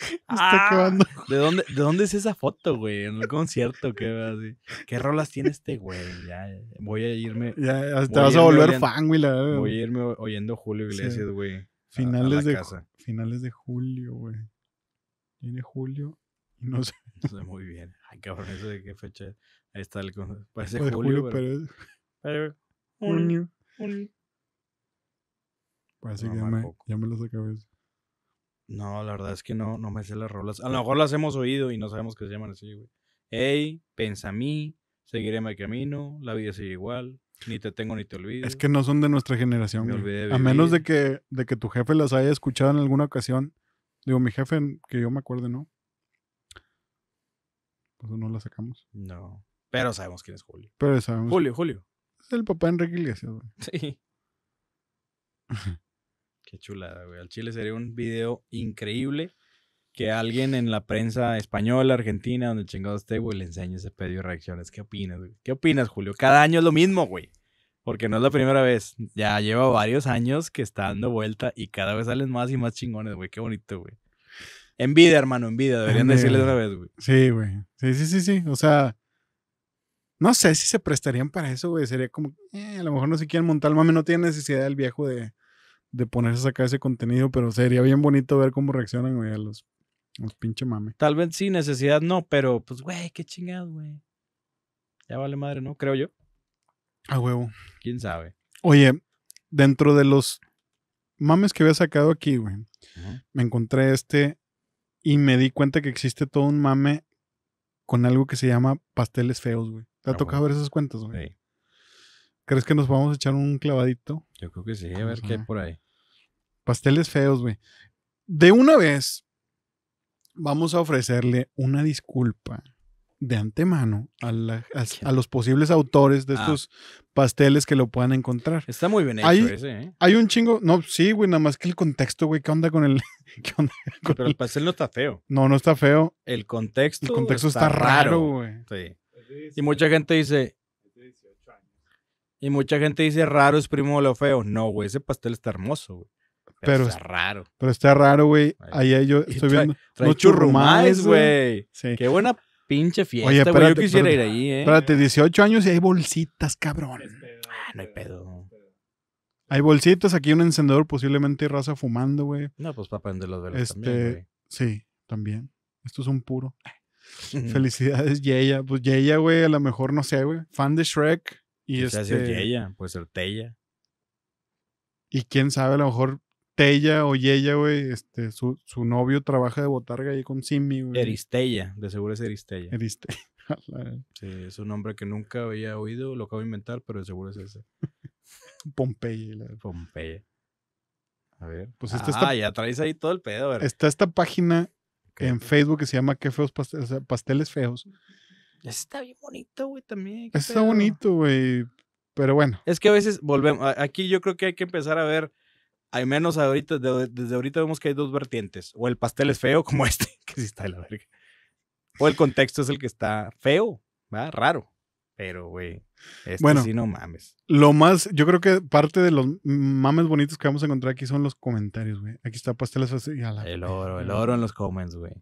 Ah. ¿De dónde, ¿De dónde es esa foto, güey? En el concierto, ¿qué, así? ¿Qué rolas tiene este güey? Ya, voy a irme. Ya, te vas a volver fan, güey. La Voy a irme oyendo Julio Iglesias, güey. Finales, de, finales de julio, güey. tiene julio y no sé. No sé muy bien. Ay, cabrón, eso de qué fecha. Ahí está el. concierto. Parece julio, julio, pero. Junio. Parece que ya me, lo me no, la verdad es que no, no me sé las rolas. A lo mejor las hemos oído y no sabemos que se llaman así, güey. Ey, pensa a mí, seguiré mi camino, la vida sigue igual, ni te tengo ni te olvido. Es que no son de nuestra generación, güey. a menos de que, de que tu jefe las haya escuchado en alguna ocasión. Digo, mi jefe, que yo me acuerde, ¿no? Pues no la sacamos. No. Pero sabemos quién es Julio. Pero sabemos. Julio, Julio. Es el papá de Enrique Iglesias, güey. Sí. Qué chulada, güey. Al Chile sería un video mm. increíble que alguien en la prensa española, argentina, donde chingado esté, güey, le enseñe ese pedido de reacciones. ¿Qué opinas, güey? ¿Qué opinas, Julio? Cada año es lo mismo, güey. Porque no es la primera vez. Ya lleva varios años que está dando vuelta y cada vez salen más y más chingones, güey. Qué bonito, güey. Envidia, hermano, envidia. Deberían decirle otra vez, güey. Sí, güey. Sí, sí, sí, sí. O sea, no sé si se prestarían para eso, güey. Sería como, eh, a lo mejor no se quieren montar. Mami, no tiene necesidad el viejo de, de ponerse a sacar ese contenido, pero sería bien bonito ver cómo reaccionan, güey, a los, pinches los pinche Tal vez sí, necesidad no, pero pues, güey, qué chingados, güey. Ya vale madre, ¿no? Creo yo. A huevo. ¿Quién sabe? Oye, dentro de los mames que había sacado aquí, güey, me encontré este y me di cuenta que existe todo un mame con algo que se llama pasteles feos, güey. ¿Te ha tocado ver esas cuentas, güey? Sí. ¿Crees que nos vamos a echar un clavadito? Yo creo que sí, a ver qué hay por ahí. Pasteles feos, güey. De una vez, vamos a ofrecerle una disculpa de antemano a, los posibles autores de ah. estos pasteles que lo puedan encontrar. Está muy bien hecho hay, ¿eh? Hay un chingo. No, sí, güey, nada más que el contexto, güey. ¿Qué onda con el. Pero el pastel no está feo. No, no está feo. El contexto. El contexto está, está raro, güey. Sí. Y mucha gente dice, y mucha gente dice, raro es primo de lo feo. No, güey, ese pastel está hermoso, güey. Pero, está raro. Pero está raro, güey. Ahí yo estoy viendo. no churrumáis, güey. Sí. Qué buena pinche fiesta, Oye, pero güey. Yo quisiera ir ahí, eh. Espérate, 18 años y hay bolsitas, cabrón. Ah, no hay pedo. Hay bolsitas, aquí un encendedor, posiblemente raza fumando, güey. No, pues para prender los velas este, también, güey. Sí, también. Esto es un puro. Felicidades, Yeya. Pues Yeya, güey, a lo mejor, no sé, güey. Fan de Shrek. Y puede ser este pues, Y quién sabe, a lo mejor Tella o Yeya, güey, este, su, novio trabaja de botarga ahí con Simi, güey. Eristella, de seguro es Eristeya. Eristella. sí, es un nombre que nunca había oído, lo acabo de inventar, pero de seguro es ese. Pompeya. La... Pompeya. A ver. Pues ah, ya traes ahí todo el pedo, ¿verdad? Está esta página en Facebook que se llama Qué Feos Pasteles, Pasteles Feos, está bien bonito, güey, también. está bonito, güey. Pero bueno. Es que a veces volvemos. Aquí yo creo que hay que empezar a ver. Al menos ahorita, desde ahorita vemos que hay dos vertientes. O el pastel es feo, como este, que sí está de la verga. O el contexto es el que está feo, ¿verdad? Raro. Pero, güey, este bueno, sí no mames. Lo más, yo creo que parte de los mames bonitos que vamos a encontrar aquí son los comentarios, güey. Aquí está pasteles El oro, el oro en los comments, güey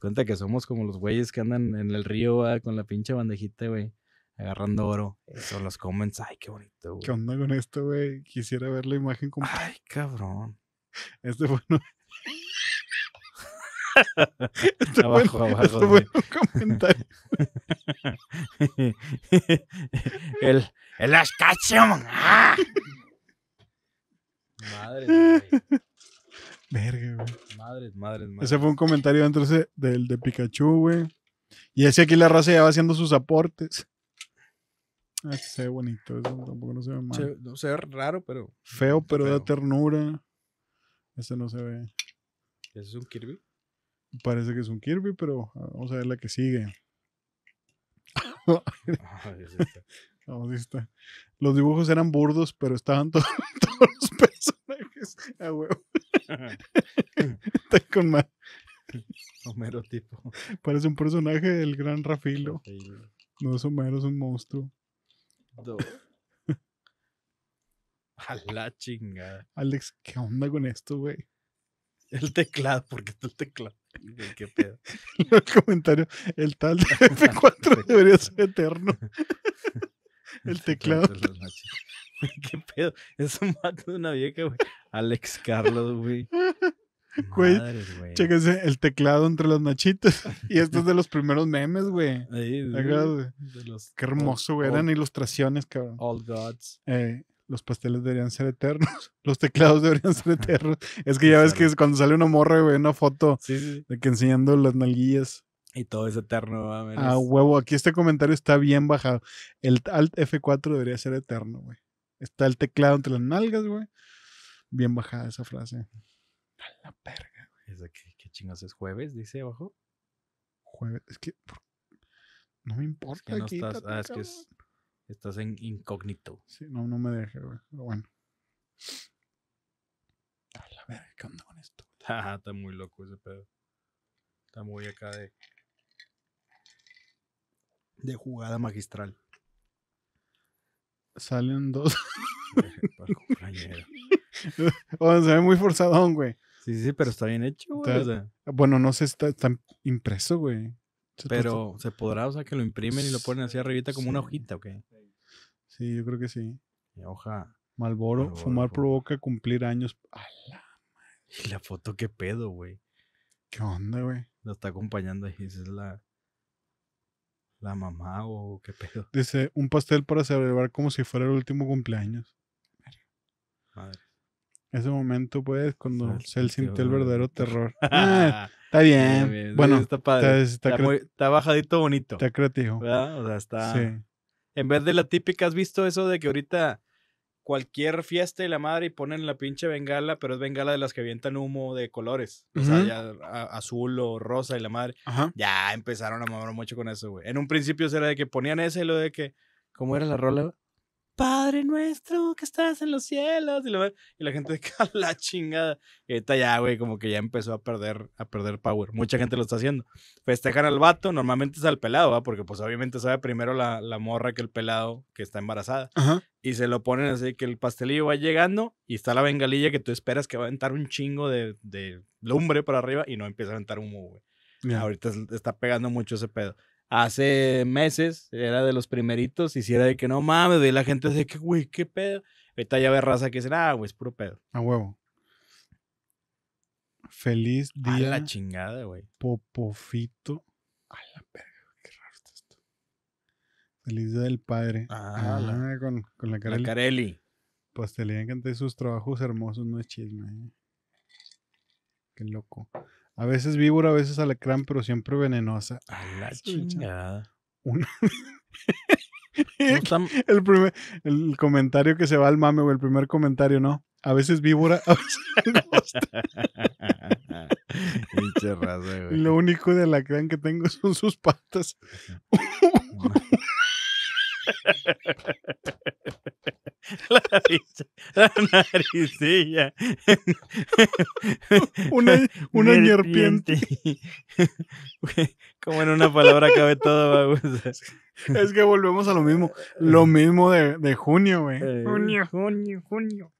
cuenta que somos como los güeyes que andan en el río con la pinche bandejita, güey. Agarrando oro. Eso, los comments. Ay, qué bonito, güey. ¿Qué onda con esto, güey? Quisiera ver la imagen como. Ay, cabrón. Este fue. bueno. Este abajo, abajo. Este comentario. el, el ah. Madre mía. Verga, güey. Madres, madres, madres. Ese fue un comentario dentro del de Pikachu, güey. Y así aquí la raza ya va haciendo sus aportes. Ah, se ve bonito, tampoco no se ve mal. Se, no ve raro, pero. Feo, pero de da ternura. Ese no se ve. ¿Ese es un Kirby? Parece que es un Kirby, pero ah, vamos a ver la que sigue. Ah, los dibujos eran burdos, pero estaban todos, todos personajes. huevo. Está con más. Homero tipo. Parece un personaje del gran Rafilo. No es Homero, es un monstruo. A la chingada. Alex, ¿qué onda con esto, güey? El teclado, porque está el teclado. qué pedo. el comentario, el tal de F4 debería ser eterno. el teclado. ¿Qué pedo? Es un una vieja, güey. Alex Carlos, güey. Güey, chéquense, el teclado entre los machitos. Y esto es de los primeros memes, güey. Qué hermoso, güey. Eran ilustraciones, cabrón. All Gods. Eh, los pasteles deberían ser eternos. Los teclados deberían ser eternos. Es que ya ves que cuando sale una morra, güey, una foto de que enseñando las nalguillas. Y todo es eterno, güey. Ah, huevo, aquí este comentario está bien bajado. El Alt F4 debería ser eterno, güey. Está el teclado entre las nalgas, güey. Bien bajada esa frase. A la verga, güey. ¿Es qué, chingas es jueves? Dice abajo. Jueves. Es que. No me importa. que estás, ah, es que es, estás en incógnito. Sí, no, no me deje, güey. Pero bueno. A la verga, ¿qué onda con esto? Ah, está muy loco ese pedo. Está muy acá de. De jugada magistral. Salen dos. o se ve muy forzadón, güey. Sí, sí, pero está bien hecho, Bueno, no sé, está, impreso, güey. Pero se podrá, o sea, que lo imprimen y lo ponen así arribita como una hojita, ¿ok? Sí, yo creo que sí. Y hoja. Malboro, fumar provoca cumplir años. la Y la foto, qué pedo, güey. ¿Qué onda, güey? Lo está acompañando ahí, esa es la la mamá o qué pedo. Dice, un pastel para celebrar como si fuera el último cumpleaños. Madre. Ese momento, pues, cuando se él sintió el verdadero terror. Ah, está bien. bueno, está padre. Está, bajadito bonito. Está creativo. O sea, está... En vez de la típica, ¿has visto eso de que ahorita cualquier fiesta y la madre y ponen la pinche bengala, pero es bengala de las que avientan humo de colores. O sea, ya azul o rosa y la madre. Ya empezaron a mamar mucho con eso, güey. En un principio era de que ponían ese y lo de que. ¿Cómo era la rola? Padre nuestro que estás en los cielos. Y la, gente de la chingada. Y ya, güey, como que ya empezó a perder, a perder power. Mucha gente lo está haciendo. Festejan al vato, normalmente es al pelado, Porque pues obviamente sabe primero la, morra que el pelado que está embarazada. Y se lo ponen así que el pastelillo va llegando y está la bengalilla que tú esperas que va a entrar un chingo de, lumbre para arriba y no empieza a aventar humo, güey. Ahorita está pegando mucho ese pedo hace meses, era de los primeritos, hiciera de que no mames, de la gente de que, güey, qué pedo. Ahorita ya ve raza que será, ah, güey, es puro pedo. A huevo. Feliz día. A la chingada, güey. Popofito. A la verga, qué raro está esto. Feliz día del padre. Ah, la, ah, con, con, la Carelli. Pues te le sus trabajos hermosos, no es chisme. Eh. Qué loco. A veces víbora, a veces alacrán, pero siempre venenosa. A la chingada. el, primer, el comentario que se va al mame, O el primer comentario, ¿no? A veces víbora, a veces raza, güey. Lo único de alacrán que tengo son sus patas. La, naricilla. Una, una ñerpiente. Como en una palabra cabe todo, Es que volvemos a lo mismo. Eh. Lo mismo de, de junio, güey. Eh. junio, junio, junio.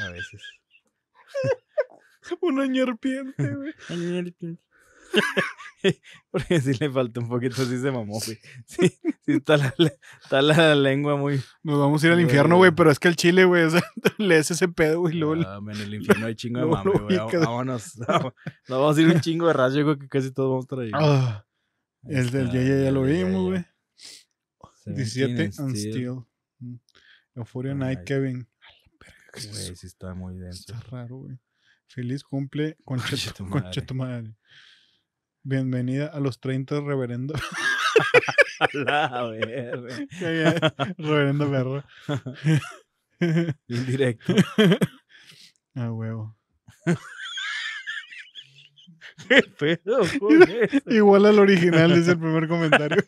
A veces. Una ñerpiente, güey. Porque si le falta un poquito, Si se mamó, güey. Sí, está, la, lengua muy. Nos vamos a ir al infierno, güey, pero es que el chile, güey, o le es ese pedo, güey. lol. no, en el infierno hay chingo de mame, güey. Vámonos. Nos vamos a ir un chingo de rasgo que casi todos vamos a traer. Ah, el del ya lo vimos, güey. 17 and Steel. Mm. Euphoria Night, Kevin. Güey, sí está muy denso. Está raro, güey. Feliz cumple con Chetumadre. Bienvenida a los 30, reverendo. La verga. reverendo perro. Indirecto. A huevo. Igual al original, es el primer comentario.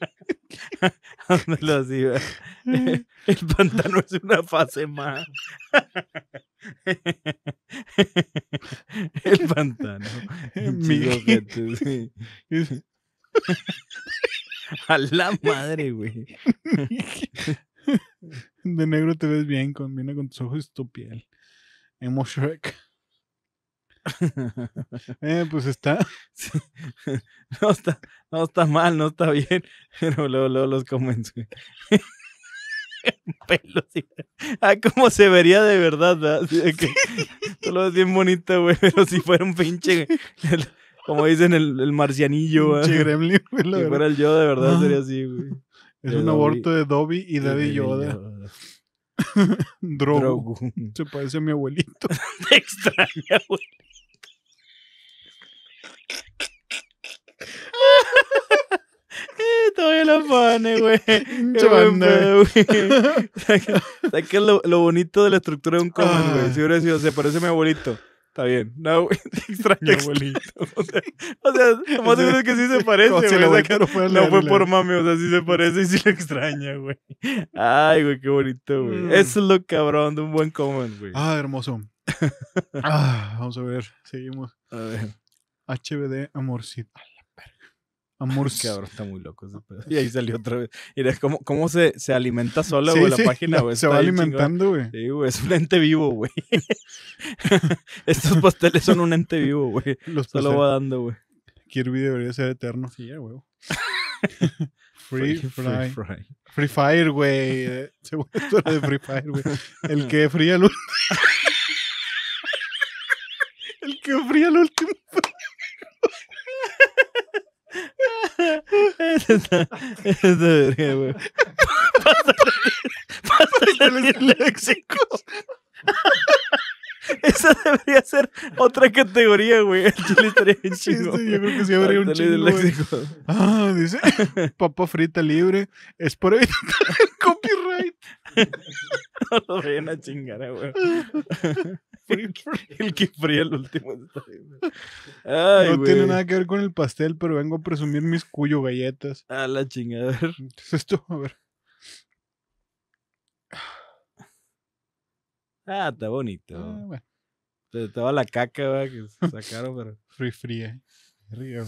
El pantano es una fase más. El pantano. sí. A la madre, güey. De negro te ves bien, combina con tus ojos y tu piel. Emo Shrek. Eh, pues está. No está, no está mal, no está bien, pero luego, los convenció. Pelos. Ah, cómo se vería de verdad, ah, Solo es bien bonito, güey, pero si fuera un pinche, como dicen, el, el marcianillo, ah. Si fuera el yo, de verdad, ah. sería así, güey. Es un aborto de Dobby y Daddy Yoda. Drogo. Se parece a mi abuelito. Te extraña, güey. Eh, todavía la pone, güey. ¿Sabes qué es lo, lo, bonito de la estructura de un common, güey? Si ah. hubiera sido, se parece a mi abuelito. Está bien. No, güey. Extraño abuelito. O sea, o más que sí se parece, güey. no, fue por mami, o sea, sí se parece y sí lo extraña, güey. Ay, güey, qué bonito, güey. Mm. Eso es lo cabrón de un buen common, güey. Ah, hermoso. ah, vamos a ver, seguimos. A ver. HBD Amorcito. Amor, ahora está muy loco ese Y ahí salió otra vez. Mira, ¿cómo, cómo se, se alimenta solo la página, güey? Se va alimentando, güey. Sí, güey, es un ente vivo, güey. Estos pasteles son un ente vivo, güey. Se lo va dando, güey. Kirby debería ser eterno. Sí, ya, güey. Free, free, fry. free, Fire, güey. Se vuelve de Free Fire, güey. El que fría el último. El que fría el último. Esa está, verga, güey. Pásale, léxicos. Esa debería ser otra categoría, güey. El chile estaría bien chido. Sí, yo creo que sí habría un chingo. Ah, dice, papa frita libre. Es por evitar el copyright. no lo vayan a chingar, güey. el que fría el último. no tiene nada que ver con el pastel, pero vengo a presumir mis cuyo galletas. a la chingada. esto, a ver. Ah, está bonito. Ah, te, la caca, que sacaron, pero. Free fría. Río.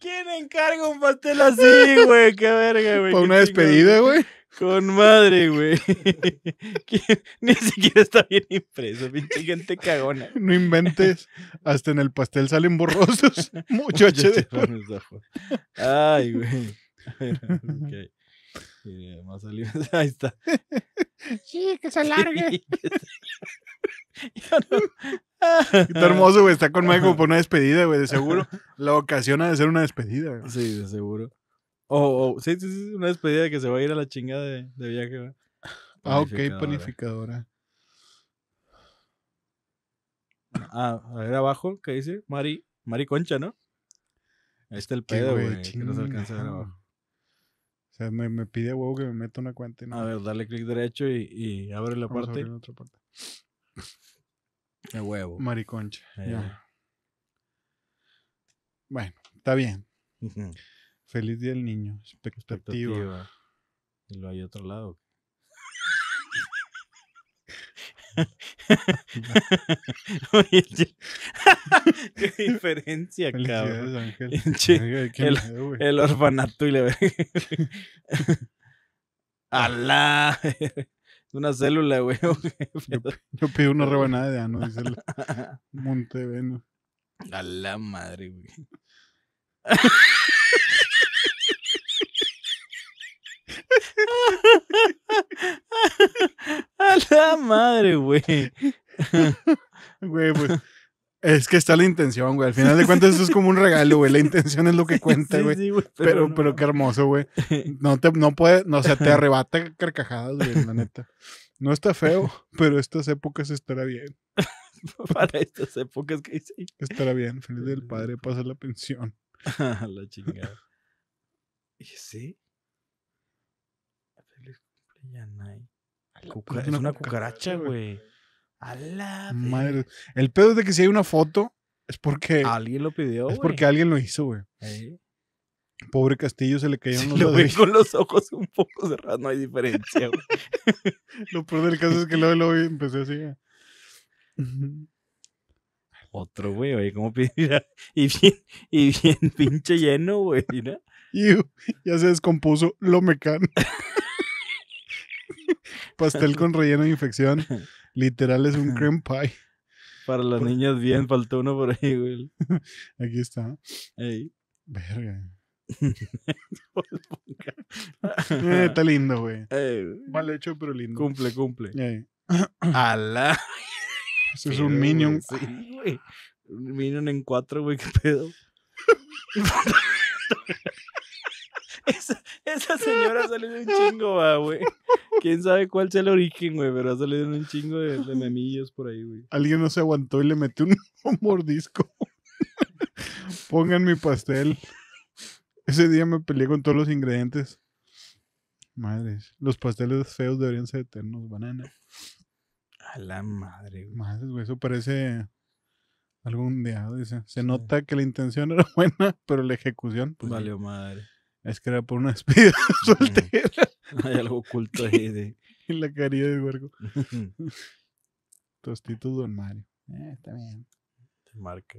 ¿Quién encarga un pastel así, güey? Qué verga, güey. Para una despedida, güey. Con madre, güey. Ni siquiera está bien impreso, pinche gente cagona. No inventes. Hasta en el pastel salen borrosos. Mucho HD. Ay, güey. Ahí está. Sí, que se alargue. Está hermoso, güey. Está con como por una despedida, güey, de seguro. La ocasión ha de ser una despedida. Sí, de seguro. O, o sí, sí, sí, una despedida que se va a ir a la chingada de, viaje. Ah, ok, panificadora. Ah, a ver abajo, ¿qué dice? Mari, Mari Concha, ¿no? Ahí está el pedo, güey, que no se alcanza a abajo. O sea, me, pide huevo que me meta una cuenta. Y no. A ver, dale clic derecho y, abre la parte. A otra parte. El huevo. Mari Concha, Bueno, está bien. Feliz Día del Niño. Expectativa. Y lo hay otro lado. Oye, qué diferencia, cabrón. el, orfanato y la verga. ¡Alá! Una célula, güey. Yo, pido una rebanada de ano, dice Monteveno. A la madre, güey. A la madre, güey. Güey, pues, Es que está la intención, güey. Al final de cuentas, eso es como un regalo, güey. La intención es lo que cuenta, güey. pero, pero, qué hermoso, güey. No te, no puede, no, sé. te arrebata carcajadas, güey, la neta. No está feo, pero estas épocas estará bien. Para estas épocas que sí. Estará bien. Feliz del padre, pasa la pensión. la chingada. ¿Y sí? es una cucaracha, güey. A la madre. El pedo es de que si hay una foto es porque. Alguien lo pidió. Es porque alguien lo hizo, güey. ¿Eh? Pobre Castillo se le cayeron sí, los lo con los ojos un poco cerrados, no hay diferencia, güey. lo peor del caso es que luego, y empecé así. Otro, güey, oye, ¿cómo pide? Y bien, y bien pinche lleno, güey, mira. ya se descompuso lo mecánico. pastel con relleno de infección. Literal es un cream pie. Para las niñas bien, faltó uno por ahí, güey. Aquí está. Verga. Eh, está lindo, güey. Mal hecho, pero lindo. Cumple, cumple. ¡Ala! Eso es un minion. minion en cuatro, güey, qué pedo. Esa, señora ha salido un chingo, güey. Quién sabe cuál sea el origen, güey, pero ha salido un chingo de, memillos por ahí, güey. Alguien no se aguantó y le metió un, mordisco. Pongan mi pastel. Ese día me peleé con todos los ingredientes. Madres, los pasteles feos deberían ser eternos, banana. A la madre, güey. Madres, güey, eso parece algún día, Se nota que la intención era buena, pero la ejecución. Pues, Valió madre. Es que era por una despedida soltera. Hay algo oculto ahí de... en la caridad del huerco. Tostito Don Mario. Eh, está bien. Te marca.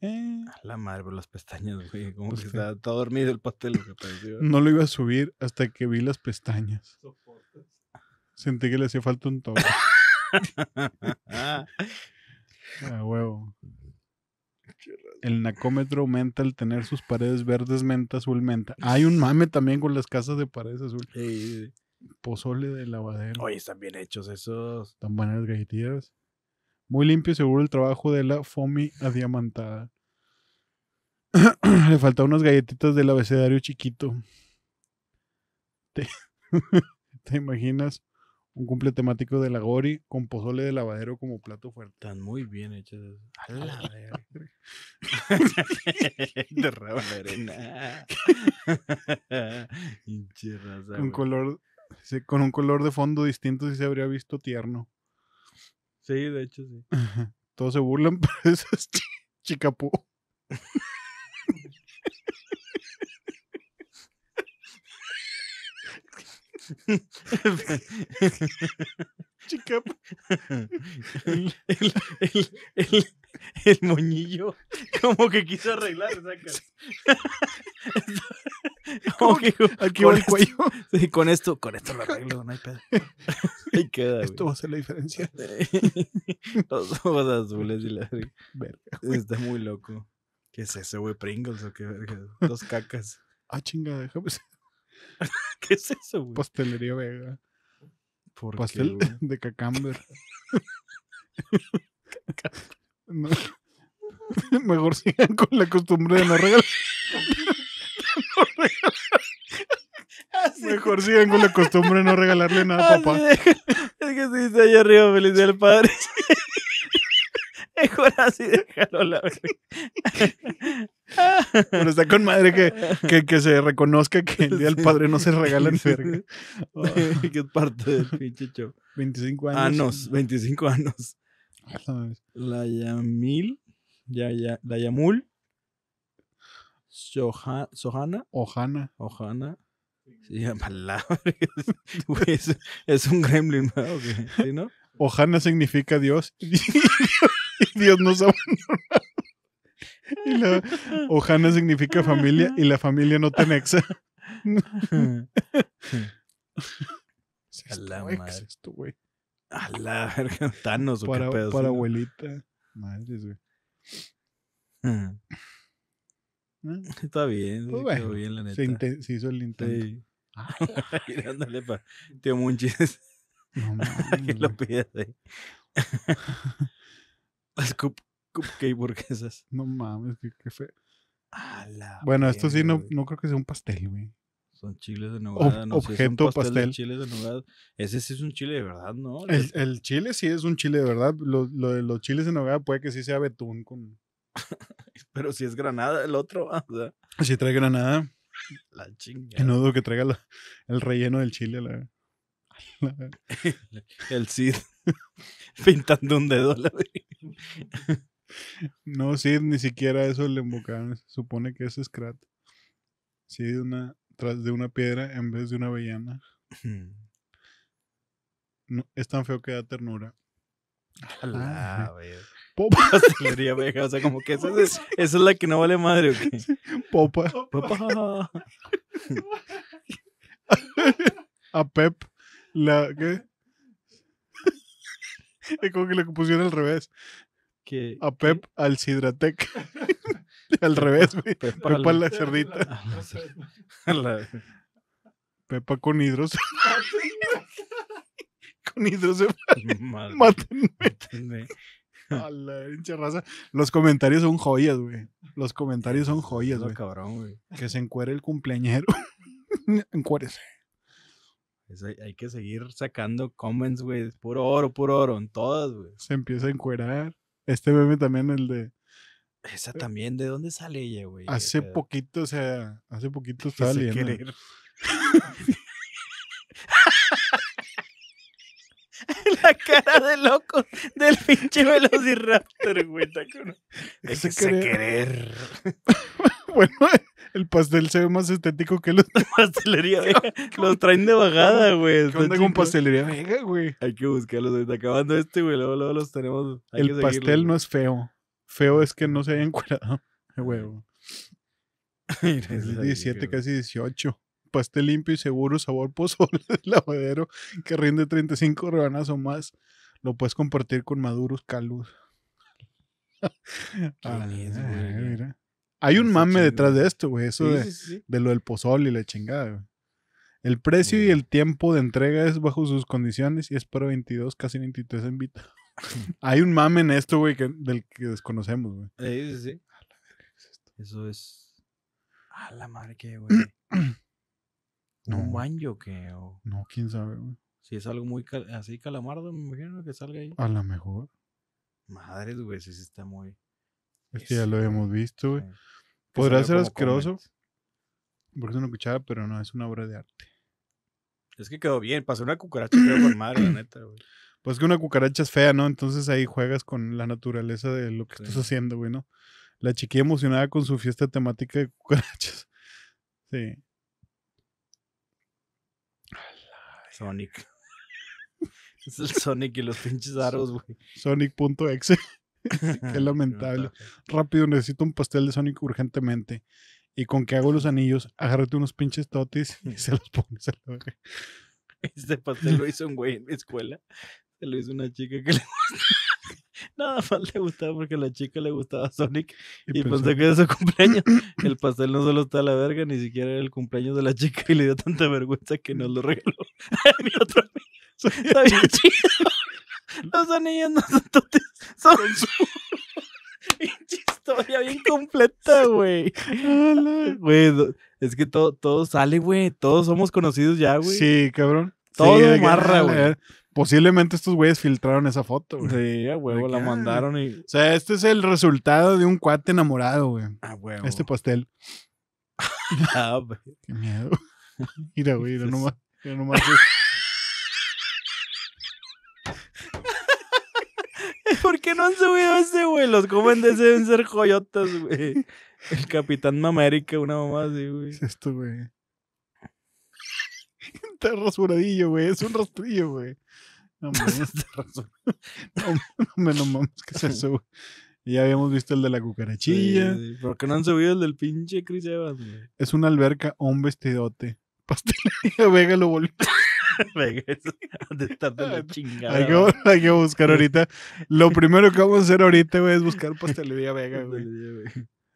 Eh. A la madre, por las pestañas, güey. Como pues que está, todo dormido el pastel. que No lo iba a subir hasta que vi las pestañas. Sentí que le hacía falta un toque. ah, huevo. El nacómetro aumenta al tener sus paredes verdes, menta, azul, menta. Hay un mame también con las casas de paredes azul. Pozole de lavadero. Oye, están bien hechos esos. Tan buenas galletitas. Muy limpio y seguro el trabajo de la Fomi adiamantada. Le falta unas galletitas del abecedario chiquito. ¿Te imaginas un cumple temático de la Gori con pozole de lavadero como plato fuerte. Están muy bien hechas. A la verga. Con color, con un color de fondo distinto si se habría visto tierno. Sí, de hecho sí. Todos se burlan, pero eso es chicapú. Chica. El, el, el, moñillo como que quiso arreglar, Como que, aquí va el cuello. con esto, con esto lo arreglo, no hay Ahí queda, Esto va a ser la diferencia. Los ojos azules y la Está muy loco. ¿Qué es ese güey? Pringles o qué verga. Dos cacas. Ah, chinga, déjame. ¿Qué es eso, güey? Pastelería Vega. ¿Por Pastel de cacamber. Mejor sigan con la costumbre de no regalar. Mejor sigan con la costumbre de no regalarle nada papá. Es que si dice allá arriba, feliz del padre. Mejor así déjalo la pero está con madre que, que, se reconozca que el Día del Padre no se regala ni verga. Oh. que es parte del pinche show. 25 años. Anos, 25 años. La Yamil, ya, ya, la Yamul, Sohana. Sohana. Ohana. Sí, palabras. es, un gremlin, ¿no? Ohana significa Dios. Y Dios nos sabe. Y la significa familia y la familia no te anexa. A la madre. Esto, güey. A la verga. Thanos, para, qué para abuelita. Madres, güey. Está bien, pues bien, la neta. Se, hizo el intento. Sí. Ay, para Tío Munches. No, mames. que lo pidas hay burguesas. No mames, qué, qué bueno, esto sí, no, no creo que sea un pastel, güey. Son chiles de nogada. no objeto un pastel. De chiles nogada. Ese sí es un chile de verdad, ¿no? El, chile sí es un chile de verdad. Lo, lo de los chiles de nogada puede que sí sea betún con... Pero si es granada el otro, ah, o sea. Si trae granada. La chingada. No dudo que traiga el relleno del chile. La, el, Cid pintando un dedo. No, si ni siquiera eso le invocaron. Se supone que es Scrat. si de una, tras de una piedra en vez de una avellana. No, es tan feo que da ternura. Ah, popa. o sea, como que esa es, la que no vale madre, ¿o Popa. A Pep, la, ¿qué? Es como que le pusieron al revés. A Pep, al Sidratec. al revés, güey. Pepa, la, cerdita. Pepa con hidros. con hidros. Mátenme. A la hincha raza. Los comentarios son joyas, güey. Los comentarios son joyas, güey. Que se encuere el cumpleañero. Encuérese. hay que seguir sacando comments, güey. Puro oro, puro oro en todas, güey. Se empieza a encuerar. Este meme también, el de. Esa eh, también, ¿de dónde sale ella, güey? Hace poquito, o sea, hace poquito estaba querer. La cara de loco del pinche velociraptor, güey. Ese querer. querer. bueno, el pastel se ve más estético que los de pastelería Los traen de bajada, güey. ¿Qué con pastelería güey? Hay que buscarlos Está Acabando este, güey. Luego, los tenemos. el pastel no es feo. Feo es que no se hayan curado. Huevo. 17, casi 18. Pastel limpio y seguro, sabor pozole de lavadero que rinde 35 rebanas o más. Lo puedes compartir con maduros, calvos. Ah, ah, mira. Hay un mame detrás de esto, güey. Eso de, lo del pozol y la chingada, güey. El precio y el tiempo de entrega es bajo sus condiciones y es para 22, casi 23 en Vita. Hay un mame en esto, güey, del que desconocemos, güey. Sí, sí, sí. Eso es. A la madre que, güey. no. ¿Un banjo, que o... No, quién sabe, güey. Si es algo muy así calamardo, me imagino que salga ahí. A lo mejor. Madres, güey, si está muy ya lo hemos visto, güey. Eh, Podrá ser asqueroso. Porque es una cuchara, pero no, es una obra de arte. Es que quedó bien. Pasó una cucaracha, creo, por madre, la neta, güey. Pues que una cucaracha es fea, ¿no? Entonces ahí juegas con la naturaleza de lo que estás haciendo, güey, ¿no? La chiquilla emocionada con su fiesta temática de cucarachas. Sí. Sonic. es el Sonic y los pinches aros, güey. Sonic.exe. Qué lamentable. Rápido, necesito un pastel de Sonic urgentemente. Y con que hago los anillos, agárrate unos pinches totis y se los pones Este pastel lo hizo un güey en mi escuela. Se lo hizo una chica que le Nada más le gustaba porque a la chica le gustaba Sonic y, pensé que era su cumpleaños. El pastel no solo está a la verga, ni siquiera era el cumpleaños de la chica y le dio tanta vergüenza que no lo regaló. mi ¿Mm? Los anillos no son totes. Son su... historia bien completa, güey. Güey, es que todo, todo sale, güey. Todos somos conocidos ya, güey. Sí, cabrón. Todo marra, ah, güey. Posiblemente estos güeyes filtraron esa foto, güey. Sí, a huevo, la ah". mandaron y. O sea, este es el resultado de un cuate enamorado, güey. A huevo. Este pastel. ah, Qué miedo. Mira, güey, no más, no más. ¿Por qué no han subido ese, güey? Los comandes deben ser joyotas, güey. El Capitán Mamérica, una mamá así, güey. Es esto, güey. Está rasuradillo, güey. Es un rastrillo, güey. No mames. no, mames, no mames. ¿Qué es eso, güey? Ya habíamos visto el de la cucarachilla. ¿Por qué no han subido el del pinche Chris Evans, güey? Es una alberca o un vestidote. Pastelería Vega lo volvió de estar de la chingada. Hay que, hay que, buscar ahorita. Lo primero que vamos a hacer ahorita, güey, es buscar pastelería vega, güey.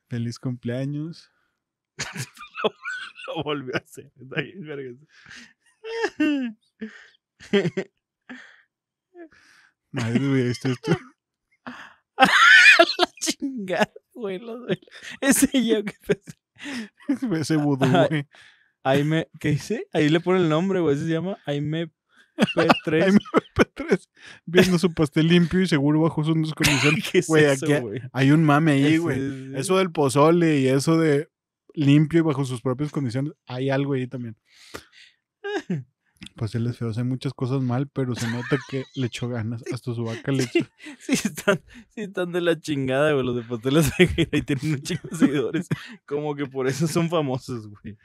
Feliz cumpleaños. lo, volvió a hacer. Madre, mía esto la chingada, güey. Ese yo que Ese vudú, güey. Aime, ¿qué dice? Ahí le pone el nombre, güey. se llama Aime P3. Aime P3. Viendo su pastel limpio y seguro bajo sus condiciones Güey, es aquí hay un mame ahí, güey. Eso del pozole y eso de limpio y bajo sus propias condiciones. Hay algo ahí también. Pues es feo, hace muchas cosas mal, pero se nota que le echó ganas. Hasta su vaca le echó. Sí, sí, están, sí están de la chingada, güey. Los de pasteles de y tienen muchos seguidores. Como que por eso son famosos, güey.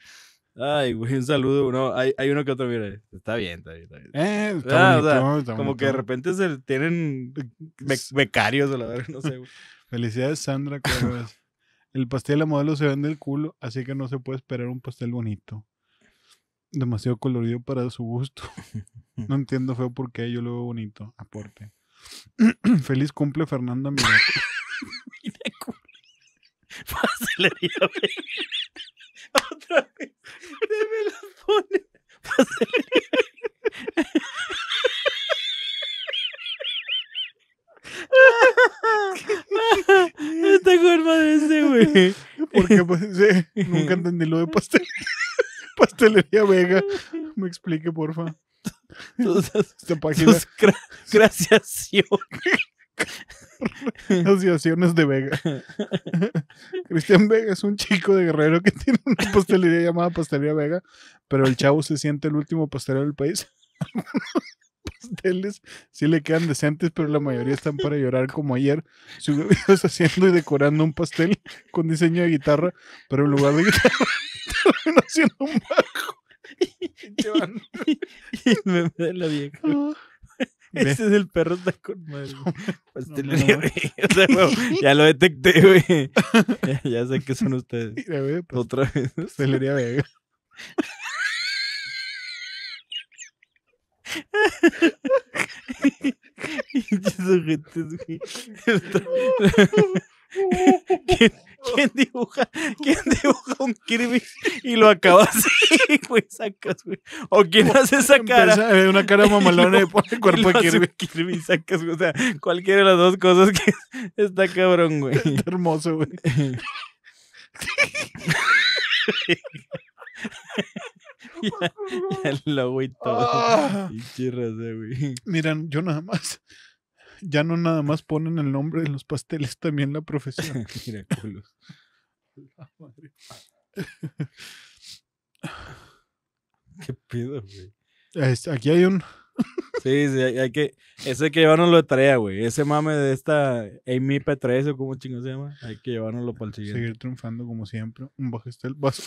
Ay, güey, un saludo. No, hay, uno que otro, mira. Está bien, está bien, está bien. Eh, ah, como que de repente se tienen becarios la verdad no sé, Felicidades, Sandra. el pastel a modelo se vende el culo, así que no se puede esperar un pastel bonito. Demasiado colorido para su gusto. No entiendo feo por qué, yo lo veo bonito. Aporte. Feliz cumple, Fernanda Miraco. Pastelería, güey. Otra vez. Deme pone. Pastelería. Esta con de ese, güey. Porque pues, nunca entendí lo de pastel. Pastelería Vega. Me explique, porfa. Tus, Esta página. gracias, Asociaciones de Vega. Cristian Vega es un chico de guerrero que tiene una pastelería llamada Pastelería Vega, pero el chavo se siente el último pastelero del país. pasteles sí le quedan decentes, pero la mayoría están para llorar como ayer. Subió haciendo y decorando un pastel con diseño de guitarra, pero en lugar de guitarra terminó haciendo un bajo. Y, y, la vieja. Ah. Ese es el perro está con madre. Pastelería, güey. O sea, güey, ya lo detecté, güey. Ya, ya sé que son ustedes. Mira, güey, pues, Otra vez. Pastelería pues, Vega. Pinches ojetes, güey. ¿Qué ¿Quién dibuja, ¿Quién dibuja un Kirby y lo acaba así, güey? Sacas, güey. O quién hace esa cara. Eh, una cara mamalona y, pone el cuerpo de Kirby. Kirby sacas, O sea, cualquiera de las dos cosas que está cabrón, güey. Está hermoso, güey. ya, ya lo, voy todo. Ah. güey. Miran, yo nada más ya no nada más ponen el nombre de los pasteles, también la profesión. Mira, culos. La madre. ¿Qué pedo, güey? aquí hay un. sí, sí, hay, que. Ese hay que lo de tarea, güey. Ese mame de esta Amy P3 o como chingo se llama. Hay que llevárnoslo para el siguiente. Seguir triunfando como siempre. Un bajo,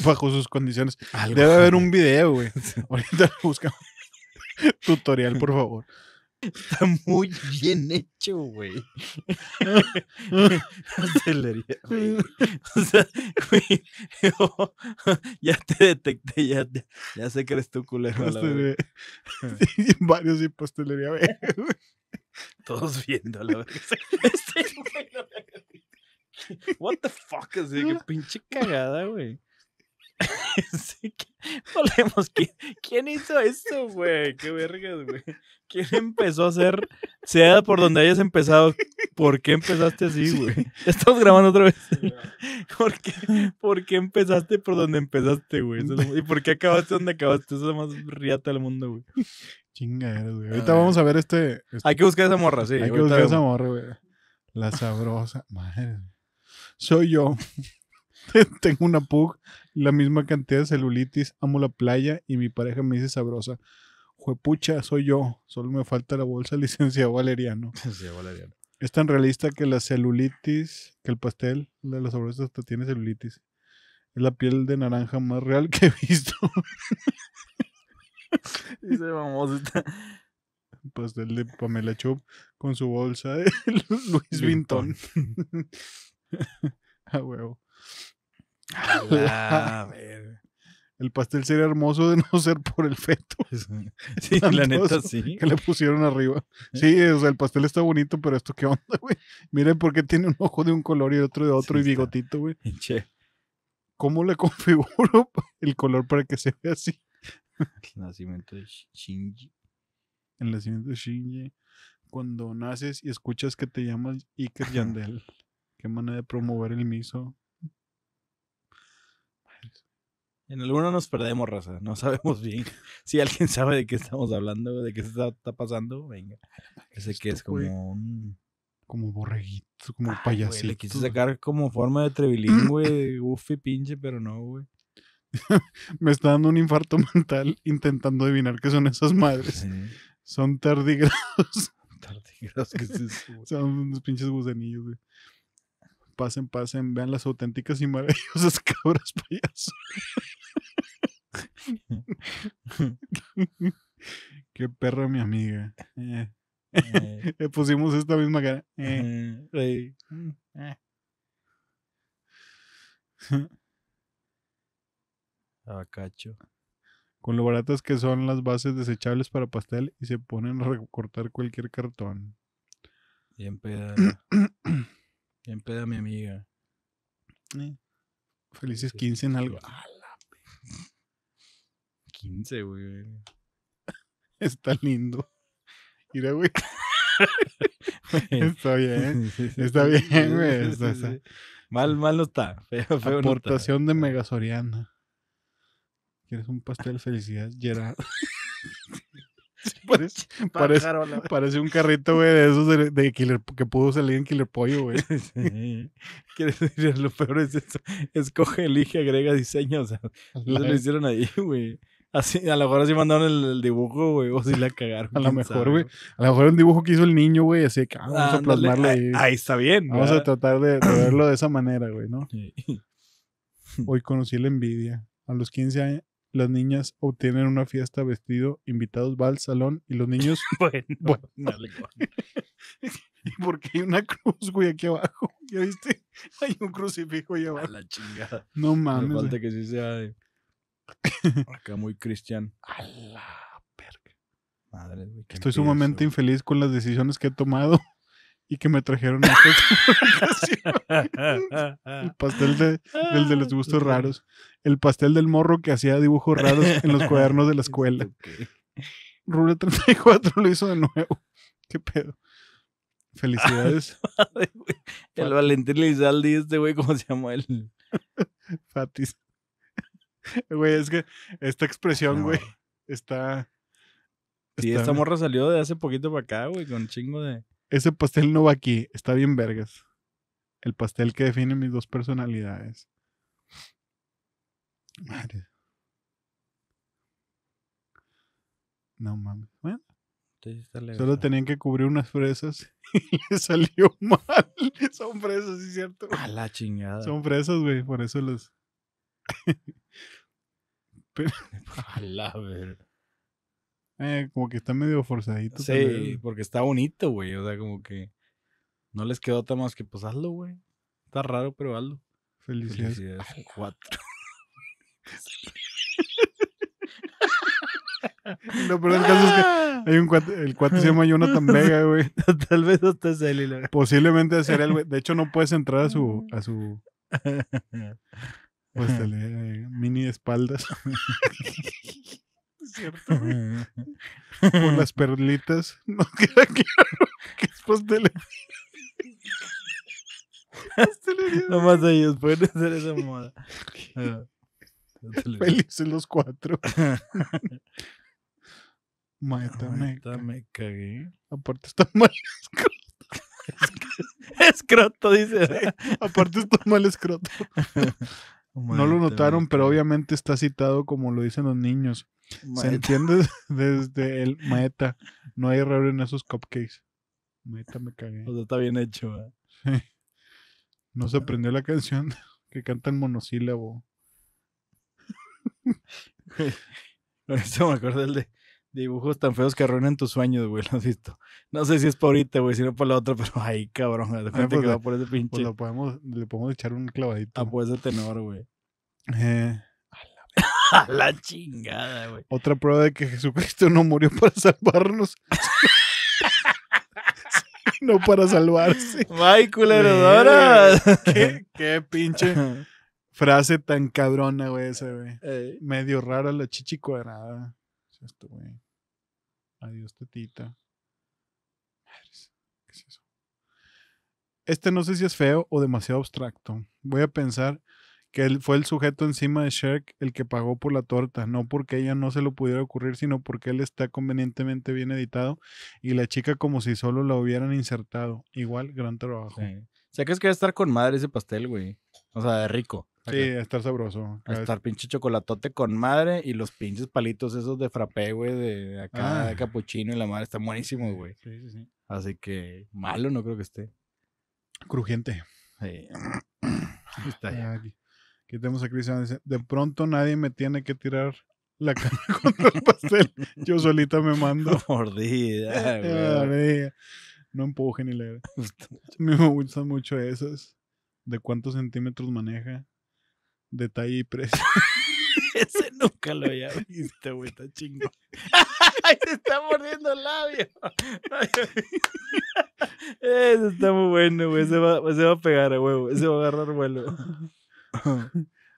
bajo sus condiciones. Debe haber un video, güey. Ahorita lo buscamos. Tutorial, por favor. Está muy bien hecho, güey. Hostelería, güey. O sea, güey, yo, ya te detecté, ya, ya, sé que eres tú culero. Hostelería. La sí, varios y pastelería, güey. Todos viendo la verga. Este, What the fuck, así que pinche cagada, güey. Este, ¿Quién hizo eso, güey? Qué vergas, güey. ¿Quién empezó a hacer, sea por donde hayas empezado, por qué empezaste así, güey? Estamos grabando otra vez. ¿Por qué, empezaste por donde empezaste, güey? ¿Y por qué acabaste donde acabaste? Eso es lo más riata del mundo, güey. Chingaderos, güey. Ahorita vamos a ver este, este, Hay que buscar esa morra, sí. Hay que buscar esa morra, güey. La sabrosa. Madre. Soy yo. Tengo una pug la misma cantidad de celulitis, amo la playa y mi pareja me dice sabrosa. Juepucha, soy yo, solo me falta la bolsa licenciado Valeriano. Es tan realista que la celulitis, que el pastel de la sabrosa hasta tiene celulitis. Es la piel de naranja más real que he visto. Dice vamos pastel de Pamela Chup con su bolsa de Luis Vinton. A huevo. El pastel sería hermoso de no ser por el feto. Sí, la neta sí. Que le pusieron arriba. Sí, o sea, el pastel está bonito, pero esto qué onda, güey. Miren por qué tiene un ojo de un color y otro de otro y bigotito, güey. Che. ¿Cómo le configuro el color para que se vea así? El nacimiento de Shinji. El nacimiento de Shinji. Cuando naces y escuchas que te llamas Iker Yandel. Qué manera de promover el miso En alguno nos perdemos, raza. No sabemos bien. Si alguien sabe de qué estamos hablando, de qué se está, pasando, venga. Ese que es como un. Como borreguito, como payasito. le quise sacar como forma de trevilín, güey. pinche, pero no, güey. Me está dando un infarto mental intentando adivinar qué son esas madres. Son tardigrados. tardigrados, que es eso, Son unos pinches gusanillos, güey pasen, pasen, vean las auténticas y maravillosas cabras payaso. Qué perra mi amiga. Eh. Eh. Le pusimos esta misma cara. Abacacho. Eh. Ah, Con lo baratas que son las bases desechables para pastel y se ponen a recortar cualquier cartón. Bien peda. Bien peda mi amiga. Felices 15 en algo. Ah, 15, güey. Está lindo. Mira, güey. está bien, está bien, güey. Está, Mal, mal no está. Feo, feo Aportación no de Megasoriana. ¿Quieres un pastel felicidad, Gerard? parece, un carrito, güey, de esos de, que pudo salir en Killer Pollo, güey. Quieres decir, lo peor es eso. Escoge, elige, agrega diseña, O sea, lo hicieron ahí, güey. Así, a lo mejor así mandaron el, dibujo, güey, o si la cagaron. A lo mejor, güey. A lo mejor un dibujo que hizo el niño, güey, así que ah, vamos a plasmarle ahí. Ahí está bien. Vamos a tratar de, verlo de esa manera, güey, ¿no? Sí. Hoy conocí la envidia. A los 15 años, las niñas obtienen una fiesta vestido, invitados va al salón y los niños. bueno, bueno. ¿Y por hay una cruz, güey, aquí abajo? ¿Ya viste? Hay un crucifijo ahí abajo. A la chingada. No mames. que sea acá muy cristiano. A la perca. Madre, mía, Estoy sumamente infeliz con las decisiones que he tomado y que me trajeron el pastel del de los gustos ah, raros, el pastel del morro que hacía dibujos raros en los cuadernos de la escuela. Rule 34 lo hizo de nuevo. ¿Qué pedo? Felicidades. el Valentín Lizaldi, este güey, ¿cómo se llama él? Fatis. Güey, es que esta expresión, güey, está, está. Sí, esta morra salió de hace poquito para acá, güey, con chingo de ese pastel no va aquí, está bien vergas. El pastel que define mis dos personalidades. Madre. No mames. Bueno. Solo tenían que cubrir unas fresas y le salió mal. Son fresas, ¿sí cierto? A la chingada. Son fresas, güey, por eso los. A la verga. Eh, como que está medio forzadito. Sí, porque está bonito, güey. O sea, como que no les quedó otra más que pues hazlo, güey. Está raro, pero hazlo. Felicidades. Felicidades. Cuatro. No, pero el caso es que hay un el cuate se llama tan Vega, güey. Tal vez hasta es él. Posiblemente sea él, güey. De hecho, no puedes entrar a su, mm. a su pues, este, le eh, mini espaldas. ¿Cierto? Por las perlitas. No queda claro que es pastelería. Nomás ellos pueden hacer esa moda. Ah, Felices los cuatro. Maeta me, cagué. Aparte está mal escroto. escroto, dice. aparte está mal escroto no lo notaron, pero obviamente está citado como lo dicen los niños. Se entiende desde el maeta. No hay error en esos cupcakes. Maeta me cagué. O está bien hecho. No se aprendió la canción que canta en monosílabo. No me acuerdo el de Dibujos tan feos que arruinan tus sueños, güey, lo has visto. No sé si es por ahorita, güey, si no por la otra, pero ay, cabrón, ah, de pues va por ese pues pinche. podemos, le podemos echar un clavadito. Ah, pues de tenor, güey. Eh. la, chingada, güey. Otra prueba de que Jesucristo no murió para salvarnos. no para salvarse. ¡Ay, culeradora! ¿Qué, qué pinche frase tan cabrona, güey, esa, güey. Medio rara la chichi cuadrada esto güey? Adiós, tetita. ¿qué es eso? Este no sé si es feo o demasiado abstracto. Voy a pensar que él fue el sujeto encima de Shrek el que pagó por la torta, no porque ella no se lo pudiera ocurrir, sino porque él está convenientemente bien editado y la chica como si solo la hubieran insertado. Igual, gran trabajo. O sea, que es que va a estar con madre ese pastel, güey. O sea, de rico. Sí, a estar sabroso. A estar pinche chocolatote con madre y los pinches palitos esos de frappé, güey, de acá, de ah. capuchino y la madre. Están buenísimos, güey. Sí, sí, sí. Así que malo no creo que esté. Crujiente. Sí. Está ah, Aquí, tenemos a Cristian. de pronto nadie me tiene que tirar la cara contra el pastel. Yo solita me mando. Mordida, ah, No empuje ni leer. Me gusta mucho esas. ¿De cuántos centímetros maneja? Detalle y Ese nunca lo había visto, güey, está chingo. se está mordiendo el labio. Eso está muy bueno, güey. Se va, se va a pegar a huevo, se va a agarrar vuelo.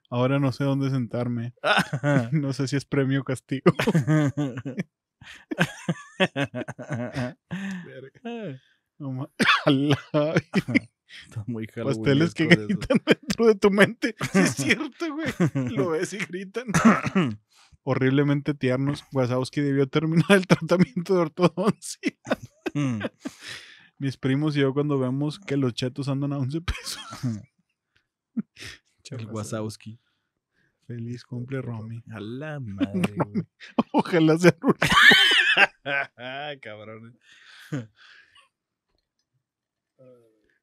Ahora no sé dónde sentarme. No sé si es premio o castigo. No, Está muy Pasteles que gritan dentro de tu mente. es cierto, güey. Lo ves y gritan. Horriblemente tiernos. Wazowski debió terminar el tratamiento de ortodoncia. Mis primos y yo cuando vemos que los chetos andan a 11 pesos. el Wazowski. Feliz cumple, Romy. A la madre, Ojalá sea Cabrones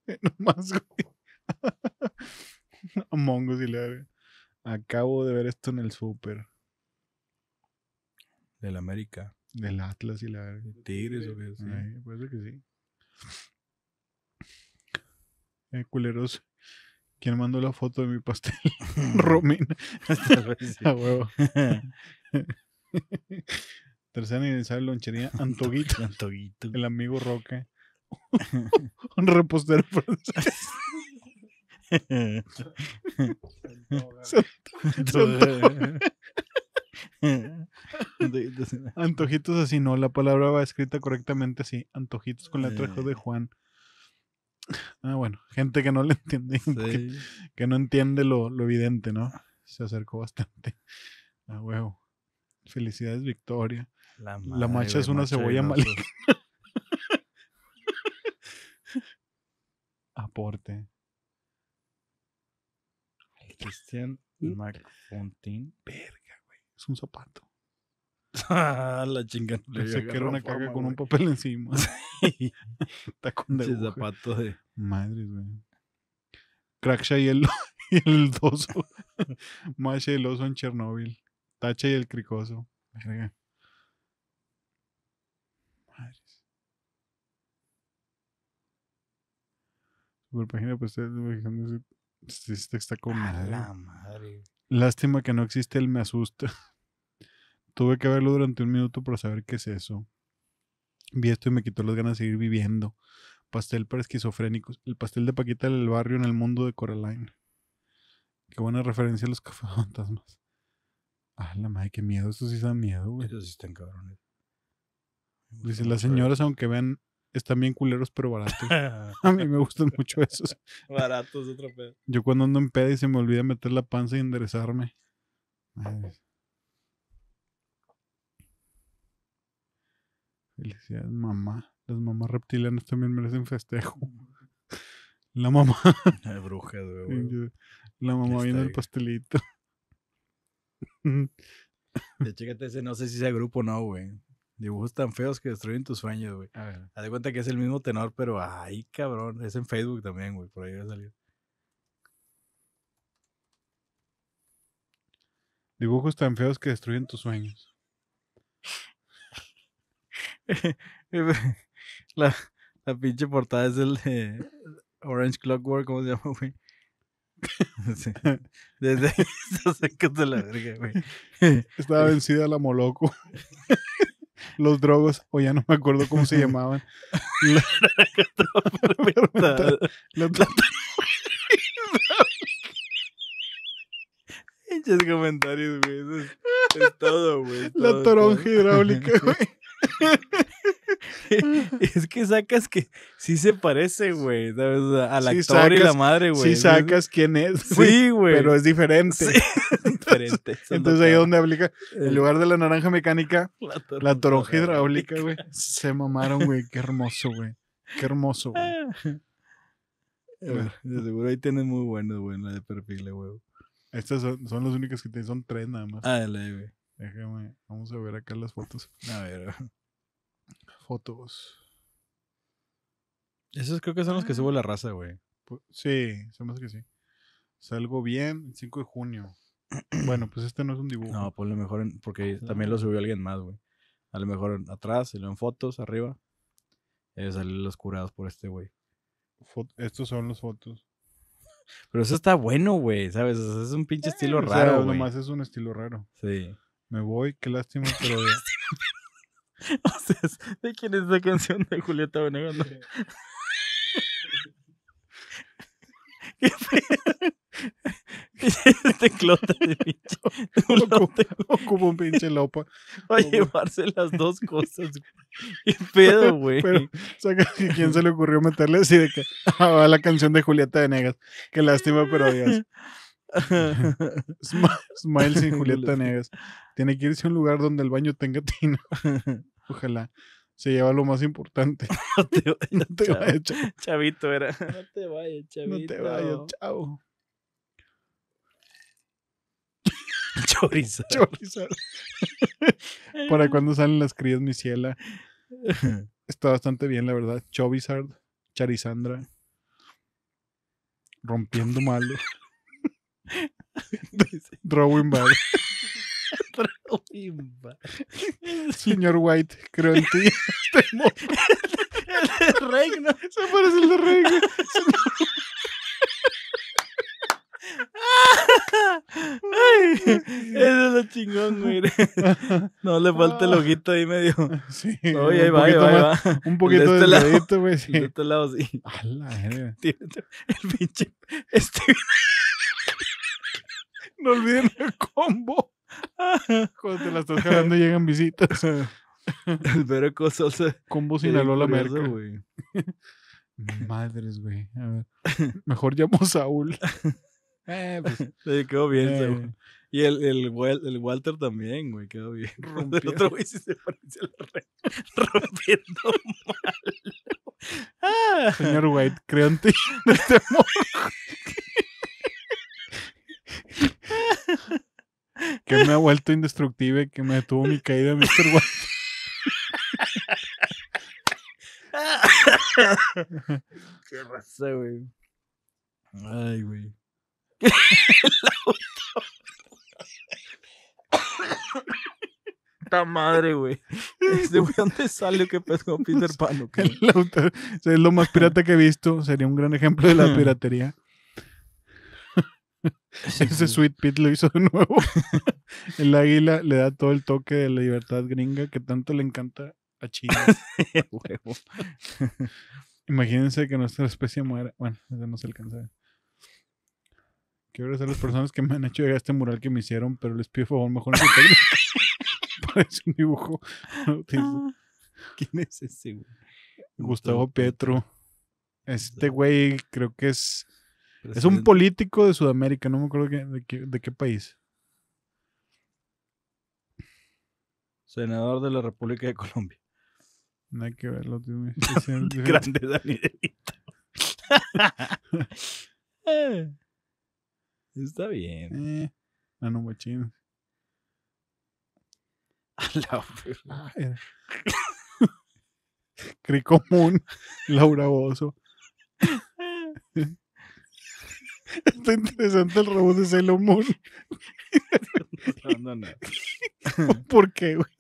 Nomás, Acabo de ver esto en el súper. Del América. Del Atlas y la Tigres, o qué. Sí. parece que sí. Eh, culeros. ¿Quién mandó la foto de mi pastel? Romina. A huevo. de lonchería Antoguito. Antoguito. El amigo Roque. un repostero antojitos así, no, la palabra va escrita correctamente así, antojitos con la trajo de Juan. Ah, bueno, gente que no le entiende, que, no entiende lo, evidente, ¿no? Se acercó bastante. Ah, huevo. Felicidades, Victoria. La, la macha es una cebolla maligna. aporte. Christian mm. Fontin. Verga, güey. Es un zapato. la chingada. se que una caga con un papel encima. Está con de zapato de. Madre, güey. Cracksha y el, y el Masha y el oso en Chernobyl. Tacha y el cricoso. Verga. página pues este, está Lástima que no existe el me asusta. Tuve que verlo durante un minuto para saber qué es eso. Vi esto y me quitó las ganas de seguir viviendo. Pastel para esquizofrénicos. El pastel de Paquita del barrio en el mundo de Coraline. Qué buena referencia a los fantasmas. Ah, la madre, qué miedo. Estos sí da miedo, güey. eso sí están cabrones. Dice, las señoras, aunque vean están bien culeros, pero baratos. A mí me gustan mucho esos. baratos, otro pedo. Yo cuando ando en peda y se me olvida meter la panza y enderezarme. Felicidades, mamá. Las mamás reptilianas también merecen festejo. La mamá. La bruja, güey. La mamá viene el pastelito. De ese, no sé si sea grupo o no, güey. Dibujos tan feos que destruyen tus sueños, güey. A Haz de cuenta que es el mismo tenor, pero ay, cabrón. Es en Facebook también, güey. Por ahí va a salir. Dibujos tan feos que destruyen tus sueños. la, pinche portada es el Orange Clockwork, ¿cómo se llama, güey? Desde ahí se la verga, güey. Estaba vencida la moloco los drogos, o ya no me acuerdo cómo se llamaban. Pinches comentarios, güey. es, todo, güey. La toronja hidráulica, güey. es que sacas que sí se parece, güey. A la sí y la madre, güey. Sí sacas quién es. Sí, güey. Pero es diferente. diferente. Entonces ahí es donde aplica, en eh. lugar de la naranja mecánica, la toronja, hidráulica, güey. Se mamaron, güey. Qué hermoso, güey. Qué hermoso, güey. De seguro ahí tienes muy buenos, güey, la de perfil, güey. Estas son, los las únicas que tienen son tres nada más. Ah, güey. Déjame, vamos a ver acá las fotos. A ver. Fotos. Esos creo que son los que subo la raza, güey. sí, se me hace que sí. Salgo bien el 5 de junio. bueno, pues este no es un dibujo. No, pues lo mejor, porque ah, también lo subió alguien más, güey. A lo mejor atrás, en fotos, arriba. Eh, salen los curados por este güey. Estos son los fotos. Pero eso está bueno, güey, ¿sabes? es un pinche estilo raro, nomás es un estilo raro. Sí. Me voy, qué lástima, pero... qué lástima, o sea, ¿de quién es la canción de Julieta Venegas? ¿Qué Este clote de pinche. Ocupo, un pinche lopa. Va a llevarse las dos cosas. Qué pedo, güey. ¿quién se le ocurrió meterle así de que ah, a la canción de Julieta de Negas Qué lástima, pero Dios. Smile sin Julieta Negas Tiene que irse a un lugar donde el baño tenga tino Ojalá se lleva lo más importante. No te vayas, Chavito era. No te vayas, chavito. No te vayas, chavo. Para cuando salen las crías mi ciela, Está bastante bien, la verdad. Chovizard, Charizandra. Rompiendo malo. Drawing bad. Señor White, creo en ti. el de Reino. Se parece el de Reino. eso es lo chingón, mire. No le falta el ah. ojito ahí medio. Sí. Oye, ahí va, Un poquito de este güey. De este lado, sí. El pinche. Este. No olviden el combo. Cuando te la estás jalando llegan visitas. Espero que Combo Sinaloa la merca. Güey. Madres, güey. A ver. Mejor llamo a Saúl. Eh, pues, quedó bien, eh, güey. Y el, el, Walter también, güey, quedó bien. Rompió. otro güey se parece al rey. Rompiendo mal. Señor White, creo en que me ha vuelto indestructible, que me detuvo mi caída, Mr. White. Qué raza, güey. Ay, güey. Esta madre, güey. ¿De dónde sale que pescó Peter Pan? es lo más pirata que he visto. Sería un gran ejemplo de la piratería. Ese Sweet Pete lo hizo de nuevo. el águila le da todo el toque de la libertad gringa que tanto le encanta a China. Imagínense que nuestra especie muera. Bueno, ya no se alcanza. Quiero agradecer a las personas que me han hecho llegar este mural que me hicieron, pero les pido favor mejor no se Parece un dibujo. Ah. ¿Quién es ese güey? Gustavo Petro. Este güey creo que es... Es un político de Sudamérica, no me acuerdo de, qué, de qué país. Senador de la República de Colombia. No hay que verlo, tío. Grande Dani. Está bien. Ah, no chino. A la Cri común, Laura Bozo. Está interesante el robot de Sailor No, ¿Por qué, güey?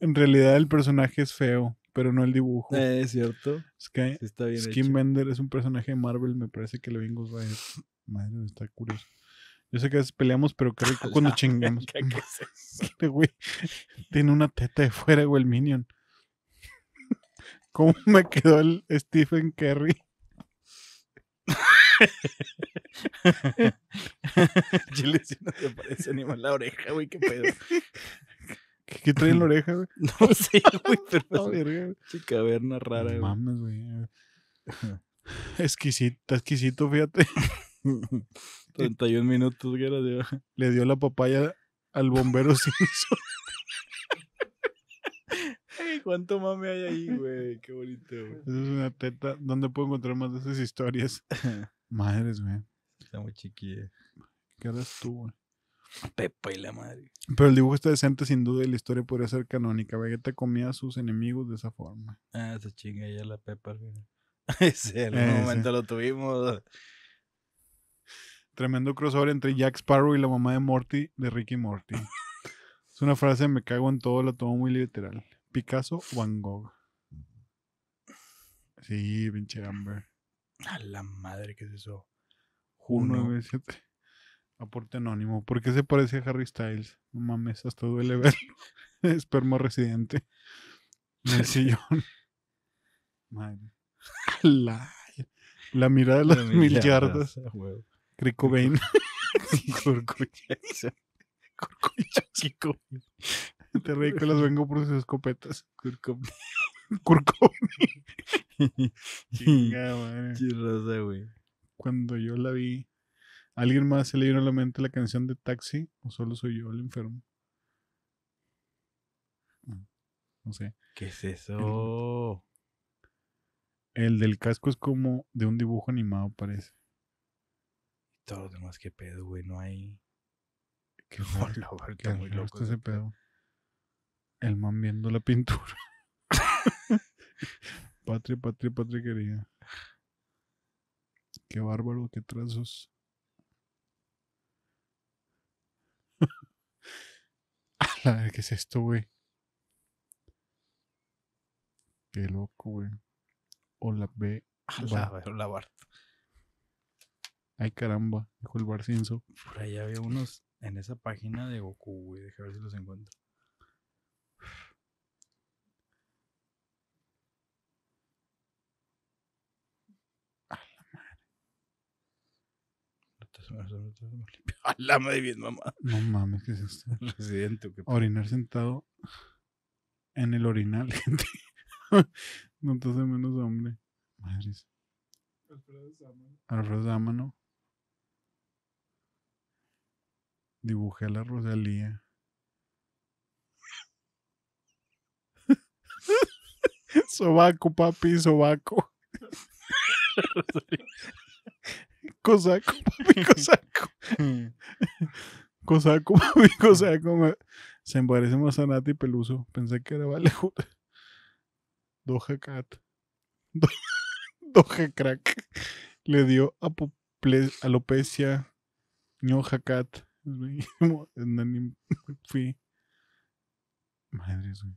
en realidad el personaje es feo pero no el dibujo. Eh, es cierto. Es que Skin Bender es un personaje de Marvel, me parece que le vengo a Madre, está curioso. Yo sé que a veces peleamos, pero qué rico cuando ah, chingamos. ¿Qué güey, tiene una teta de fuera, güey, el Minion. ¿Cómo me quedó el Stephen Curry? Chile, si no te aparece ni más la oreja, güey, qué pedo. ¿Qué trae en la oreja, güey? No sé, güey, pero. Es sí, caverna rara, güey. mames, güey. Esquisito, Exquisito, exquisito, fíjate. 31 minutos, güey. Le dio la papaya al bombero Simpson. Ay, ¿Cuánto mame hay ahí, güey? Qué bonito, güey. Esa es una teta. ¿Dónde puedo encontrar más de esas historias? Madres, güey. Está muy chiquilla. ¿Qué eres tú, güey? Pepe y la madre. Pero el dibujo está decente, sin duda, y la historia podría ser canónica. Vegeta comía a sus enemigos de esa forma. Ah, se chinga ya la Pepa en algún eh, momento lo tuvimos. Tremendo crossover entre Jack Sparrow y la mamá de Morty, de Ricky Morty. es una frase, me cago en todo, la tomo muy literal. Picasso, Van Gogh. Sí, pinche Amber. A la madre, que es eso? Uno, Aporte anónimo. ¿Por qué se parece a Harry Styles? No mames, hasta duele verlo. Esperma residente. En el sillón. Madre. La, la mirada de las la mil yardas. Rick Cobain. Te reí que las vengo por sus escopetas. Curcobain. Chinga, madre. Chirosa, güey. Cuando yo la vi, alguien más se le vino la mente la canción de Taxi o solo soy yo el enfermo? Mm, no sé. ¿Qué es eso? El, del casco es como de un dibujo animado, parece. Todo lo demás, qué pedo, güey, no hay. Qué no, qué muy loco. pedo. El man viendo la pintura. patria, patria, patria querida. Qué bárbaro, qué trazos. ver, ¿Qué es esto, güey? Qué loco, güey. Hola, B. Hola, hola, Bart. Ay, caramba, dijo el Barcienzo. Por ahí había unos en esa página de Goku, güey. Deja ver si los encuentro. la madre bien, mamá. No mames, ¿qué es esto? Residente, Orinar sentado en el orinal, no te hace menos hombre. Madres. Alfredo Sámano. Alfredo Dibujé a la Rosalía. sobaco, papi, sobaco. cosaco, papi cosaco. cosaco, papi cosaco. Me... Se parece más a Nati Peluso. Pensé que era vale. Doja Cat. Doja Crack. Le dio alopecia. Ñoja Cat. Fui. Madre güey.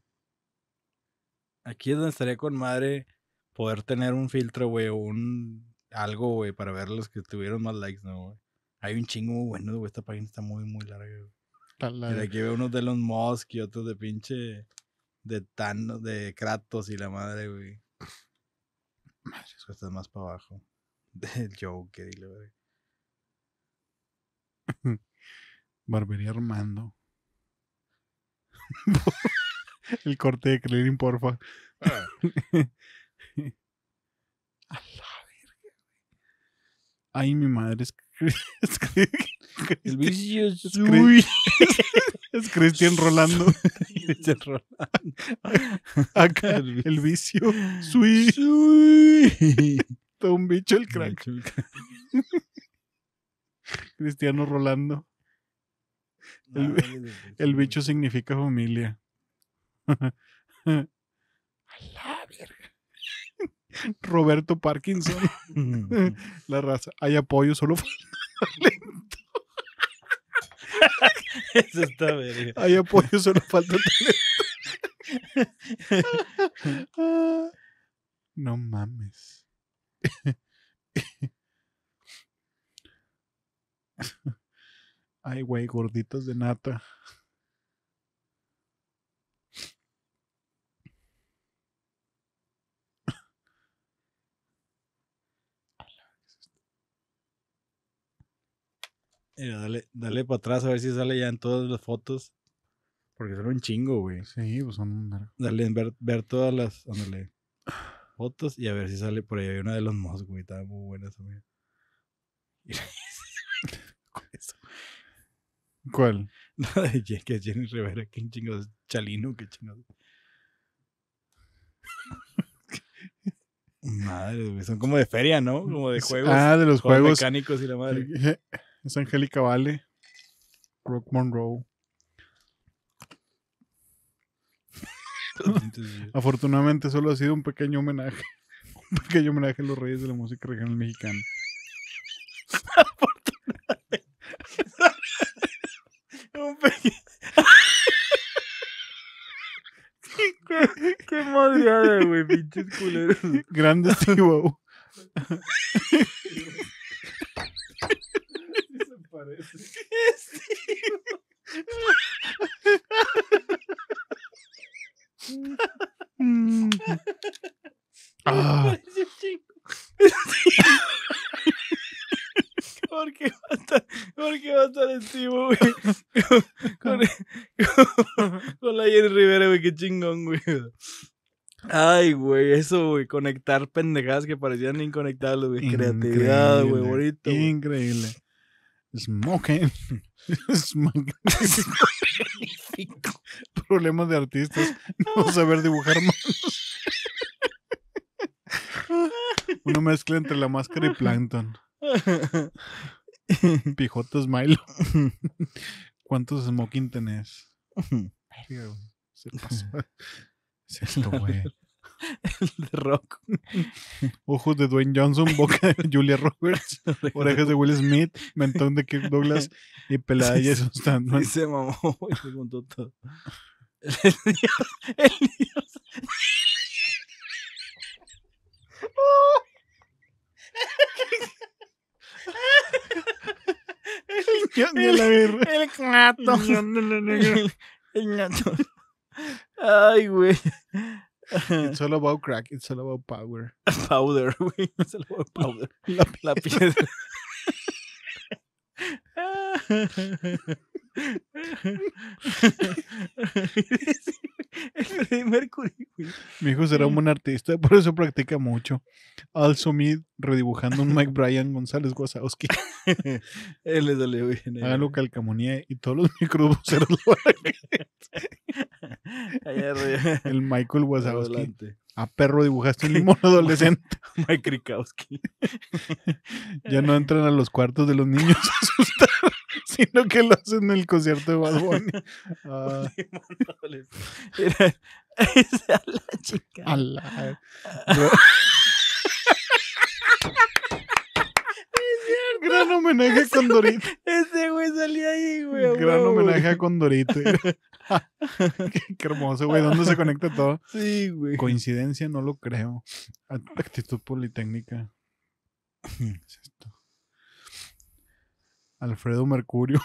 Aquí es donde estaría con madre poder tener un filtro, güey, un algo, güey, para ver los que tuvieron más likes, ¿no, güey? Hay un chingo bueno, güey. Esta página está muy, muy larga, güey. Y aquí veo unos de Elon Musk y otros de pinche. de Thanos, de Kratos y la madre, güey. Madre, eso está más para abajo. Del Joker y güey. Barbería Armando. El corte de Clearing, porfa. Ah. Ay, mi madre, es, el es, Cristian Rolando. Acá, el vicio. Sui. un bicho el crack. Cristiano Rolando. El, bicho significa familia. Roberto Parkinson. la raza. Hay apoyo, solo talento. Eso está verga. Hay apoyo, solo falta talento. no mames. Ay, güey, gorditos de nata. Eh, dale, dale para atrás a ver si sale ya en todas las fotos. Porque son un chingo, güey. Sí, pues son un Dale, ver, ver todas las fotos y a ver si sale por ahí. Hay una de los mosquitos güey. Estaba muy buena esa, ¿Cuál? No, de que es Jenny Rivera. ¿Qué chingados? Chalino, qué chingados. madre, güey. Son como de feria, ¿no? Como de juegos. Ah, de los juegos. mecánicos y la madre. Es Angélica Vale. Rock Monroe. Afortunadamente solo ha sido un pequeño homenaje. Un pequeño homenaje a los reyes de la música regional mexicana. un pequeño... qué, qué güey, pinches culeros. Grande Steve parece. Ah. ¿Por qué va a estar, porque va a güey? Con, la Jenny Rivera, güey, qué chingón, güey. Ay, güey, eso, güey, conectar pendejadas que parecían inconectables, güey. Creatividad, güey, bonito. Increíble. Smoking. smoking, problemas de artistas. No saber dibujar manos. Una mezcla entre la máscara y plankton. Pijota smile, ¿Cuántos smoking tenés? Se pasó. Es esto, el de Rock. Ojos de Dwayne Johnson, boca de Julia Roberts, orejas de Will Smith, mentón de Kirk Douglas y pelada de Jason Y se mamó y se contó todo. El, Dios. El Dios. El, el, gato. El gato. Ay, güey. It's all about crack. It's all about power. Powder, güey. It's all about powder. La, la piedra. El Mercury, Mi hijo será un buen artista, por eso practica mucho. Also redibujando un Mike Bryan González Wazowski. Él le salió bien. Hágalo calcamonía y todos los microbuseros lo El Michael Wazowski. A perro dibujaste un limón adolescente. Mike Krikowski. ya no entran a los cuartos de los niños asustados sino que lo hacen en el concierto de Bad Bunny. Uh, ah. a la chica. A la... Gran homenaje a Condorito. ese güey salía ahí, güey. Gran homenaje a Condorito. qué, hermoso, güey. ¿Dónde se conecta todo? Sí, güey. Coincidencia, no lo creo. Actitud politécnica. ¿Qué es esto? Alfredo Mercurio.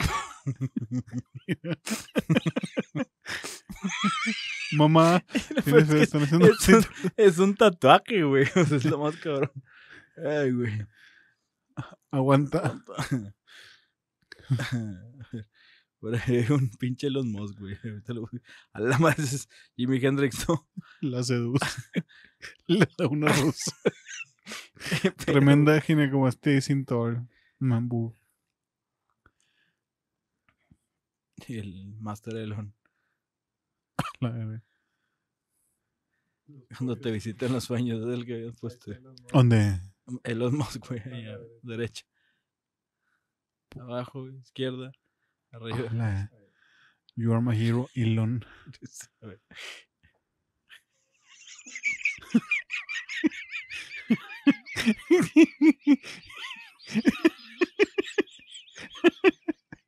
Mamá, es, un, tatuaje, güey. es lo más cabrón. Ay, güey. Aguanta. Por un pinche Los mos, güey. A la madre es Jimi Hendrix, La seduz. Le da una luz. Tremenda ginecomastia este y Mambú Y el Master Elon. Cuando te en los sueños, del que habías puesto. ¿Dónde? Mm, Elon Musk, güey, ahí derecha. Abajo, izquierda, arriba. You are my hero, Elon.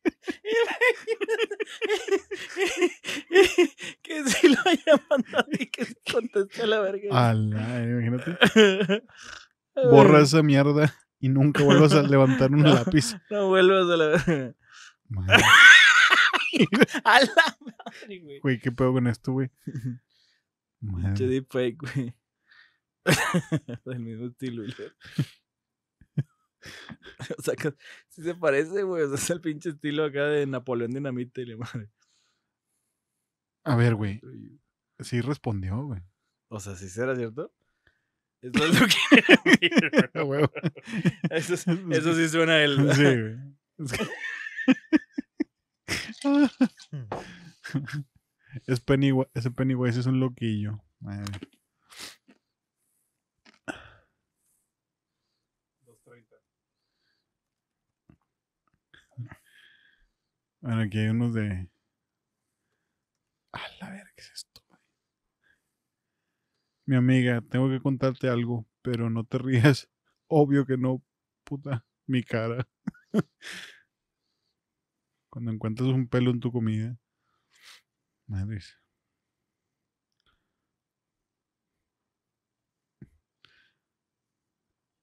que si lo haya mandado y que se conteste a la verga. Alá, imagínate. Borra esa mierda y nunca vuelvas a levantar un lápiz. No vuelvas a la verga. Madre. a la madre, güey. Güey, qué pedo con esto, güey. Madre. deepfake, güey. Del mismo estilo, güey. o sea, si sí se parece, güey. O sea, es el pinche estilo acá de Napoleón Dinamita y madre. A ver, güey. Sí respondió, güey. O sea, sí será cierto. Eso es lo que. eso, sí suena el. Sí, güey. Es ese Pennywise es un loquillo. Madre. Bueno, aquí hay unos de. A la ver ¿qué es esto? Mi amiga, tengo que contarte algo, pero no te rías. Obvio que no, puta, mi cara. Cuando encuentras un pelo en tu comida. Madre.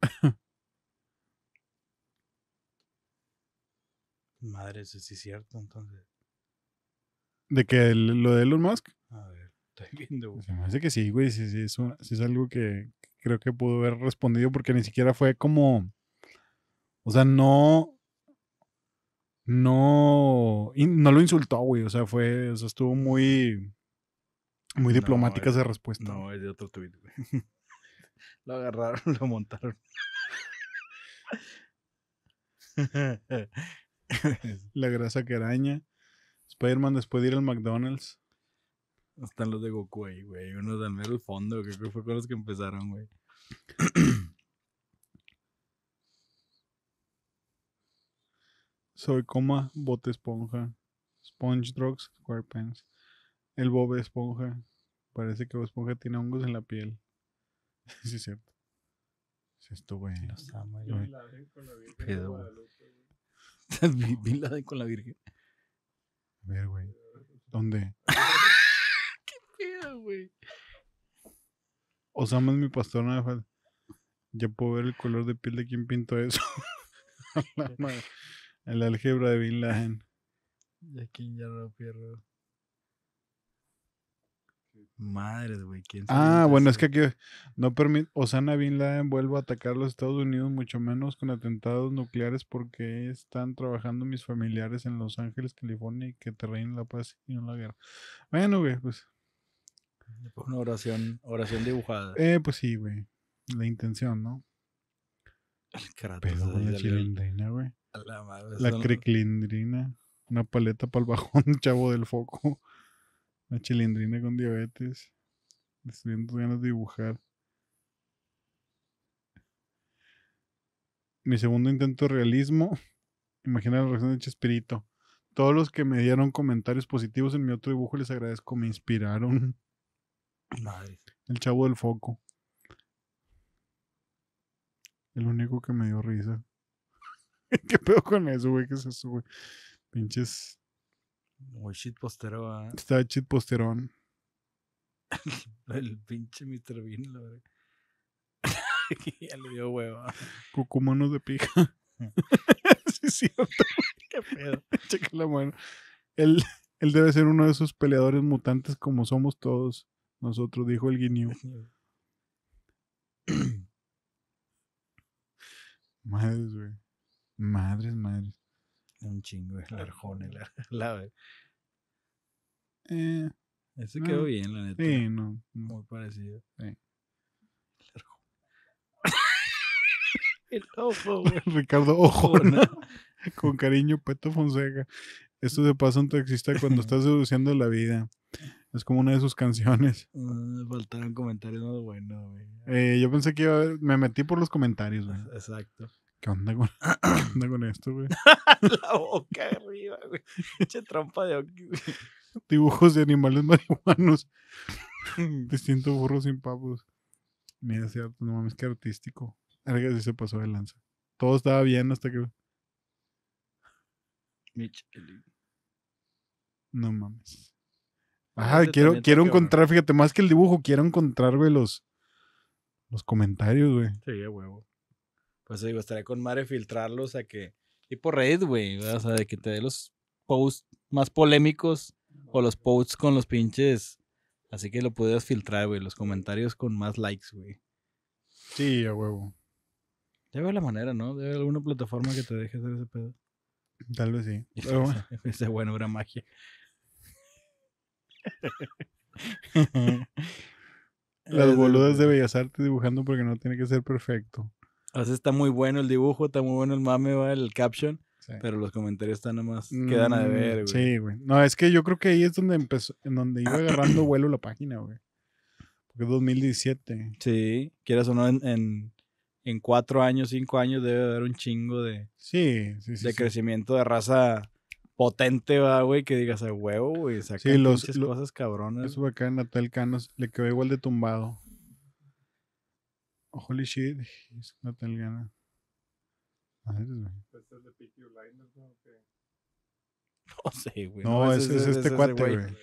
Madre, eso sí es cierto, entonces. ¿De que lo de Elon Musk? A ver, estoy viendo, me parece que sí, güey. Sí, sí, es, es algo que creo que pudo haber respondido porque ni siquiera fue como. O sea, no. No. no lo insultó, güey. O sea, fue. O sea, estuvo muy. Muy diplomática esa respuesta. No, es de otro tuit, güey. lo agarraron, lo montaron. la grasa que araña. Spider-Man después de ir al McDonald's. Están los de Goku ahí, güey. Unos al mero fondo, que fue con los que empezaron, güey. Soy coma, bote esponja. Sponge Drugs, Squarepants. El Bob Esponja. Parece que Bob Esponja tiene hongos en la piel. sí, es cierto. Es esto, güey. güey. Bin Laden con la Virgen. A ver, güey. ¿Dónde? Qué fea, güey. Osama es mi pastor, nada Ya puedo ver el color de piel de quien pintó eso. la madre. El álgebra de Bin Laden. Y aquí ya no pierdo de güey, ¿quién sabe Ah, bueno, es que aquí no permite Osana Bin Laden vuelva a atacar los Estados Unidos, mucho menos con atentados nucleares, porque están trabajando mis familiares en Los Ángeles, California, y que te reinen la paz y no la guerra. Bueno, güey, pues. Una oración, oración dibujada. Eh, pues sí, güey. La intención, ¿no? el la chilindrina, güey. La, Una paleta para el bajón, chavo del foco. La chilindrina con diabetes. Destruyendo ganas de dibujar. Mi segundo intento de realismo. Imagina la reacción de Chespirito. Todos los que me dieron comentarios positivos en mi otro dibujo les agradezco. Me inspiraron. El chavo del foco. El único que me dio risa. ¿Qué pedo con eso, güey? ¿Qué es eso, güey? Pinches o shit postero, ¿eh? ¿ah? Está shit posterón. el pinche Mr. Bean, la verdad. ya le dio hueva. Cucumanos de pija. sí, sí, cierto. Qué pedo. Checa la mano. Él, él debe ser uno de esos peleadores mutantes como somos todos nosotros, dijo el guiño. madres, güey. Madres, madres un chingo el Arjón, el, la, eh, Ese ah, quedó bien, la neta. Sí, no. Muy parecido. Sí. El Arjón el ojo, Ricardo Ojona. Con cariño, Peto Fonseca. Esto se pasa un taxista cuando estás deduciendo la vida. Es como una de sus canciones. Me mm, faltaron comentarios más buenos, güey. Eh, yo pensé que iba a... ver, me metí por los comentarios, güey. Exacto. ¿Qué onda con, con esto, güey? la boca arriba, güey. Eche trompa de Dibujos de animales marihuanos. Distinto burro sin papos. Mira, cierto, no mames, qué artístico. Alguien sí se pasó de lanza. Todo estaba bien hasta que. Mitch No mames. Ajá, este quiero, quiero encontrar, fíjate, más que el dibujo, quiero encontrar, güey, los, los comentarios, güey. Sí, a huevo. Pues digo, estaría con madre filtrarlos a que. Y por Reddit, güey. O sea, de que te dé los posts más polémicos o los posts con los pinches. Así que lo puedes filtrar, güey. Los comentarios con más likes, güey. Sí, a huevo. Debe haber la manera, ¿no? Debe haber alguna plataforma que te deje hacer ese pedo. Tal vez sí. Ese bueno era magia. Las boludas de Bellas Artes dibujando porque no tiene que ser perfecto. O está muy bueno el dibujo, está muy bueno el mame, ¿va? el caption. Pero los comentarios están nomás, quedan a deber, mm, güey. Sí, güey. No, es que yo creo que ahí es donde empezó, en donde iba agarrando vuelo la página, güey. Porque es 2017. Sí, quieras o no, en, en, cuatro años, cinco años debe haber un chingo de, sí, sí, sí, de crecimiento de raza potente, va, güey, que digas a huevo, güey, saca muchas cosas cabronas. Eso acá en Natal Canos le quedó igual de tumbado. Oh, holy shit, A ver. Elgana. ¿Es ah, pues, de no? No sé, güey. No, ese es, este cuate, güey.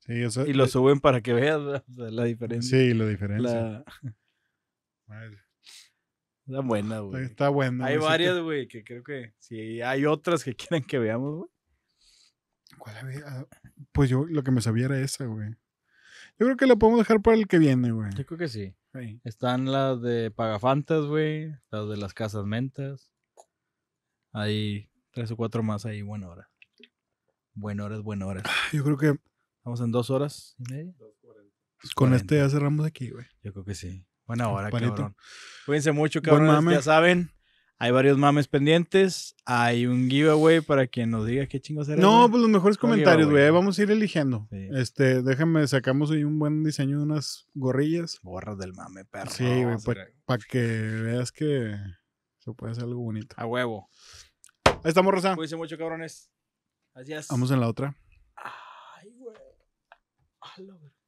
Sí, eso, y lo eh, suben para que veas la diferencia. Sí, la diferencia. La... Está buena, güey. Está buena. Hay varias, güey, que... creo que sí, hay otras que quieren que veamos, güey. ¿Cuál había? Ah, pues yo lo que me sabía era esa, güey. Yo creo que la podemos dejar para el que viene, güey. Yo creo que sí. Están las de Pagafantas, güey. Las de las Casas Mentas. Hay tres o cuatro más ahí, buena hora. Buena hora, buena hora. Ah, yo creo que. Vamos en dos horas y media. Con este ya cerramos aquí, güey. Yo creo que sí. Buena hora, Palito. Cuídense mucho, cabrón. Ya saben. Hay varios mames pendientes. Hay un giveaway para quien nos diga qué chingos era. No, pues los mejores comentarios, güey. Vamos a ir eligiendo. Este, déjame, sacamos hoy un buen diseño de unas gorrillas. Gorras del mame, perro. Sí, güey, para que veas que se puede hacer algo bonito. A huevo. Ahí estamos, Rosa. Cuídense mucho, cabrones. Gracias. Vamos en la otra. Ay, güey.